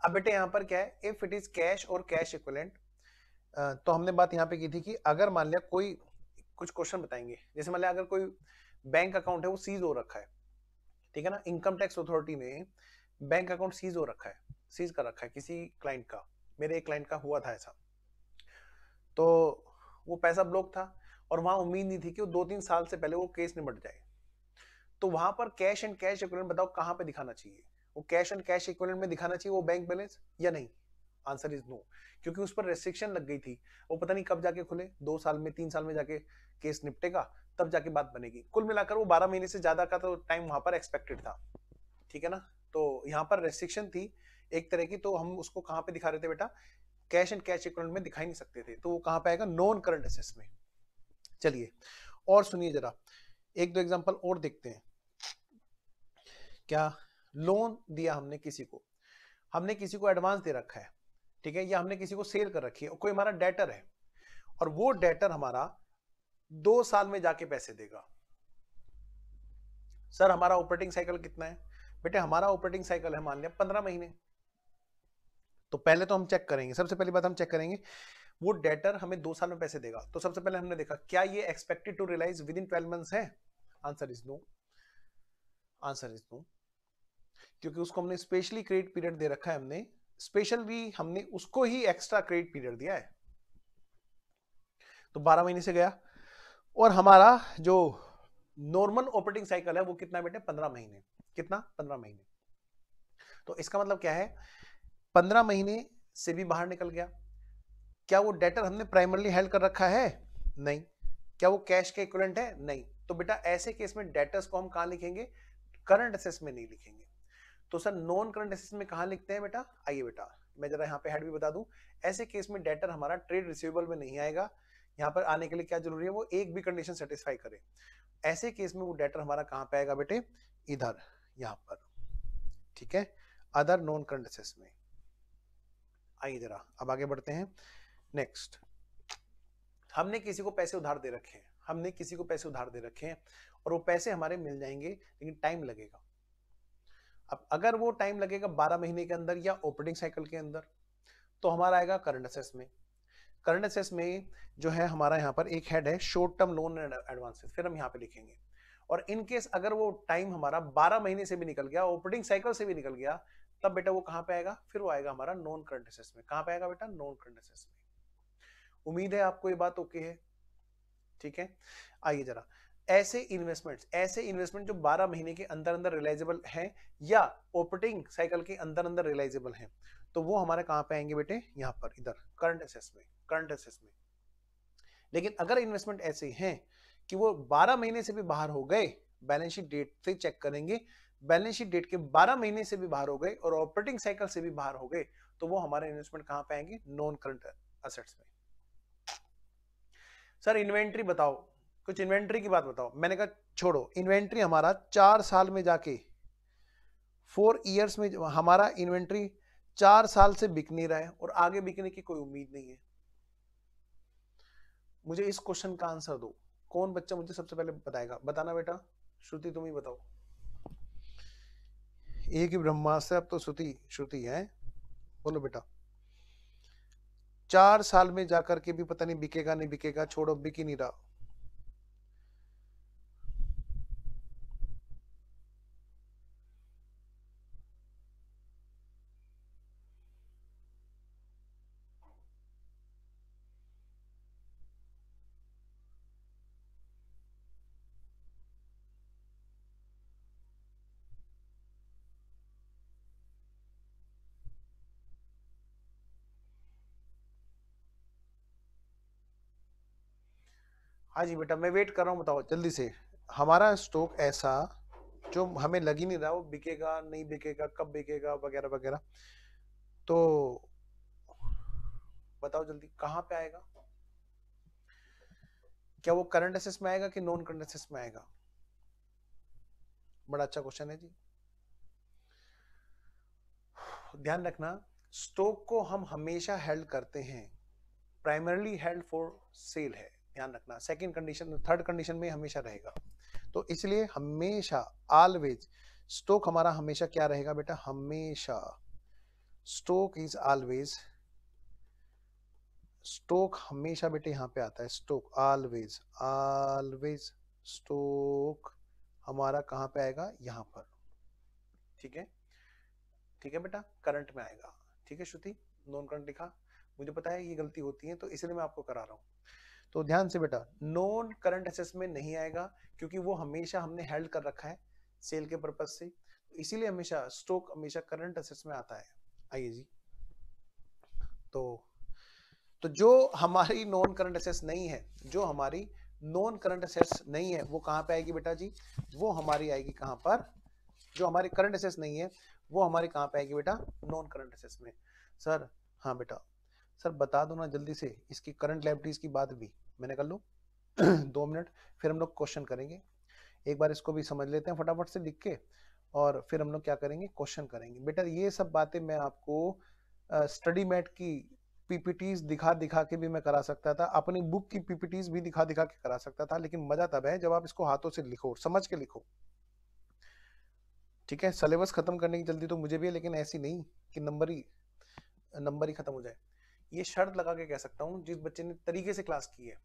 अब बेटे यहाँ पर क्या है इफ इट इज कैश और कैश इक्वलेंट तो हमने बात यहाँ पे की थी कि अगर मान लिया कोई कुछ क्वेश्चन बताएंगे जैसे मान लिया अगर कोई बैंक अकाउंट है वो सीज हो रखा है ठीक है ना इनकम टैक्स अथॉरिटी में बैंक अकाउंट सीज हो रखा है सीज कर रखा है किसी क्लाइंट का मेरे एक क्लाइंट का हुआ था ऐसा तो वो पैसा ब्लॉक था और वहां उम्मीद नहीं थी कि वो दो तीन साल से पहले वो केस निपट जाए तो वहां पर कैश एंड कैश इक्विवेलेंट बताओ कहां पे दिखाना चाहिए वो कैश एंड कैश इक्विवेलेंट में दिखाना चाहिए वो बैंक बैलेंस या नहीं आंसर इज नो क्योंकि उस पर रेस्ट्रिक्शन लग गई थी वो पता नहीं कब जाके खुले दो साल में तीन साल में जाके केस निपटेगा तब जाके बात बनेगी कुल मिलाकर वो बारह महीने से ज्यादा का तो टाइम वहां पर एक्सपेक्टेड था ठीक है ना तो यहाँ पर रेस्ट्रिक्शन थी एक तरह की तो हम उसको कहाँ पे दिखा रहे थे बेटा कैश एंड कैश इक्विवेलेंट में दिखाई नहीं सकते थे तो वो कहाँ पे आएगा नॉन करंट एसेस में चलिए और सुनिए जरा एक दो एग्जांपल और देखते हैं क्या लोन दिया हमने किसी को हमने किसी को एडवांस दे रखा है ठीक है या हमने किसी को सेल कर रखी है कोई हमारा डेटर है और वो डेटर हमारा दो साल में जाके पैसे देगा सर हमारा ऑपरेटिंग साइकिल कितना है बेटे हमारा ऑपरेटिंग साइकिल है मान लिया पंद्रह महीने तो पहले तो हम चेक करेंगे सबसे पहली बात हम चेक करेंगे वो डेटर हमें दो साल में पैसे देगा तो सबसे पहले हमने देखा क्या ये expected to realise within twelve months है answer is no answer is no क्योंकि उसको हमने स्पेशली क्रेडिट पीरियड दे रखा है हमने स्पेशल भी हमने उसको ही एक्स्ट्रा क्रेडिट पीरियड दिया है तो 12 महीने से गया और हमारा जो नॉर्मल ऑपरेटिंग साइकिल है वो कितना बेटे 15 महीने कितना 15 महीने तो इसका मतलब क्या है 15 महीने से भी बाहर निकल गया क्या वो डेटर हमने प्राइमरली हेल्ड कर रखा है नहीं क्या वो कैश के इक्वलेंट है नहीं तो बेटा ऐसे केस में डेटर्स को हम कहा लिखेंगे करंट असेस में नहीं लिखेंगे तो सर नॉन करंट एसेट्स में कहा लिखते हैं बेटा आइए बेटा मैं जरा यहाँ पे हेड भी बता दू ऐसे केस में डेटर हमारा ट्रेड रिसीवेबल में नहीं आएगा यहाँ पर आने के लिए क्या जरूरी है वो एक भी कंडीशन सेटिस्फाई करे ऐसे केस में वो डेटर हमारा कहाँ पे आएगा बेटे इधर यहाँ पर ठीक है अदर नॉन करंट एसेट्स में आइए जरा अब आगे बढ़ते हैं नेक्स्ट हमने किसी को पैसे उधार दे रखे हैं हमने किसी को पैसे उधार दे रखे हैं और वो पैसे हमारे मिल जाएंगे लेकिन टाइम लगेगा अब अगर वो टाइम लगेगा बारह महीने के अंदर या ओपनिंग साइकिल के अंदर तो हमारा आएगा करंट असेस में करंट असेस में जो है हमारा यहाँ पर एक हेड है short term loan and advances फिर हम यहाँ पे लिखेंगे और इन केस अगर वो टाइम हमारा 12 महीने से भी निकल गया ओपनिंग साइकिल से भी निकल गया तब बेटा वो कहाँ पे आएगा फिर वो आएगा हमारा नॉन करंट असेस में कहाँ पे आएगा बेटा नॉन करंट असेस में उम्मीद है आपको ये बात ओके है ठीक है आइए जरा ऐसे इन्वेस्टमेंट्स ऐसे इन्वेस्टमेंट जो 12 महीने के अंदर अंदर रिलाइजेबल हैं या ऑपरेटिंग साइकिल के अंदर अंदर रिलाइजेबल हैं तो वो हमारे कहां पे आएंगे बेटे यहां पर इधर करंट एसेस में करंट एसेस में लेकिन अगर इन्वेस्टमेंट ऐसे हैं कि वो 12 महीने से भी बाहर हो गए बैलेंस शीट डेट से चेक करेंगे बैलेंस शीट डेट के बारह महीने से भी बाहर हो गए और ऑपरेटिंग साइकिल से भी बाहर हो गए तो वो हमारे इन्वेस्टमेंट कहाँ पे आएंगे नॉन करंट असेट्स में सर इन्वेंट्री बताओ कुछ इन्वेंट्री की बात बताओ मैंने कहा छोड़ो इन्वेंट्री हमारा चार साल में जाके फोर ईयर्स में हमारा इन्वेंट्री चार साल से बिक नहीं रहा है और आगे बिकने की कोई उम्मीद नहीं है मुझे इस क्वेश्चन का आंसर दो कौन बच्चा मुझे सबसे पहले बताएगा बताना बेटा श्रुति तुम ही बताओ एक ही ब्रह्मास्त्र अब तो श्रुति श्रुति है बोलो बेटा चार साल में जाकर के भी पता नहीं बिकेगा नहीं बिकेगा छोड़ो बिक ही नहीं रहा हाँ जी बेटा मैं वेट कर रहा हूँ बताओ जल्दी से हमारा स्टॉक ऐसा जो हमें लग ही नहीं रहा वो बिकेगा नहीं बिकेगा कब बिकेगा वगैरह वगैरह तो बताओ जल्दी कहाँ पे आएगा क्या वो करंट एसेस में आएगा कि नॉन करंट एसेस में आएगा बड़ा अच्छा क्वेश्चन है जी ध्यान रखना स्टॉक को हम हमेशा हेल्ड करते हैं प्राइमरली हेल्ड फॉर सेल है ध्यान रखना सेकंड कंडीशन थर्ड कंडीशन में हमेशा रहेगा तो इसलिए हमेशा ऑलवेज स्टोक हमारा हमेशा क्या रहेगा बेटा हमेशा स्टोक इज ऑलवेज स्टोक हमेशा बेटे यहाँ पे आता है स्टोक ऑलवेज ऑलवेज स्टोक हमारा कहां पे आएगा यहां पर ठीक है ठीक है बेटा करंट में आएगा ठीक है श्रुति नॉन करंट लिखा मुझे पता है ये गलती होती है तो इसलिए मैं आपको करा रहा हूँ तो ध्यान से बेटा नॉन करंट असेट्स में नहीं आएगा क्योंकि वो हमेशा हमने हेल्ड कर रखा है सेल के पर्पज से इसीलिए हमेशा स्टॉक हमेशा करंट असेट्स में आता है आइए जी तो तो जो हमारी नॉन करंट असेट्स नहीं है जो हमारी नॉन करंट असेट्स नहीं है वो कहां पे आएगी बेटा जी वो हमारी आएगी कहां पर जो हमारी करंट असेट्स नहीं है वो हमारी कहां पे आएगी बेटा नॉन करंट असेट्स में सर हाँ बेटा सर बता दो ना जल्दी से इसकी करंट लाइब्रेटीज की बात भी मैंने कर लू [CLEARS THROAT] दो मिनट फिर हम लोग क्वेश्चन करेंगे एक बार इसको भी समझ लेते हैं फटाफट से लिख के और फिर हम लोग क्या करेंगे क्वेश्चन करेंगे बेटा ये सब बातें मैं आपको स्टडी मैट की पीपीटीज दिखा दिखा के भी मैं करा सकता था अपनी बुक की पीपीटीज भी दिखा दिखा के करा सकता था लेकिन मजा तब है जब आप इसको हाथों से लिखो समझ के लिखो ठीक है सिलेबस खत्म करने की जल्दी तो मुझे भी है लेकिन ऐसी नहीं कि नंबर ही नंबर ही खत्म हो जाए ये शर्त लगा के कह सकता हूँ जिस बच्चे ने तरीके से क्लास की है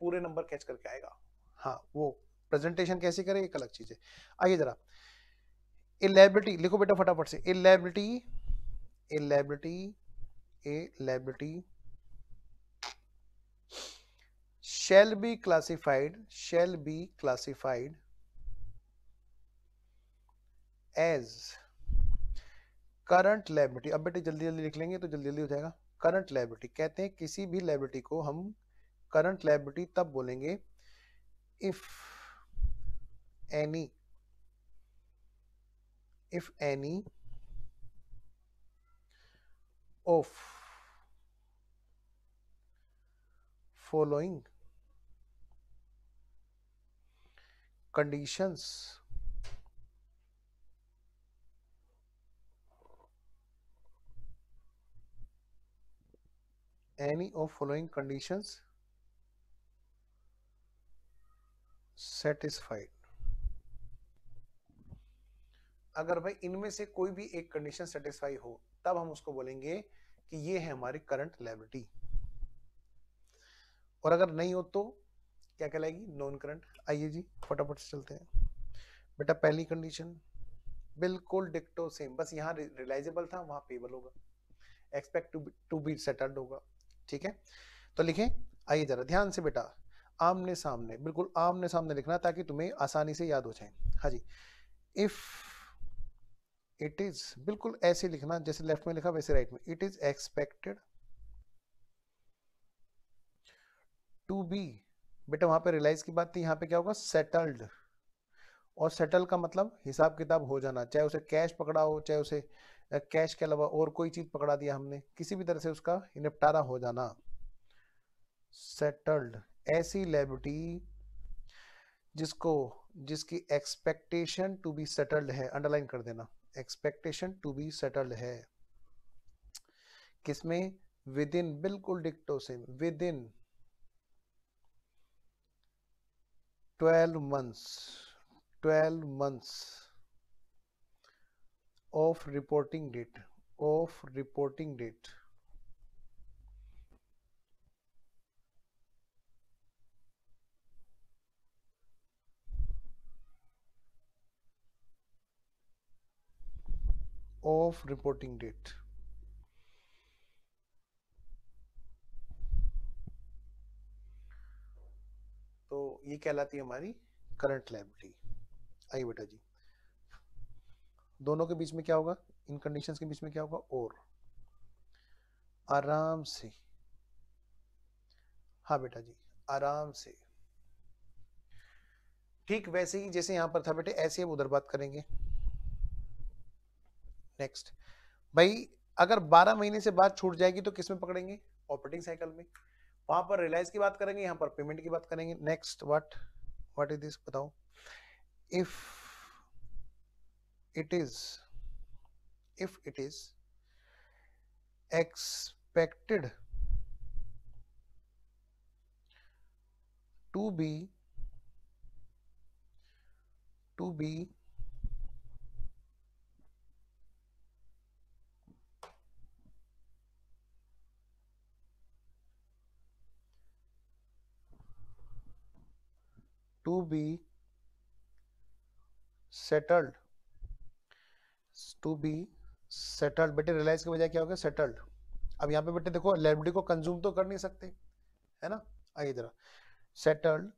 पूरे नंबर कैच करके आएगा हाँ वो प्रेजेंटेशन कैसे करे एक अलग चीज़ है आइए जरा इलेबिलिटी लिखो बेटा फटाफट से liability liability liability shall be classified shall be classified as current liability अब बेटे जल्दी जल्दी लिख लेंगे तो जल्दी जल्दी हो जाएगा करंट लाइबिलिटी कहते हैं किसी भी लाइबिलिटी को हम करंट लाइबिलिटी तब बोलेंगे if any if any of following conditions any of following conditions satisfied अगर भाई इनमें से कोई भी एक कंडीशन सेटिस्फाई हो तब हम उसको बोलेंगे कि ये है हमारी करंट लाइबिलिटी और अगर नहीं हो तो क्या कहलाएगी नॉन करंट आइए जी फटाफट से चलते हैं बेटा पहली कंडीशन बिल्कुल डिक्टो सेम बस यहाँ रिलाइजेबल था वहां पेबल होगा एक्सपेक्ट टू बी सेटल्ड होगा ठीक है तो लिखें आइए जरा ध्यान से बेटा आमने सामने बिल्कुल आमने सामने लिखना ताकि तुम्हें आसानी से याद हो जाए हाँ जी इफ इट इज बिल्कुल ऐसे लिखना जैसे लेफ्ट में लिखा वैसे राइट में it is expected to be बेटा वहां पे रियलाइज की बात थी यहाँ पे क्या होगा सेटल्ड और सेटल का मतलब हिसाब किताब हो जाना चाहे उसे कैश पकड़ा हो चाहे उसे कैश के अलावा और कोई चीज पकड़ा दिया हमने किसी भी तरह से उसका निपटारा हो जाना सेटल्ड ऐसी लेबिटी जिसको जिसकी एक्सपेक्टेशन टू बी सेटल्ड है अंडरलाइन कर देना एक्सपेक्टेशन टू बी सेटल्ड है किसमें विद इन बिल्कुल डिक्टो से within twelve months twelve months of reporting date of reporting date of reporting date तो ये कहलाती है हमारी करंट लाइबिलिटी आइए बेटा जी दोनों के बीच में क्या होगा इन कंडीशंस के बीच में क्या होगा और आराम से हाँ बेटा जी आराम से ठीक वैसे ही जैसे यहां पर था बेटे ऐसे हम उधर बात करेंगे नेक्स्ट भाई अगर 12 महीने से बात छूट जाएगी तो किस में पकड़ेंगे ऑपरेटिंग साइकिल में वहां पर रिलायंस की बात करेंगे यहां पर पेमेंट की बात करेंगे next what what is this बताओ if it is if it is expected to be to be to be settled to be settled बेटे रिलायंस के बजाय क्या हो गया सेटल्ड अब यहाँ पे बेटे देखो लाइब्रेरी को कंज्यूम तो कर नहीं सकते है ना आइए जरा settled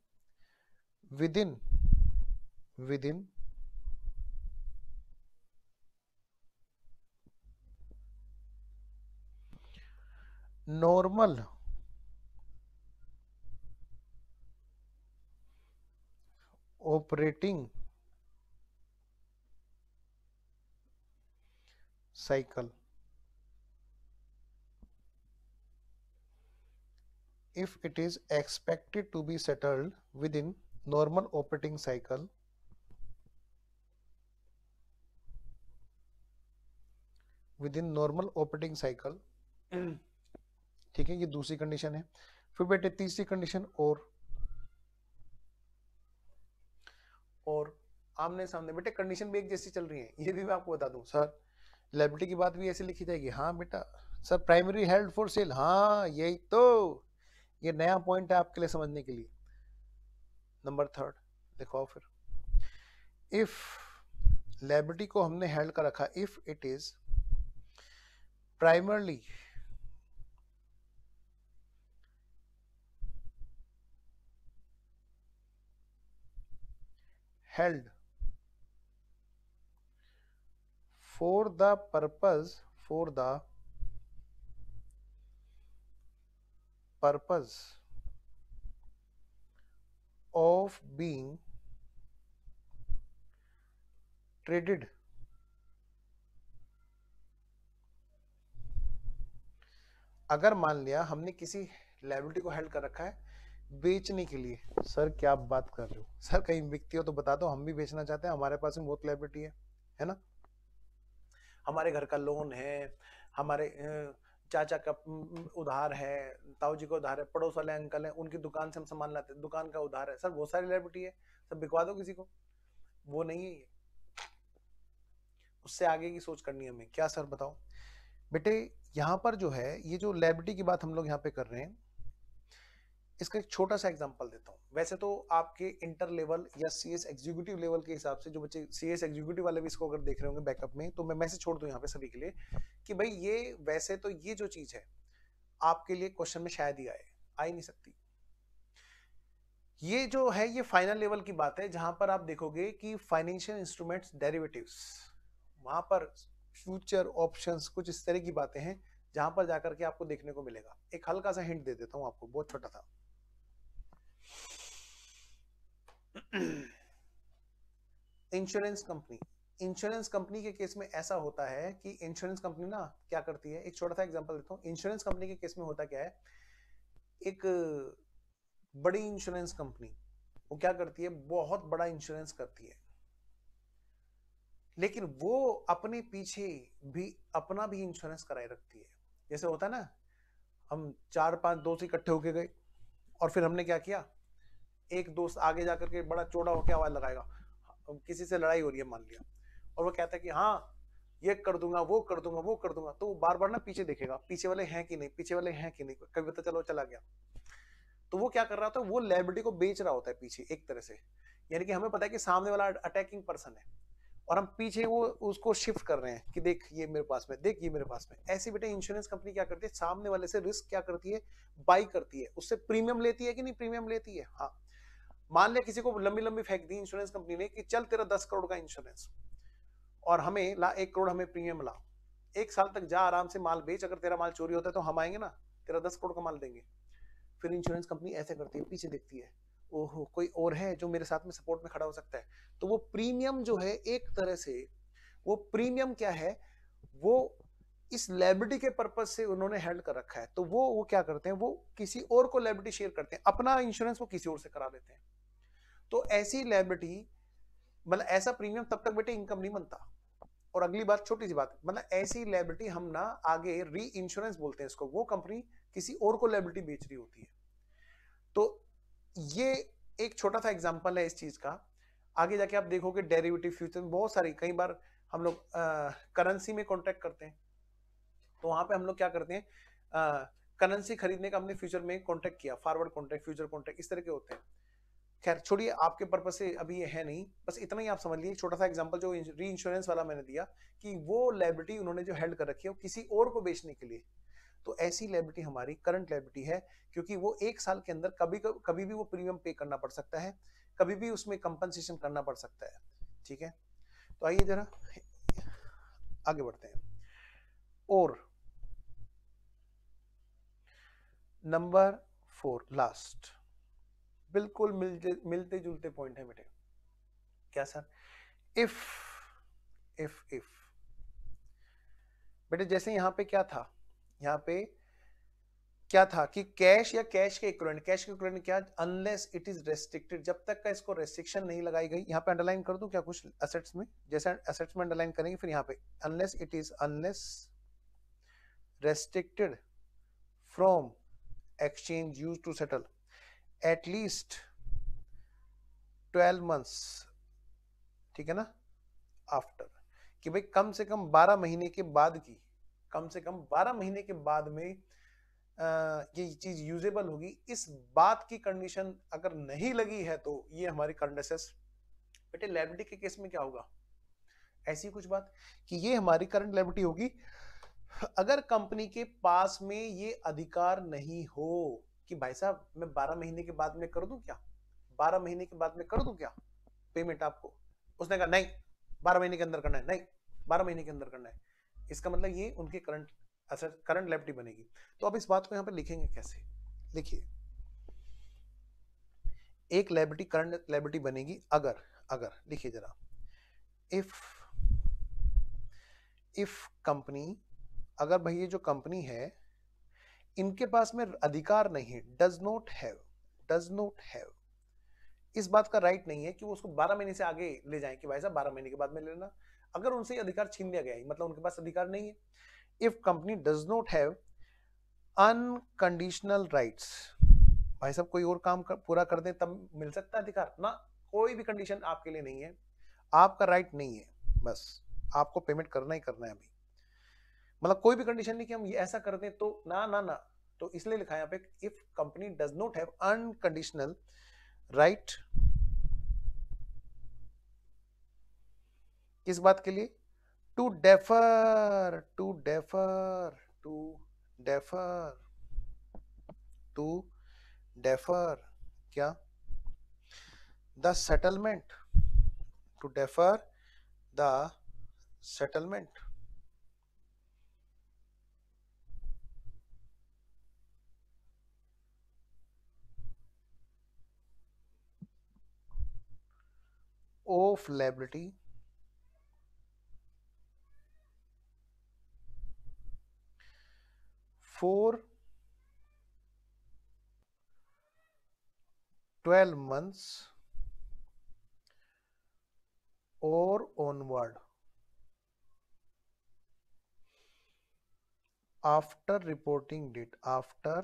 within within normal operating cycle. If it is expected to be settled within normal operating cycle, with normal operating cycle ठीक है ये दूसरी कंडीशन है फिर बेटे तीसरी कंडीशन और और आमने सामने बेटे कंडीशन भी एक जैसी चल रही है ये भी मैं आपको बता दूं सर लाइब्रेटी की बात भी ऐसे लिखी जाएगी हाँ बेटा sir primary held for sale हाँ यही तो ये नया पॉइंट है आपके लिए समझने के लिए नंबर थर्ड देखो फिर इफ लाइब्रेटी को हमने हेल्ड कर रखा if it is primarily held for the purpose for the purpose of being traded अगर मान लिया हमने किसी लाइबिलिटी को हेल्ड कर रखा है बेचने के लिए सर क्या आप बात कर रहे हो सर कहीं बिकती हो तो बता दो हम भी बेचना चाहते हैं हमारे पास भी बहुत लाइबिलिटी है है ना हमारे घर का लोन है हमारे चाचा का उधार है ताऊ जी का उधार है पड़ोस वाले अंकल हैं उनकी दुकान से हम सामान लाते हैं दुकान का उधार है सर बहुत सारी लाइबिलिटी है सर बिकवा दो किसी को वो नहीं है ये उससे आगे की सोच करनी है हमें क्या सर बताओ बेटे यहाँ पर जो है ये जो लाइबिलिटी की बात हम लोग यहाँ पे कर रहे हैं इसका एक छोटा सा एग्जाम्पल देता हूँ वैसे तो आपके इंटर लेवल या सी एस एग्जीक्यूटिव लेवल के हिसाब से जो बच्चे सी एस एग्जीक्यूटिव वाले भी इसको अगर देख रहे होंगे बैकअप में तो मैं मैसेज छोड़ दूँ यहाँ पे सभी के लिए कि भाई ये वैसे तो ये जो चीज़ है आपके लिए क्वेश्चन में शायद ही आए आ ही नहीं सकती ये जो है ये फाइनल लेवल की बात है जहां पर आप देखोगे कि फाइनेंशियल इंस्ट्रूमेंट्स डेरिवेटिव्स वहां पर फ्यूचर ऑप्शंस कुछ इस तरह की बातें हैं जहां पर जाकर के आपको देखने को मिलेगा एक हल्का सा हिंट दे देता हूं आपको बहुत छोटा था इंश्योरेंस कंपनी इंश्योरेंस कंपनी के केस में ऐसा होता है कि इंश्योरेंस कंपनी ना क्या करती है एक छोटा सा एग्जांपल देता हूँ इंश्योरेंस कंपनी के केस में होता क्या है एक बड़ी इंश्योरेंस कंपनी वो क्या करती है बहुत बड़ा इंश्योरेंस करती है लेकिन वो अपने पीछे भी अपना भी इंश्योरेंस कराए रखती है जैसे होता है ना हम चार पांच दोस्त इकट्ठे होके गए और फिर हमने क्या किया एक दोस्त आगे जा करके बड़ा चौड़ा होकर आवाज लगाएगा हाँ, किसी से लड़ाई हो रही है मान लिया और वो कहता है कि हाँ ये कर दूंगा वो कर दूंगा वो कर दूंगा तो वो बार बार ना पीछे देखेगा पीछे वाले हैं कि नहीं पीछे वाले हैं कि नहीं कभी पता चलो चला गया तो वो क्या कर रहा होता है वो लाइबिलिटी को बेच रहा होता है पीछे एक तरह से यानी कि हमें पता है कि सामने वाला अटैकिंग पर्सन है और हम पीछे वो उसको शिफ्ट कर रहे हैं कि देख ये मेरे पास में देख ये मेरे पास में ऐसी बेटे इंश्योरेंस कंपनी क्या करती है सामने वाले से रिस्क क्या करती है बाई करती है उससे प्रीमियम लेती है कि नहीं प्रीमियम लेती है हाँ मान लिया किसी को लंबी लंबी फेंक दी इंश्योरेंस कंपनी ने कि चल तेरा दस करोड़ का इंश्योरेंस और हमें ला एक करोड़ हमें प्रीमियम ला एक साल तक जा आराम से माल बेच अगर तेरा माल चोरी होता है तो हम आएंगे ना तेरा दस करोड़ का माल देंगे फिर इंश्योरेंस कंपनी ऐसे करती है पीछे देखती है ओहो कोई और है जो मेरे साथ में सपोर्ट में खड़ा हो सकता है तो वो प्रीमियम जो है एक तरह से वो प्रीमियम क्या है वो इस लेबरिटी के पर्पज से उन्होंने हेल्ड कर रखा है तो वो वो क्या करते हैं वो किसी और को लेबरिटी शेयर करते हैं अपना इंश्योरेंस वो किसी और से करा लेते हैं तो ऐसी लाइबिलिटी मतलब ऐसा प्रीमियम तब तक बेटे इनकम नहीं बनता और अगली बात छोटी सी बात मतलब ऐसी लाइबिलिटी हम ना आगे री इंश्योरेंस बोलते हैं इसको वो कंपनी किसी और को लाइबिलिटी बेच रही होती है तो ये एक छोटा सा एग्जाम्पल है इस चीज का आगे जाके आप देखोगे डेरिवेटिव फ्यूचर में बहुत सारी कई बार हम लोग करेंसी में कॉन्ट्रैक्ट करते हैं तो वहां पे हम लोग क्या करते हैं करेंसी खरीदने का हमने फ्यूचर में कॉन्ट्रैक्ट किया फॉरवर्ड कॉन्ट्रैक्ट फ्यूचर कॉन्ट्रैक्ट इस तरह के होते हैं खैर छोड़िए हाँ। आपके पर्पज से अभी ये है नहीं बस इतना ही आप समझ लीजिए छोटा सा एग्जांपल जो री इंश्योरेंस वाला मैंने दिया कि वो लाइब्रिटी उन्होंने जो हेल्ड कर रखी है वो किसी और को बेचने के लिए तो ऐसी लाइब्रिटी हमारी करंट लाइब्रिटी है क्योंकि वो एक साल के अंदर कभी कभी भी वो प्रीमियम पे करना पड़ सकता है कभी भी उसमें कंपनसेशन करना पड़ सकता है ठीक है तो आइए जरा आगे बढ़ते हैं और नंबर फोर लास्ट बिल्कुल मिलते मिलते जुलते पॉइंट है बेटे क्या सर इफ इफ इफ बेटे जैसे यहां पे क्या था यहां पे क्या था कि कैश या कैश के इक्विवेलेंट कैश के इक्विवेलेंट क्या अनलेस इट इज रेस्ट्रिक्टेड जब तक का इसको रेस्ट्रिक्शन नहीं लगाई गई यहां पे अंडरलाइन कर दू क्या कुछ असेट्स में जैसे असेट्स में अंडरलाइन करेंगे फिर यहां पे unless it is unless restricted from exchange use to settle at least twelve months ठीक है ना आफ्टर कि भाई कम से कम बारह महीने के बाद की कम से कम बारह महीने के बाद में आ, ये चीज यूजेबल होगी इस बात की कंडीशन अगर नहीं लगी है तो ये हमारी कंडसेस बेटे लेबिटी के केस में क्या होगा ऐसी कुछ बात कि ये हमारी करंट लेबिटी होगी अगर कंपनी के पास में ये अधिकार नहीं हो कि भाई साहब मैं बारह महीने के बाद में कर दू क्या बारह महीने के बाद में कर दू क्या पेमेंट आपको उसने कहा नहीं बारह महीने के अंदर करना है नहीं बारह महीने के अंदर करना है इसका मतलब ये उनके करंट असर करंट लेफ्टी बनेगी तो अब इस बात को यहाँ पर लिखेंगे कैसे लिखिए एक लाइबिलिटी करंट लाइबिलिटी बनेगी अगर अगर लिखिए जरा इफ इफ कंपनी अगर भाई ये जो कंपनी है इनके पास में अधिकार नहीं does not have does not have इस बात का राइट नहीं है कि वो उसको 12 महीने से आगे ले जाएं कि भाई साहब 12 महीने के बाद में ले लेना अगर उनसे अधिकार छीन लिया गया है मतलब उनके पास अधिकार नहीं है if company does not have unconditional rights भाई साहब कोई और काम कर, पूरा कर दे तब मिल सकता है अधिकार ना कोई भी कंडीशन आपके लिए नहीं है आपका राइट नहीं है बस आपको पेमेंट करना ही करना है अभी मतलब कोई भी कंडीशन नहीं कि हम ये ऐसा कर दें तो ना ना ना तो इसलिए लिखा है यहाँ पे if company does not have unconditional right किस बात के लिए to defer to defer to defer to defer क्या the settlement to defer the settlement of liability for 12 months or onward after reporting date after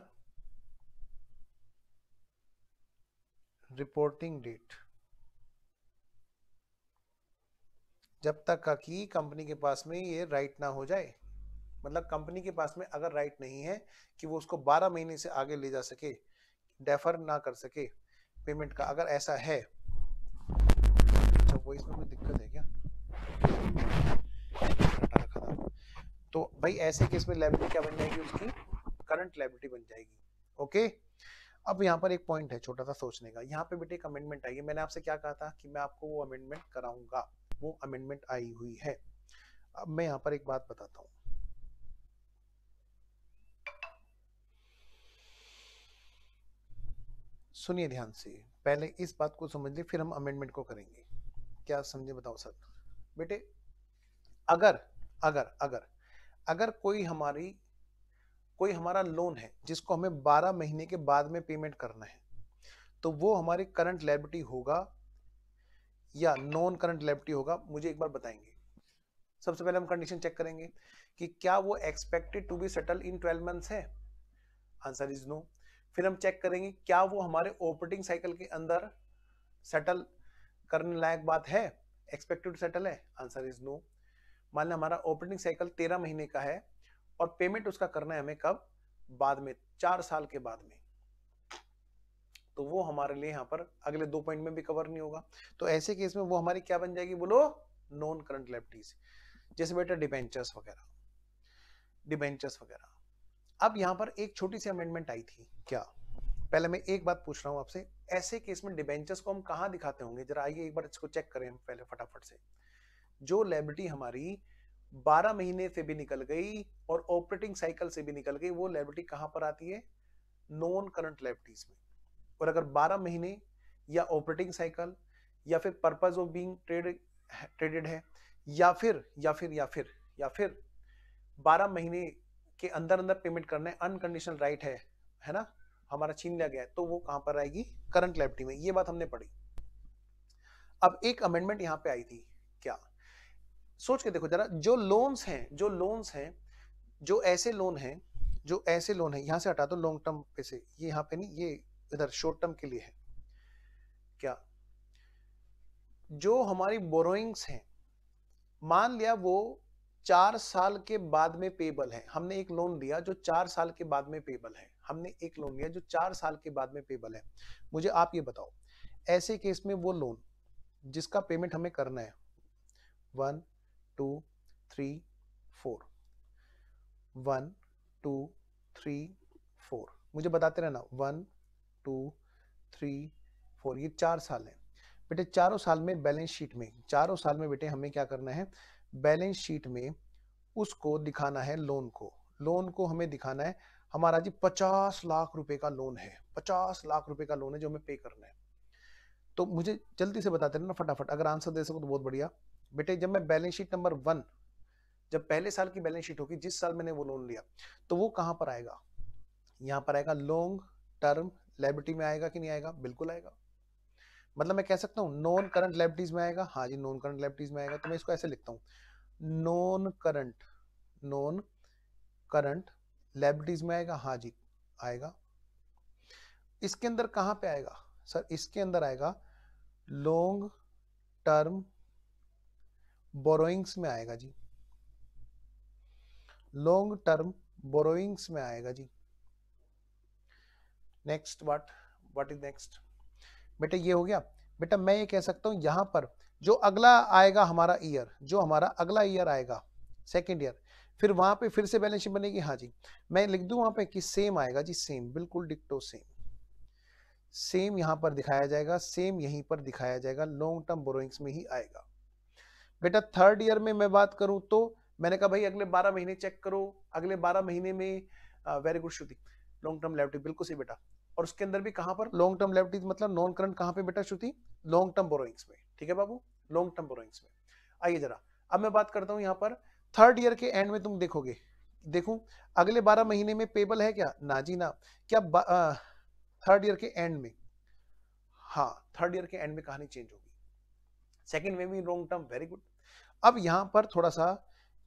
reporting date जब तक का कि company के पास में ये राइट ना हो जाए मतलब कंपनी के पास में अगर राइट नहीं है कि वो उसको 12 महीने से आगे ले जा सके डेफर ना कर सके पेमेंट का अगर ऐसा है अच्छा वॉइस में कोई दिक्कत है क्या तो भाई ऐसे केस में लाइब्रेटी क्या बन जाएगी उसकी करंट लाइब्रेटी बन जाएगी ओके अब यहाँ पर एक पॉइंट है छोटा सा सोचने का यहाँ पे बेटे एक अमेंडमेंट आई है मैंने आपसे क्या कहा था कि मैं आपको वो अमेंडमेंट कराऊंगा वो अमेंडमेंट आई हुई है अब मैं यहाँ पर एक बात बताता हूँ सुनिए ध्यान से पहले इस बात को समझ ले फिर हम अमेंडमेंट को करेंगे क्या समझे बताओ सर बेटे अगर अगर अगर अगर कोई हमारी कोई हमारा लोन है जिसको हमें 12 महीने के बाद में पेमेंट करना है तो वो हमारी करंट लाइबिलिटी होगा या नॉन करंट लाइबिलिटी होगा मुझे एक बार बताएंगे सबसे पहले हम कंडीशन चेक करेंगे कि क्या वो expected to be settle in twelve months है आंसर इज नो फिर हम चेक करेंगे क्या वो हमारे ऑपरेटिंग साइकिल के अंदर सेटल करने लायक बात है एक्सपेक्टेड टू सेटल है आंसर इज नो मान लें हमारा ऑपरेटिंग साइकिल तेरह महीने का है और पेमेंट उसका करना है हमें कब बाद में चार साल के बाद में तो वो हमारे लिए यहाँ पर अगले दो पॉइंट में भी कवर नहीं होगा तो ऐसे केस में वो हमारी क्या बन जाएगी बोलो नॉन करंट लाइबिलिटीज जैसे बेटा डिबेंचर्स वगैरह डिबेंचर्स वगैरह अब यहाँ पर एक छोटी सी अमेंडमेंट आई थी क्या पहले मैं एक बात पूछ रहा हूँ आपसे ऐसे केस में डिबेंचर्स को हम कहाँ दिखाते होंगे जरा आइए एक बार इसको चेक करें हम पहले फटाफट से जो लाइबिलिटी हमारी 12 महीने से भी निकल गई और ऑपरेटिंग साइकिल से भी निकल गई वो लाइबिलिटी कहाँ पर आती है नॉन करंट लाइबिलिटीज में और अगर 12 महीने या ऑपरेटिंग साइकिल या फिर purpose of being trade traded है या फिर या फिर या फिर या फिर 12 महीने के अंदर अंदर पेमेंट करना है अनकंडीशनल राइट है है ना हमारा छीन लिया गया है तो वो कहां पर आएगी करंट लाइबिलिटी में ये बात हमने पढ़ी अब एक अमेंडमेंट यहां पे आई थी क्या सोच के देखो जरा जो लोन्स हैं जो लोन्स हैं जो ऐसे लोन हैं जो ऐसे लोन है यहां से हटा दो लॉन्ग टर्म पे से ये यहाँ पे नहीं ये इधर शॉर्ट टर्म के लिए है क्या जो हमारी बोरोइंग्स हैं मान लिया वो चार साल के बाद में पेबल है हमने एक लोन लिया जो चार साल के बाद में पेबल है हमने एक लोन लिया जो चार साल के बाद में पेबल है मुझे आप ये बताओ ऐसे केस में वो लोन जिसका पेमेंट हमें करना है one two three four one two three four मुझे बताते रहना वन टू थ्री फोर ये चार साल है बेटे चारों साल में बैलेंस शीट में चारों साल में बेटे हमें क्या करना है बैलेंस शीट में उसको दिखाना है लोन को लोन को हमें दिखाना है हमारा जी पचास लाख रुपए का लोन है पचास लाख रुपए का लोन है जो हमें पे करना है तो मुझे जल्दी से बताते ना फटाफट अगर आंसर दे सको तो बहुत बढ़िया बेटे जब मैं बैलेंस शीट नंबर वन जब पहले साल की बैलेंस शीट होगी जिस साल मैंने वो लोन लिया तो वो कहां पर आएगा यहां पर आएगा लॉन्ग टर्म लाइबिलिटी में आएगा कि नहीं आएगा बिल्कुल आएगा मतलब मैं कह सकता हूँ नॉन करंट लाइबिलिटीज में आएगा हाँ जी नॉन करंट लाइबिलिटीज में आएगा तो मैं इसको ऐसे लिखता हूँ non current non current liabilities में आएगा हाँ जी आएगा इसके अंदर कहाँ पे आएगा सर इसके अंदर आएगा लॉन्ग टर्म बोरोइंग्स में आएगा जी लॉन्ग टर्म बोरोइंग्स में आएगा जी next what what is next बेटा ये हो गया बेटा मैं ये कह सकता हूँ यहाँ पर जो अगला आएगा हमारा ईयर जो हमारा अगला ईयर आएगा सेकेंड ईयर फिर वहां पे फिर से बैलेंस शीट बनेगी हाँ जी मैं लिख दू वहां पे कि सेम आएगा जी सेम बिल्कुल डिक्टो सेम सेम यहां पर दिखाया जाएगा सेम यहीं पर दिखाया जाएगा लॉन्ग टर्म बोरोइंग्स में ही आएगा बेटा थर्ड ईयर में मैं बात करूं तो मैंने कहा भाई अगले बारह महीने चेक करो अगले बारह महीने में very good Shruti long term liability बिल्कुल सही बेटा और उसके अंदर भी कहां पर लॉन्ग टर्म लेबिलिटीज मतलब नॉन करंट कहां पे बेटा श्रुति लॉन्ग टर्म बोरोइंग्स में ठीक है बाबू लॉन्ग टर्म बोरोइंग्स में आइए जरा अब मैं बात करता हूं यहां पर थर्ड ईयर के एंड में तुम देखोगे देखूं अगले बारह महीने में पेबल है क्या ना जी ना क्या थर्ड ईयर के एंड में हाँ थर्ड ईयर के एंड में कहानी चेंज होगी सेकेंड में भी लॉन्ग टर्म वेरी गुड अब यहां पर थोड़ा सा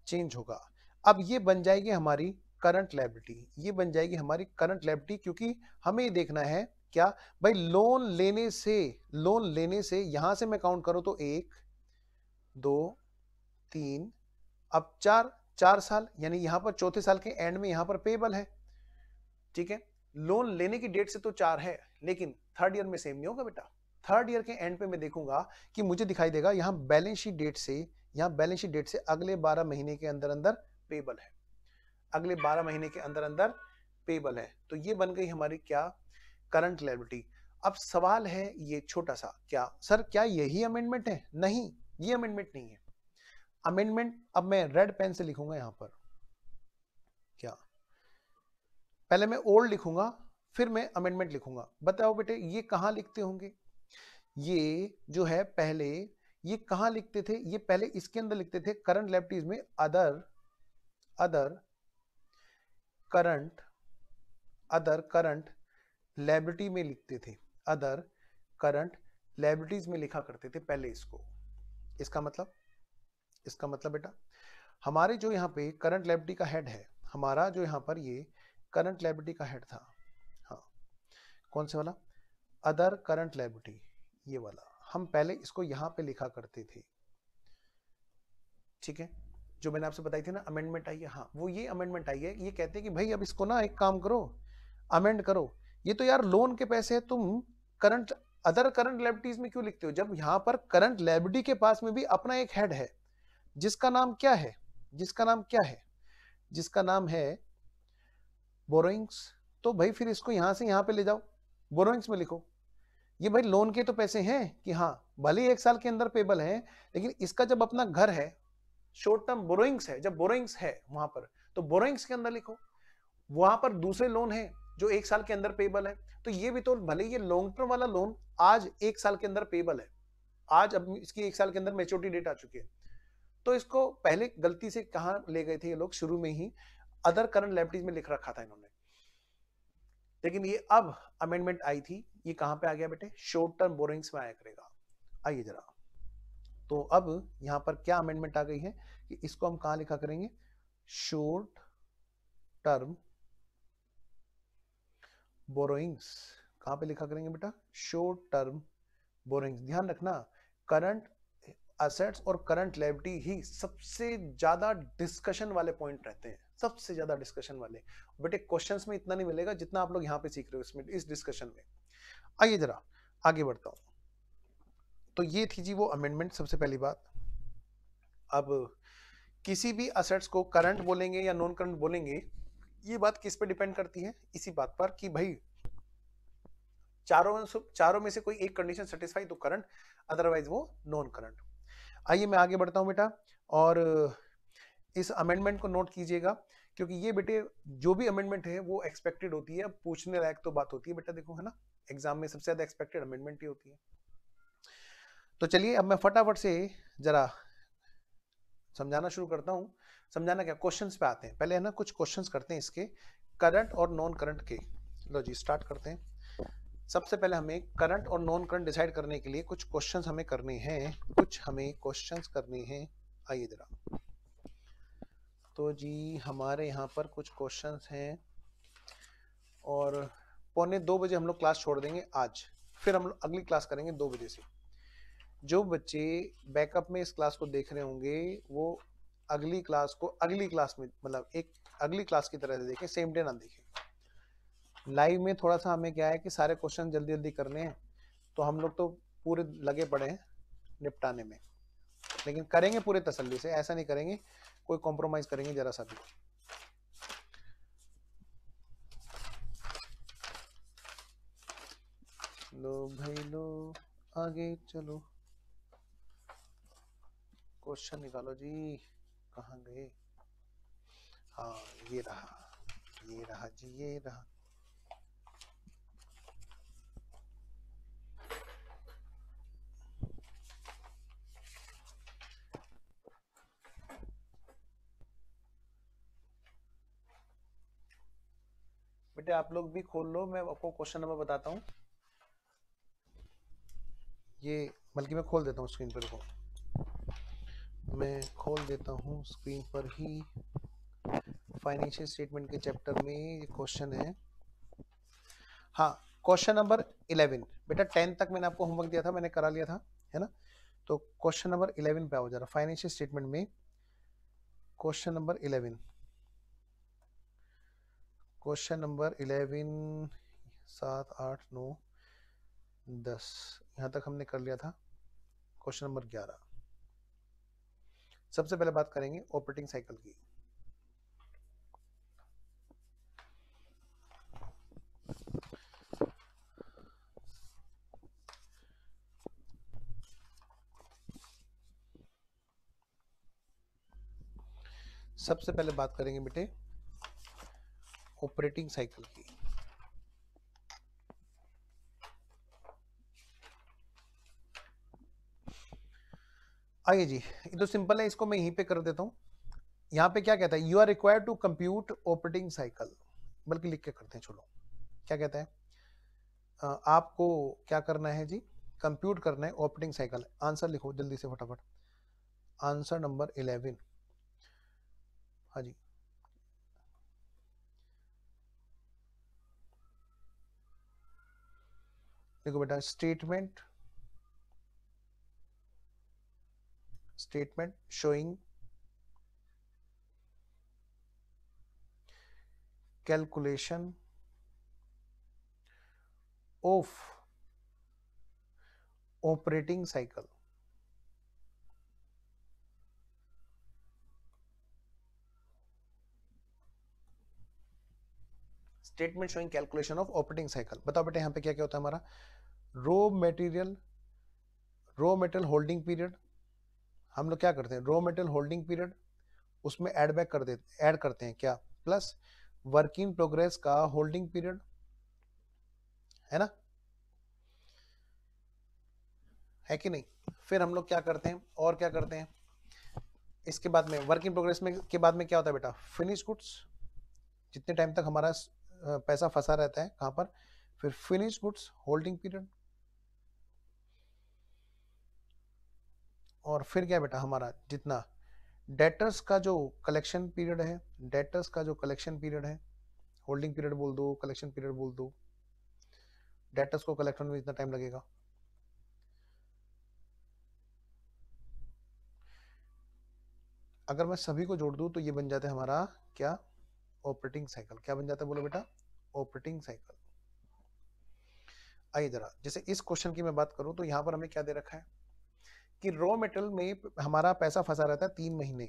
चेंज होगा अब ये बन जाएगी हमारी करंट लाइबिलिटी ये बन जाएगी हमारी करंट लाइबिलिटी क्योंकि हमें ये देखना है क्या भाई लोन लेने से लोन लेने से यहां से मैं काउंट करूं तो एक दो तीन अब चार चार साल यानी यहां पर चौथे साल के एंड में यहां पर पेबल है ठीक है लोन लेने की डेट से तो चार है लेकिन थर्ड ईयर में सेम नहीं होगा बेटा थर्ड ईयर के एंड पे मैं देखूंगा कि मुझे दिखाई देगा यहाँ बैलेंस शीट डेट से यहाँ बैलेंस शीट डेट से अगले बारह महीने के अंदर अंदर पेबल है अगले 12 महीने के अंदर अंदर पेबल है तो ये बन गई हमारी क्या करंट लाइबिलिटी अब सवाल है ये छोटा सा क्या सर क्या यही अमेंडमेंट है नहीं ये अमेंडमेंट नहीं है अमेंडमेंट अब मैं रेड पेन से लिखूंगा यहां पर क्या पहले मैं ओल्ड लिखूंगा फिर मैं अमेंडमेंट लिखूंगा बताओ बेटे ये कहाँ लिखते होंगे ये जो है पहले ये कहाँ लिखते थे ये पहले इसके अंदर लिखते थे करंट लेफ्टीज में other other current other current liability में लिखते थे अदर करंट लाइब्रेटीज में लिखा करते थे पहले इसको इसका मतलब इसका मतलब बेटा हमारे जो यहाँ पे करंट लाइब्रेटी का हेड है हमारा जो यहाँ पर ये करंट लाइब्रेटी का हेड था हाँ कौन से वाला अदर करंट लाइब्रेटी ये वाला हम पहले इसको यहाँ पे लिखा करते थे ठीक है जो मैंने आपसे बताई थी ना अमेंडमेंट आई है हाँ वो ये अमेंडमेंट आई है ये कहते हैं कि भाई अब इसको ना एक काम करो अमेंड करो ये तो यार लोन के पैसे है तुम करंट अदर करंट लाइबिलिटीज में क्यों लिखते हो जब यहाँ पर करंट लाइबिलिटी के पास में भी अपना एक हेड है जिसका नाम क्या है जिसका नाम क्या है जिसका नाम है बोरोइंग्स तो भाई फिर इसको यहाँ से यहाँ पे ले जाओ बोरोइंग्स में लिखो ये भाई लोन के तो पैसे हैं कि हाँ भले ही एक साल के अंदर पेबल हैं लेकिन इसका जब अपना घर है शॉर्ट टर्म बोरोइंग्स है जब बोरोइंग्स है वहां पर तो बोरोइंग्स के अंदर लिखो वहां पर दूसरे लोन है जो एक साल के अंदर पेबल है तो ये भी तो भले ये लॉन्ग टर्म वाला लोन आज एक साल के अंदर पेबल है आज अब इसकी एक साल के अंदर मेच्योरिटी डेट आ चुकी है तो इसको पहले गलती से कहा ले गए थे ये लोग शुरू में ही अदर करंट लाइबिलिटीज में लिख रखा था इन्होंने लेकिन ये अब अमेंडमेंट आई थी ये कहां पे आ गया बेटे शॉर्ट टर्म बोरिंग्स में आया करेगा आइए जरा तो अब यहां पर क्या अमेंडमेंट आ गई है कि इसको हम कहा लिखा करेंगे शोर्ट टर्म बोरोइंग्स कहां पे लिखा करेंगे बेटा शोर्ट टर्म बोरोइंग्स ध्यान रखना करंट असेट्स और करंट लाइबिलिटी ही सबसे ज्यादा डिस्कशन वाले पॉइंट रहते हैं सबसे ज्यादा डिस्कशन वाले बेटे क्वेश्चंस में इतना नहीं मिलेगा जितना आप लोग यहां पे सीख रहे हो इसमें इस डिस्कशन में आइए जरा आगे बढ़ता हूं तो ये थी जी वो अमेंडमेंट सबसे पहली बात अब किसी भी असेट्स को करंट बोलेंगे या नॉन करंट बोलेंगे ये बात किस पे डिपेंड करती है इसी बात पर कि भाई चारों चारों में से कोई एक कंडीशन सेटिस्फाई तो करंट अदरवाइज वो नॉन करंट आइए मैं आगे बढ़ता हूं बेटा और इस अमेंडमेंट को नोट कीजिएगा क्योंकि ये बेटे जो भी अमेंडमेंट है वो एक्सपेक्टेड होती है पूछने लायक तो बात होती है बेटा देखो है ना एग्जाम में सबसे ज्यादा एक्सपेक्टेड अमेंडमेंट ही होती है तो चलिए अब मैं फटाफट से ज़रा समझाना शुरू करता हूँ समझाना क्या क्वेश्चंस पे आते हैं पहले है ना कुछ क्वेश्चंस करते हैं इसके करंट और नॉन करंट के लो जी स्टार्ट करते हैं सबसे पहले हमें करंट और नॉन करंट डिसाइड करने के लिए कुछ क्वेश्चंस हमें करने हैं कुछ हमें क्वेश्चंस करने हैं आइए जरा तो जी हमारे यहाँ पर कुछ क्वेश्चन हैं और पौने दो बजे हम लोग क्लास छोड़ देंगे आज फिर हम लोग अगली क्लास करेंगे दो बजे से जो बच्चे बैकअप में इस क्लास को देख रहे होंगे वो अगली क्लास को अगली क्लास में मतलब एक अगली क्लास की तरह से देखें सेम डे ना देखें लाइव में थोड़ा सा हमें क्या है कि सारे क्वेश्चन जल्दी जल्दी करने हैं तो हम लोग तो पूरे लगे पड़े हैं निपटाने में लेकिन करेंगे पूरे तसल्ली से ऐसा नहीं करेंगे कोई कॉम्प्रोमाइज करेंगे जरा सा भी लो भाई लो आगे चलो क्वेश्चन निकालो जी कहा गए हाँ ये रहा ये रहा जी ये रहा बेटे आप लोग भी खोल लो मैं आपको क्वेश्चन नंबर बताता हूँ ये बल्कि मैं खोल देता हूँ स्क्रीन पर को मैं खोल देता हूँ स्क्रीन पर ही फाइनेंशियल स्टेटमेंट के चैप्टर में ये क्वेश्चन है हाँ क्वेश्चन नंबर इलेवन बेटा टेन तक मैंने आपको होमवर्क दिया था मैंने करा लिया था है ना तो क्वेश्चन नंबर इलेवन पे आओ जरा फाइनेंशियल स्टेटमेंट में question number eleven question number eleven सात आठ नौ दस यहाँ तक हमने कर लिया था क्वेश्चन नंबर ग्यारह सबसे पहले बात करेंगे ऑपरेटिंग साइकिल की सबसे पहले बात करेंगे बेटे ऑपरेटिंग साइकिल की आइए जी ये तो सिंपल है इसको मैं यहीं पे कर देता हूँ यहाँ पे क्या कहता है you are required to compute operating cycle बल्कि लिख के करते हैं चलो क्या कहता है आपको क्या करना है जी कंप्यूट करना है ऑपरेटिंग साइकिल आंसर लिखो जल्दी से फटाफट आंसर नंबर इलेवन हाँ जी देखो बेटा statement statement showing calculation of operating cycle. Statement showing calculation of operating cycle बताओ बेटे यहां पे क्या क्या होता है हमारा raw material raw material holding period हम लोग क्या करते हैं रॉ मेटेरियल होल्डिंग पीरियड उसमें एड बैक कर देते ऐड करते हैं क्या प्लस वर्क इन प्रोग्रेस का होल्डिंग पीरियड है ना है कि नहीं फिर हम लोग क्या करते हैं और क्या करते हैं इसके बाद में वर्क इन प्रोग्रेस में के बाद में क्या होता है बेटा फिनिश गुड्स जितने टाइम तक हमारा पैसा फंसा रहता है कहाँ पर फिर फिनिश गुड्स होल्डिंग पीरियड और फिर क्या बेटा हमारा जितना डेटर्स का जो कलेक्शन पीरियड है डेटर्स का जो कलेक्शन पीरियड है होल्डिंग पीरियड बोल दो कलेक्शन पीरियड बोल दो डेटर्स को कलेक्शन में इतना टाइम लगेगा अगर मैं सभी को जोड़ दूं तो ये बन जाता है हमारा क्या ऑपरेटिंग साइकिल क्या बन जाता है बोलो बेटा ऑपरेटिंग साइकिल आइए जरा जैसे इस क्वेश्चन की मैं बात करूं तो यहां पर हमें क्या दे रखा है कि रॉ मेटेरियल में हमारा पैसा फंसा रहता है तीन महीने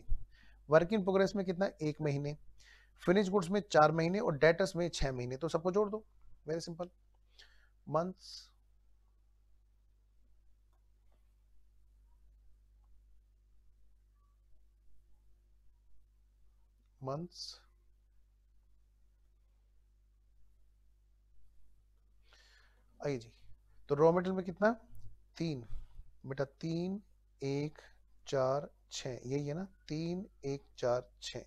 वर्क इन प्रोग्रेस में कितना एक महीने फिनिश गुड्स में चार महीने और डेटस में छह महीने तो सबको जोड़ दो वेरी सिंपल मंथ्स months आइए जी तो रॉ मेटेरियल में कितना तीन बेटा तीन एक चार छ यही है ना तीन एक चार छ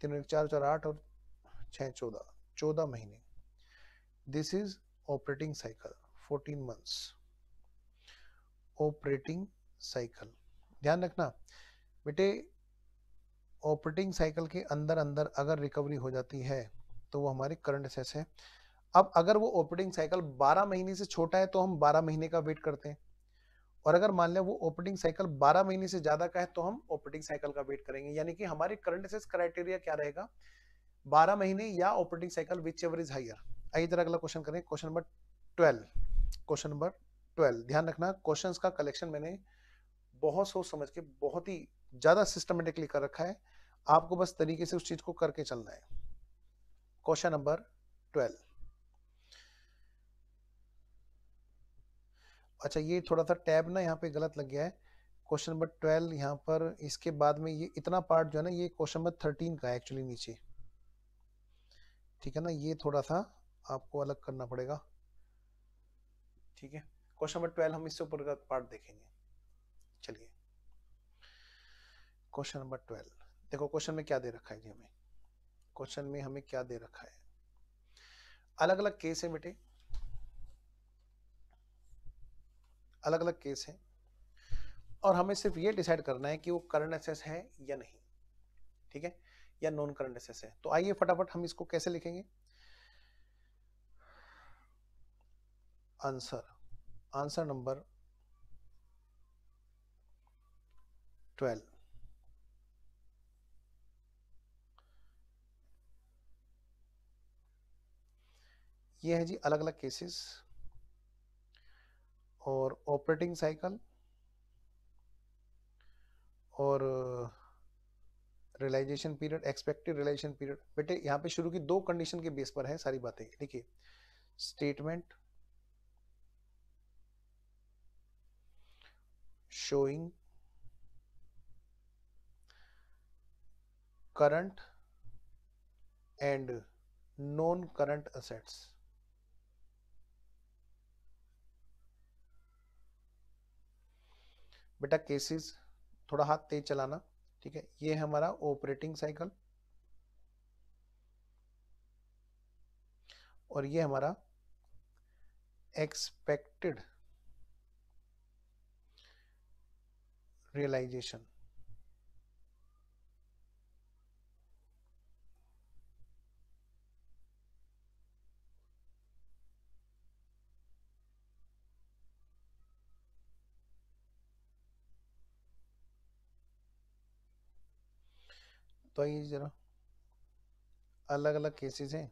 तीन एक चार चार आठ और छह चौदह चौदह महीने this is operating cycle fourteen months operating cycle ध्यान रखना बेटे ऑपरेटिंग साइकिल के अंदर अंदर अगर रिकवरी हो जाती है तो वो हमारे करंट असेस है अब अगर वो ऑपरेटिंग साइकिल 12 महीने से छोटा है तो हम 12 महीने का वेट करते हैं और अगर मान लें वो ओपनिंग साइकिल 12 महीने से ज्यादा का है तो हम ओपनिंग साइकिल का वेट करेंगे यानी कि हमारे करंट असेस क्राइटेरिया क्या रहेगा 12 महीने या operating cycle whichever is higher आइए जरा अगला क्वेश्चन करें क्वेश्चन नंबर 12 क्वेश्चन नंबर 12 ध्यान रखना क्वेश्चन का कलेक्शन मैंने बहुत सोच समझ के बहुत ही ज्यादा सिस्टमेटिकली कर रखा है आपको बस तरीके से उस चीज को करके चलना है क्वेश्चन नंबर ट्वेल्व अच्छा ये थोड़ा सा टैब ना यहाँ पे गलत लग गया है क्वेश्चन नंबर ट्वेल्व यहाँ पर इसके बाद में ये इतना पार्ट जो है ना ये क्वेश्चन नंबर थर्टीन का है एक्चुअली नीचे ठीक है ना ये थोड़ा सा आपको अलग करना पड़ेगा ठीक है क्वेश्चन नंबर ट्वेल्व हम इससे ऊपर का पार्ट देखेंगे चलिए क्वेश्चन नंबर ट्वेल्व देखो क्वेश्चन में क्या दे रखा है जी हमें क्वेश्चन में हमें क्या दे रखा है अलग अलग केस है बेटे अलग अलग केस हैं और हमें सिर्फ ये डिसाइड करना है कि वो करंट एसेस है या नहीं ठीक है या नॉन करंट एसेस है तो आइए फटाफट हम इसको कैसे लिखेंगे आंसर आंसर नंबर ट्वेल्व ये है जी अलग अलग केसेस और ऑपरेटिंग साइकिल और realisation period expected realisation period बेटे यहाँ पे शुरू की दो कंडीशन के बेस पर है सारी बातें देखिए statement showing current and non current assets बेटा केसेस थोड़ा हाथ तेज चलाना ठीक है ये है हमारा ऑपरेटिंग साइकिल और ये हमारा एक्सपेक्टेड रियलाइजेशन तो आइए ज़रा अलग अलग केसेस हैं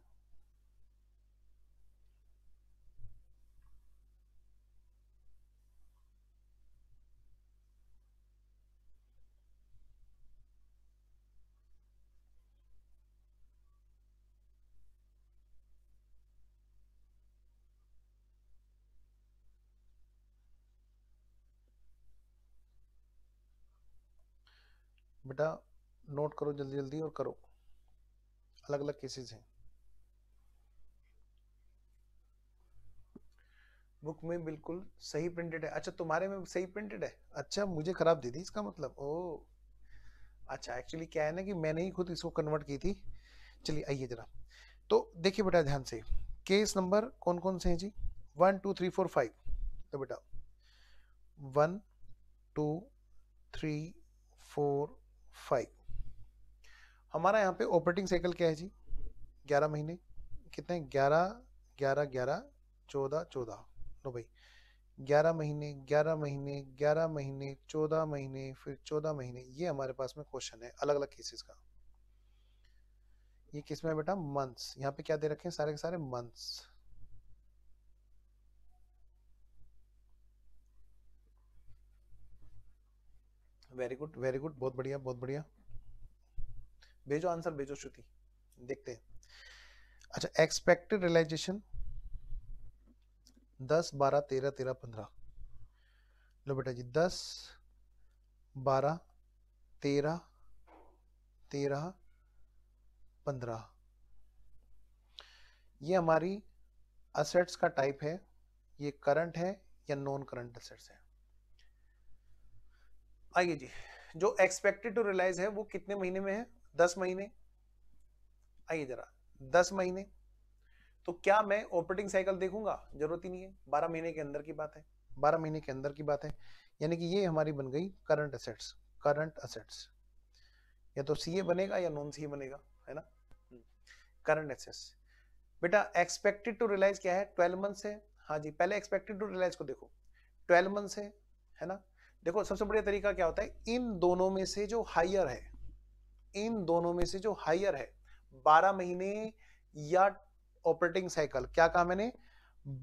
बेटा नोट करो जल्दी जल्दी और करो अलग अलग केसेस हैं बुक में बिल्कुल सही प्रिंटेड है अच्छा तुम्हारे में सही प्रिंटेड है अच्छा मुझे खराब दे दी इसका मतलब ओ अच्छा एक्चुअली क्या है ना कि मैंने ही खुद इसको कन्वर्ट की थी चलिए आइए जरा तो देखिए बेटा ध्यान से केस नंबर कौन कौन से हैं जी one two three four five तो बेटा one two three four five हमारा यहाँ पे ऑपरेटिंग साइकिल क्या है जी ग्यारह महीने कितने ग्यारह ग्यारह ग्यारह चौदह चौदह लो भाई ग्यारह महीने ग्यारह महीने ग्यारह महीने चौदह महीने फिर चौदह महीने ये हमारे पास में क्वेश्चन है अलग अलग केसेस का ये किस में बेटा मंथ्स यहाँ पे क्या दे रखे हैं सारे के सारे months very good very good बहुत बढ़िया बहुत बढ़िया भेजो आंसर भेजो श्रुति देखते हैं अच्छा एक्सपेक्टेड रियलाइजेशन दस बारह तेरह तेरह पंद्रह लो बेटा जी दस बारह तेरह तेरह पंद्रह ये हमारी असेट्स का टाइप है ये करंट है या नॉन करंट असेट्स है आइए जी जो एक्सपेक्टेड टू रियलाइज है वो कितने महीने में है दस महीने आइए जरा दस महीने तो क्या मैं ऑपरेटिंग साइकिल देखूंगा जरूरत ही नहीं है बारह महीने के अंदर की बात है बारह महीने के अंदर की बात है यानी कि ये हमारी बन गई करंट असेट्स करंट असेट्स या तो सीए बनेगा या नॉन सीए बनेगा है ना करंट हम्म। असेट्स बेटा एक्सपेक्टेड टू रियलाइज क्या है ट्वेल्व मंथ है हाँ जी पहले एक्सपेक्टेड टू रियलाइज को देखो ट्वेल्व मंथ है है ना देखो सबसे बढ़िया तरीका क्या होता है इन दोनों में से जो हायर है इन दोनों में से जो हायर है 12 महीने या ऑपरेटिंग साइकिल क्या कहा मैंने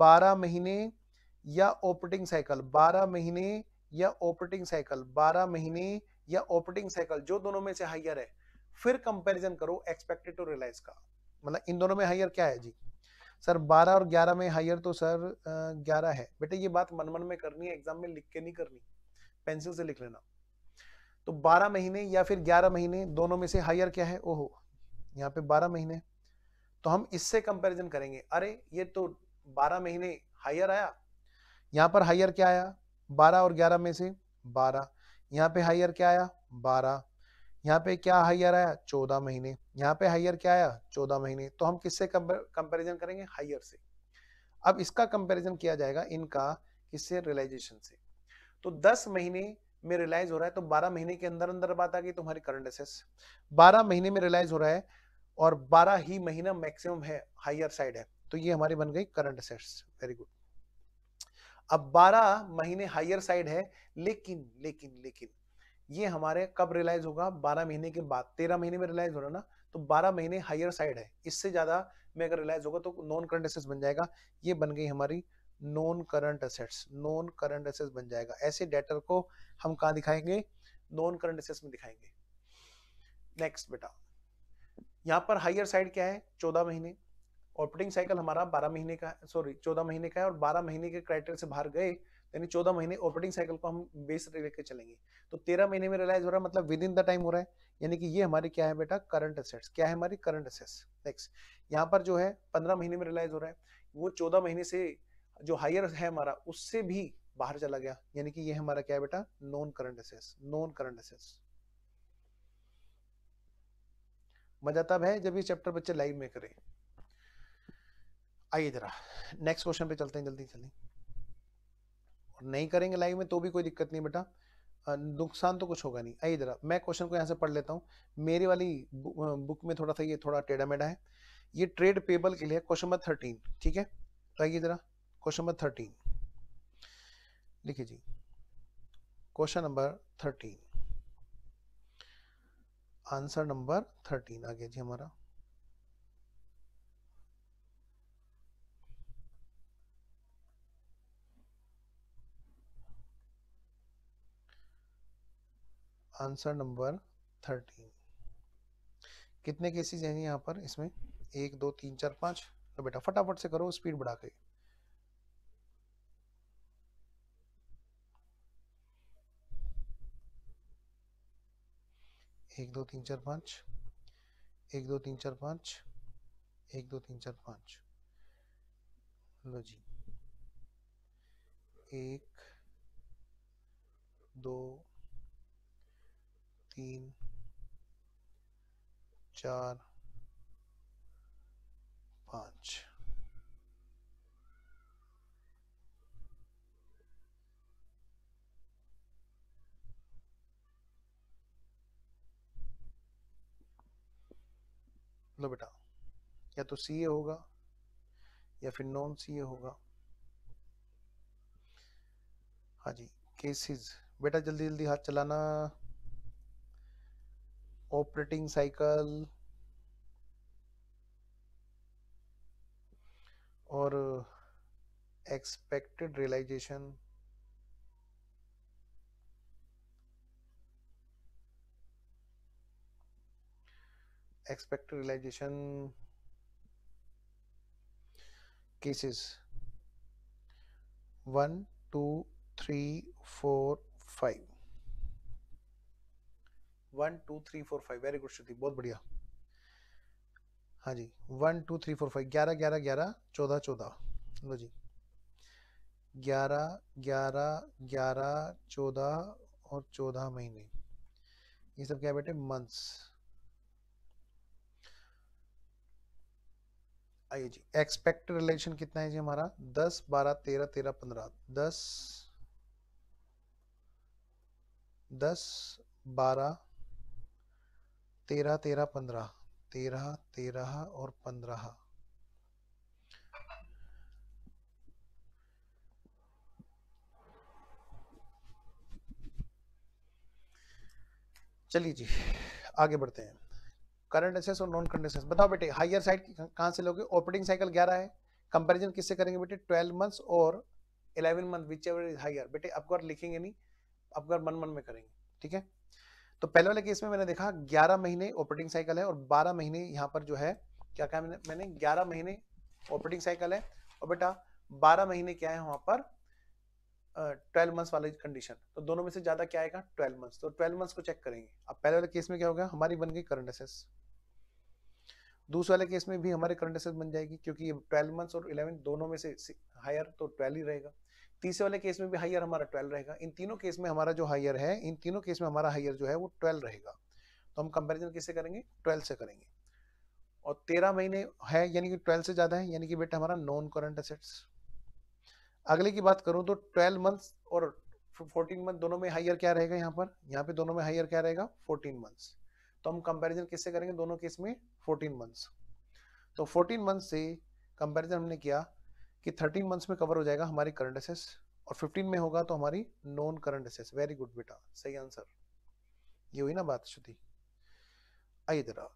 12 महीने या ऑपरेटिंग साइकिल 12 महीने या ऑपरेटिंग साइकिल 12 महीने या ऑपरेटिंग साइकिल जो दोनों में से हायर है फिर कंपैरिजन करो एक्सपेक्टेड टू रियलाइज का मतलब इन दोनों में हायर क्या है जी सर 12 और 11 में हायर तो सर 11 है बेटे ये बात मन मन में करनी है एग्जाम में लिख के नहीं करनी पेंसिल से लिख लेना तो 12 महीने या फिर 11 महीने दोनों में से हायर क्या है ओहो यहाँ पे 12 महीने तो हम इससे कंपैरिजन करेंगे अरे ये तो 12 महीने हायर आया यहाँ पर हायर क्या आया बारह और ग्यारह में से बारह यहाँ पे हायर क्या आया बारह यहाँ पे क्या हायर आया चौदह महीने यहाँ पे हायर क्या आया चौदह महीने तो हम किससे कंपैरिजन करेंगे हायर से अब इसका कंपैरिजन किया जाएगा इनका किससे रियलाइजेशन से तो दस महीने में रिलाइज हो रहा है तो 12 महीने के अंदर अंदर बात आ गई तुम्हारी करंट एसेस 12 महीने में रिलाइज हो रहा है और 12 ही महीना मैक्सिमम है हायर साइड है तो ये हमारी बन गई करंट एसेट्स वेरी गुड अब 12 महीने हायर साइड है लेकिन लेकिन लेकिन ये हमारे कब रिलाइज होगा 12 महीने के बाद 13 महीने में रिलाइज हो रहा ना तो 12 महीने हायर साइड है इससे ज्यादा में अगर रिलाइज होगा तो नॉन करंट एसेट्स बन जाएगा ये बन गई हमारी non current assets non current assets बन जाएगा ऐसे डेटर को हम कहा दिखाएंगे नॉन करंट असेट्स में दिखाएंगे नेक्स्ट बेटा यहाँ पर हाइयर साइड क्या है चौदह महीने ऑपरेटिंग साइकिल हमारा बारह महीने का सॉरी चौदह महीने का है और बारह महीने के क्राइटेरिया से बाहर गए यानी चौदह महीने ऑपरेटिंग साइकिल को हम बेस लेकर चलेंगे तो तेरह महीने में रिलाइज हो रहा है मतलब विद इन द टाइम हो रहा है यानी कि ये हमारे क्या है बेटा करंट असेट्स क्या है हमारी करंट असेट्स नेक्स्ट यहाँ पर जो है पंद्रह महीने में रिलाइज हो रहा है वो चौदह महीने से जो हायर है हमारा उससे भी बाहर चला गया यानी कि ये हमारा क्या है बेटा non current assess non current assess मजा तब है जब ये चैप्टर बच्चे लाइव में करें आइए जरा नेक्स्ट क्वेश्चन पे चलते हैं जल्दी जल्दी और नहीं करेंगे लाइव में तो भी कोई दिक्कत नहीं बेटा नुकसान तो कुछ होगा नहीं आइए जरा मैं क्वेश्चन को यहाँ से पढ़ लेता हूँ मेरी वाली बुक में थोड़ा सा ये थोड़ा टेढ़ा मेढ़ा है ये ट्रेड पेबल के लिए क्वेश्चन नंबर थर्टीन ठीक है तो आइए जरा क्वेश्चन नंबर थर्टीन लिखिए जी question number thirteen answer number thirteen आ गया जी हमारा आंसर नंबर थर्टीन कितने केसेस हैं यहाँ पर इसमें एक दो तीन चार पांच तो बेटा फटाफट से करो स्पीड बढ़ा के एक दो तीन चार पाँच एक दो तीन चार पाँच एक दो तीन चार पाँच लो जी एक दो तीन चार पाँच लो बेटा या तो सी ए होगा या फिर नॉन सी ए होगा हाँ जी केसेस बेटा जल्दी जल्दी हाथ चलाना ऑपरेटिंग साइकिल और expected realisation expected realization cases one two three four five one two three four five very good Shruti बहुत बढ़िया हाँ जी one two three four five ग्यारह ग्यारह ग्यारह चौदह चौदह लो जी ग्यारह ग्यारह ग्यारह चौदह और चौदह महीने ये सब क्या बेटे मंथ्स आइए जी एक्सपेक्टेड रिलेशन कितना है जी हमारा दस बारह तेरह तेरह पंद्रह दस दस बारह तेरह तेरह पंद्रह तेरह तेरह और पंद्रह चलिए जी आगे बढ़ते हैं करंट एसेस और नॉन करंट एसेस बताओ बेटे हायर साइड कहाँ से लोगे ऑपरेटिंग साइकिल ग्यारह है कंपेरिजन किससे करेंगे बेटे ट्वेल्व मंथ्स और eleven month whichever is higher बेटे आपको लिखेंगे नहीं आपको मन मन में करेंगे ठीक है तो पहले वाले केस में मैंने देखा ग्यारह महीने ऑपरेटिंग साइकिल है और बारह महीने यहाँ पर जो है क्या कहा मैंने मैंने ग्यारह महीने ऑपरेटिंग साइकिल है और बेटा बारह महीने क्या है वहां पर ट्वेल्व मंथ्स वाली कंडीशन तो दोनों में से ज्यादा क्या आएगा ट्वेल्व मंथ्स तो ट्वेल्व मंथ्स को चेक करेंगे अब पहले वाले केस में क्या होगा हमारी बन गई करंट असेस दूसरे वाले केस में भी हमारे करंट असेट बन जाएगी क्योंकि ये ट्वेल्व मंथ्स और इलेवन दोनों में से हायर तो ट्वेल्व ही रहेगा तीसरे वाले केस में भी हायर हमारा ट्वेल्व रहेगा इन तीनों केस में हमारा जो हायर है इन तीनों केस में हमारा हायर जो है वो ट्वेल्व रहेगा तो हम कंपेरिजन किससे करेंगे ट्वेल्व से करेंगे और तेरह महीने है यानी कि ट्वेल्व से ज्यादा है यानी कि बेटा हमारा नॉन करंट असेट्स अगले की बात करूं तो ट्वेल्व मंथ्स और फोर्टीन मंथ दोनों में हाइयर क्या रहेगा यहाँ पर यहाँ पे दोनों में हायर क्या रहेगा फोर्टीन मंथ्स तो हम कंपैरिजन किससे करेंगे दोनों केस में 14 मंथ्स तो 14 मंथ्स से कंपैरिजन हमने किया कि 13 मंथ्स में कवर हो जाएगा हमारी करंट एसेस और 15 में होगा तो हमारी नॉन करंट एसेस वेरी गुड बेटा सही आंसर ये हुई ना बात श्रुति आइए जरा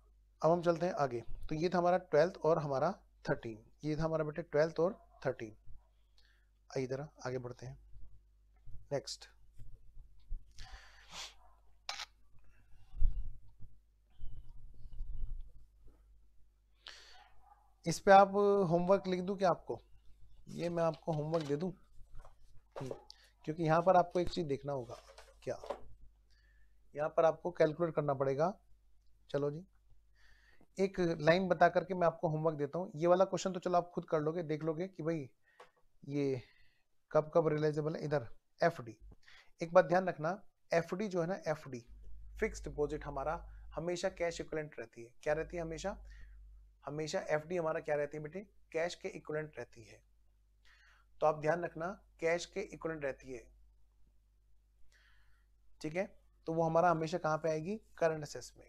अब हम चलते हैं आगे तो ये था हमारा ट्वेल्थ और हमारा थर्टीन ये था हमारा बेटे ट्वेल्थ और थर्टीन आइए जरा आगे बढ़ते हैं नेक्स्ट इस पे आप होमवर्क लिख दूं क्या आपको ये मैं आपको होमवर्क दे दूं हम्म, क्योंकि यहां पर आपको एक चीज़ देखना होगा क्या यहां पर आपको कैलकुलेट करना पड़ेगा चलो जी एक लाइन बता करके मैं आपको होमवर्क देता हूँ ये वाला क्वेश्चन तो चलो आप खुद कर लोगे देख लोगे कि भाई ये कब कब रिलाइजेबल है इधर एफ एक बात ध्यान रखना एफ जो है ना एफ फिक्स डिपोजिट हमारा हमेशा कैश इक्वलेंट रहती है क्या रहती है हमेशा हमेशा एफ हमारा क्या रहती है बेटे कैश के इक्वलेंट रहती है तो आप ध्यान रखना कैश के इक्वलेंट रहती है ठीक है तो वो हमारा हमेशा कहाँ पे आएगी करंट असेस में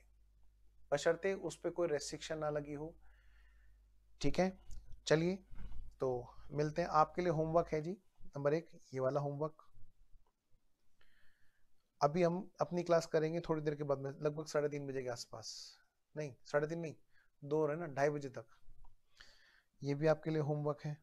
बशर्ते उस पर कोई रेस्ट्रिक्शन ना लगी हो ठीक है चलिए तो मिलते हैं आपके लिए होमवर्क है जी नंबर एक ये वाला होमवर्क अभी हम अपनी क्लास करेंगे थोड़ी देर के बाद में लगभग साढ़े तीन बजे के आसपास नहीं साढ़े तीन नहीं दो है ना ढाई बजे तक ये भी आपके लिए होमवर्क है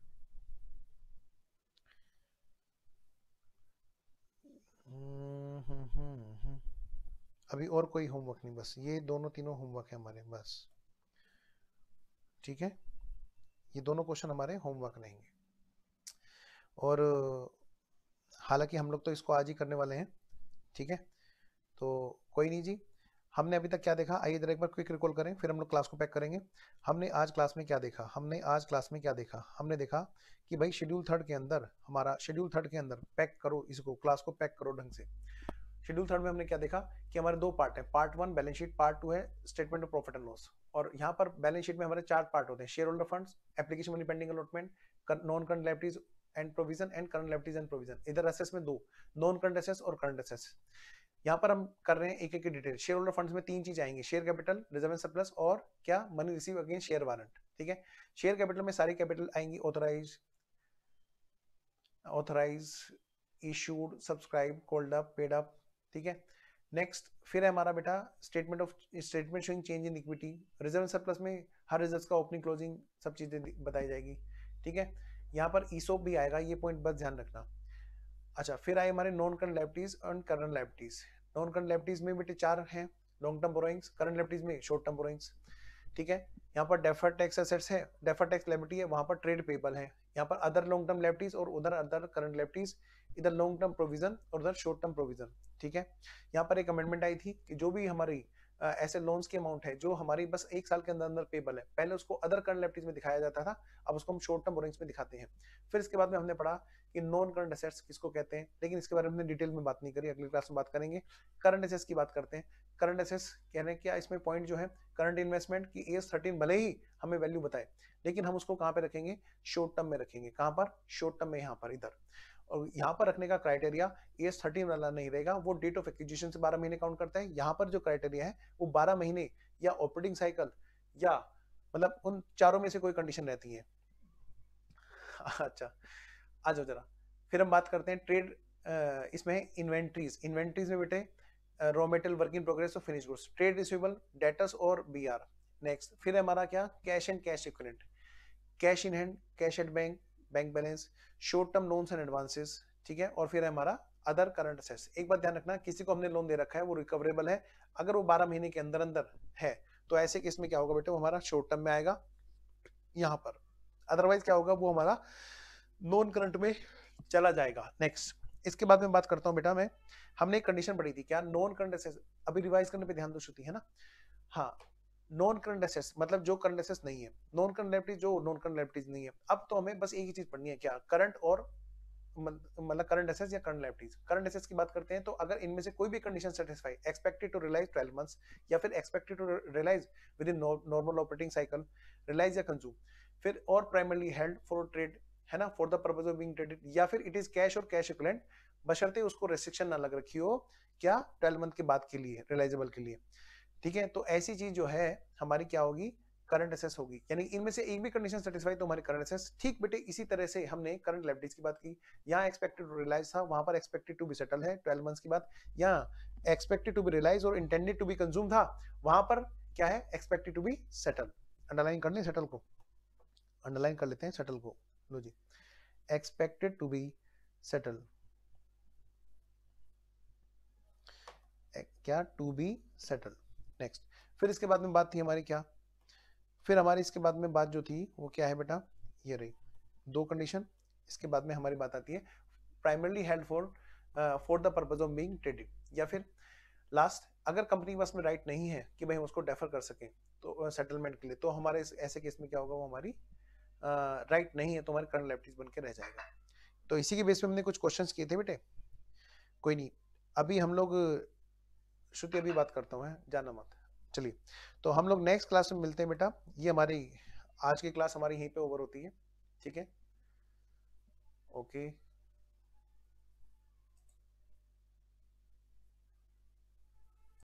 अभी और कोई होमवर्क नहीं बस ये दोनों तीनों होमवर्क है हमारे बस ठीक है ये दोनों क्वेश्चन हमारे होमवर्क रहेंगे और हालांकि हम लोग तो इसको आज ही करने वाले हैं ठीक है तो कोई नहीं जी हमने अभी तक क्या देखा आइए जरा एक बार क्विक रिकॉल करें फिर हम लोग क्लास को पैक करेंगे हमने आज क्लास में क्या देखा हमने आज क्लास में क्या देखा हमने देखा कि भाई शेड्यूल थर्ड के अंदर हमारा शेड्यूल थर्ड के अंदर पैक करो इसको क्लास को पैक करो ढंग से शेड्यूल थर्ड में हमने क्या देखा कि हमारे दो पार्ट है part one balance sheet part two है statement of profit and loss और यहाँ पर बैलेंस शीट में हमारे चार पार्ट होते हैं share holder fund application money pending allotment non current liabilities and provision and current liabilities and provision इधर एसेस में दो नॉन करंट एसेस और करंट एसेस यहाँ पर हम कर रहे हैं एक एक डिटेल शेयर होल्डर फंड में तीन चीज आएंगे शेयर कैपिटल रिजर्व सरप्लस और क्या money receive against share warrant ठीक है शेयर कैपिटल में सारी कैपिटल आएंगी authorise authorise issued subscribe called up paid up ठीक है नेक्स्ट फिर है हमारा बेटा statement of statement showing change in equity reserve surplus में हर रिजर्व का ओपनिंग क्लोजिंग सब चीजें बताई जाएगी ठीक है यहाँ पर ईसोप भी आएगा ये पॉइंट बस ध्यान रखना अच्छा फिर आए हमारे नॉन करंट लाइबिलिटीज और current liabilities non current liabilities में बेटे चार हैं long term borrowings current liabilities में शॉर्ट टर्म बोरोइंग्स ठीक है यहाँ पर डेफर टैक्स एसेट्स है डेफर टैक्स लाइबिलिटी है वहाँ पर ट्रेड पेबल है यहाँ पर अदर लॉन्ग टर्म लाइबिलिटीज और उधर अदर करंट लाइबिलिटीज इधर लॉन्ग टर्म प्रोविजन और उधर शॉर्ट टर्म प्रोविजन ठीक है यहाँ पर एक अमेंडमेंट आई थी कि जो भी हमारी ऐसे लोन्स की अमाउंट है जो हमारी बस एक साल के अंदर अंदर पेबल है पहले उसको अदर करंट लाइबिलिटीज में दिखाया जाता था अब उसको हम शॉर्ट टर्म बोरिंग्स में दिखाते हैं फिर इसके बाद में हमने पढ़ा कि नॉन करंट असेट्स किसको कहते हैं लेकिन इसके बारे में हमने डिटेल में बात नहीं करी अगली क्लास में बात करेंगे करंट असेट्स की बात करते हैं करंट असेट्स कहने क्या इसमें पॉइंट जो है करंट इन्वेस्टमेंट की एज थर्टीन भले ही हमें वैल्यू बताए लेकिन हम उसको कहाँ पे रखेंगे शॉर्ट टर्म में रखेंगे कहाँ पर शॉर्ट टर्म में यहाँ पर इधर और यहाँ पर रखने का क्राइटेरिया एस थर्टीन वाला नहीं रहेगा वो डेट ऑफ एक्विजिशन से बारह महीने काउंट करता है यहाँ पर जो क्राइटेरिया है वो बारह महीने या ऑपरेटिंग साइकिल या मतलब उन चारों में से कोई कंडीशन रहती है अच्छा आ जाओ जरा फिर हम बात करते हैं ट्रेड इसमें इन्वेंट्रीज इन्वेंट्रीज में बेटे raw material work in progress और finish goods trade receivable debts और बी नेक्स्ट फिर हमारा क्या cash and cash equivalent cash in hand cash at bank bank balance short term loans and advances ठीक है और फिर है हमारा अदर करंट असेट्स एक बात ध्यान रखना किसी को हमने लोन दे रखा है वो रिकवरेबल है अगर वो बारह महीने के अंदर अंदर है तो ऐसे केस में क्या होगा बेटे वो हमारा शॉर्ट टर्म में आएगा यहाँ पर अदरवाइज क्या होगा वो हमारा नॉन करंट में चला जाएगा नेक्स्ट इसके बाद में बात करता हूँ बेटा मैं हमने एक कंडीशन पढ़ी थी क्या नॉन करंट असेट्स अभी रिवाइज करने पे ध्यान दो छुट्टी है ना हाँ नॉन करंट एसेस मतलब जो करंट एसेस नहीं है नॉन करंट लाइबिलिटीज जो नॉन करंट लाइबिलिटीज नहीं है अब तो हमें बस एक ही चीज पढ़नी है क्या करंट और मतलब करंट एसेस या करंट लाइबिलिटीज करंट एसेस की बात करते हैं तो अगर इनमें से कोई भी condition satisfy expected to realise 12 months या फिर expected to realise within normal operating cycle realise या कंज्यूम फिर और प्राइमरली हेल्ड फॉर ट्रेड है ना for the purpose of being traded या फिर इट इज कैश और कैश इक्विवेलेंट बशर्ते उसको रेस्ट्रिक्शन ना लग रखी हो क्या 12 मंथ के बाद के लिए रियलाइजेबल के लिए ठीक है तो ऐसी चीज जो है हमारी क्या होगी करंट एसेस होगी यानी इनमें से एक भी कंडीशन सेटिस्फाई तो हमारे करंट एसेस ठीक बेटे इसी तरह से हमने करंट लेबिलिटीज की बात की यहाँ एक्सपेक्टेड टू रियलाइज था वहां पर एक्सपेक्टेड टू बी सेटल है ट्वेल्व मंथ की बात यहाँ एक्सपेक्टेड टू बी रियलाइज और इंटेंडेड टू बी कंज्यूम था वहां पर क्या है expected to be settle underline कर लें सेटल को अंडरलाइन कर लेते हैं सेटल को लो जी एक्सपेक्टेड टू बी सेटल क्या टू बी सेटल नेक्स्ट फिर इसके बाद में बात थी हमारी क्या फिर हमारी इसके बाद में बात जो थी वो क्या है बेटा ये रही दो कंडीशन इसके बाद में हमारी बात आती है primarily held for for the purpose of being traded या फिर लास्ट अगर कंपनी के पास में राइट नहीं है कि भाई हम उसको डेफर कर सकें तो सेटलमेंट uh, के लिए तो हमारे इस, ऐसे केस में क्या होगा वो हमारी राइट uh, right नहीं है तो हमारे करंट लाइबिलिटीज बन के रह जाएगा तो इसी के बेस पे हमने कुछ क्वेश्चंस किए थे बेटे कोई नहीं अभी हम लोग श्रुति अभी बात करता हूँ जाना मत चलिए तो हम लोग नेक्स्ट क्लास में मिलते हैं बेटा ये हमारी आज की क्लास हमारी यहीं पे ओवर होती है ठीक है ओके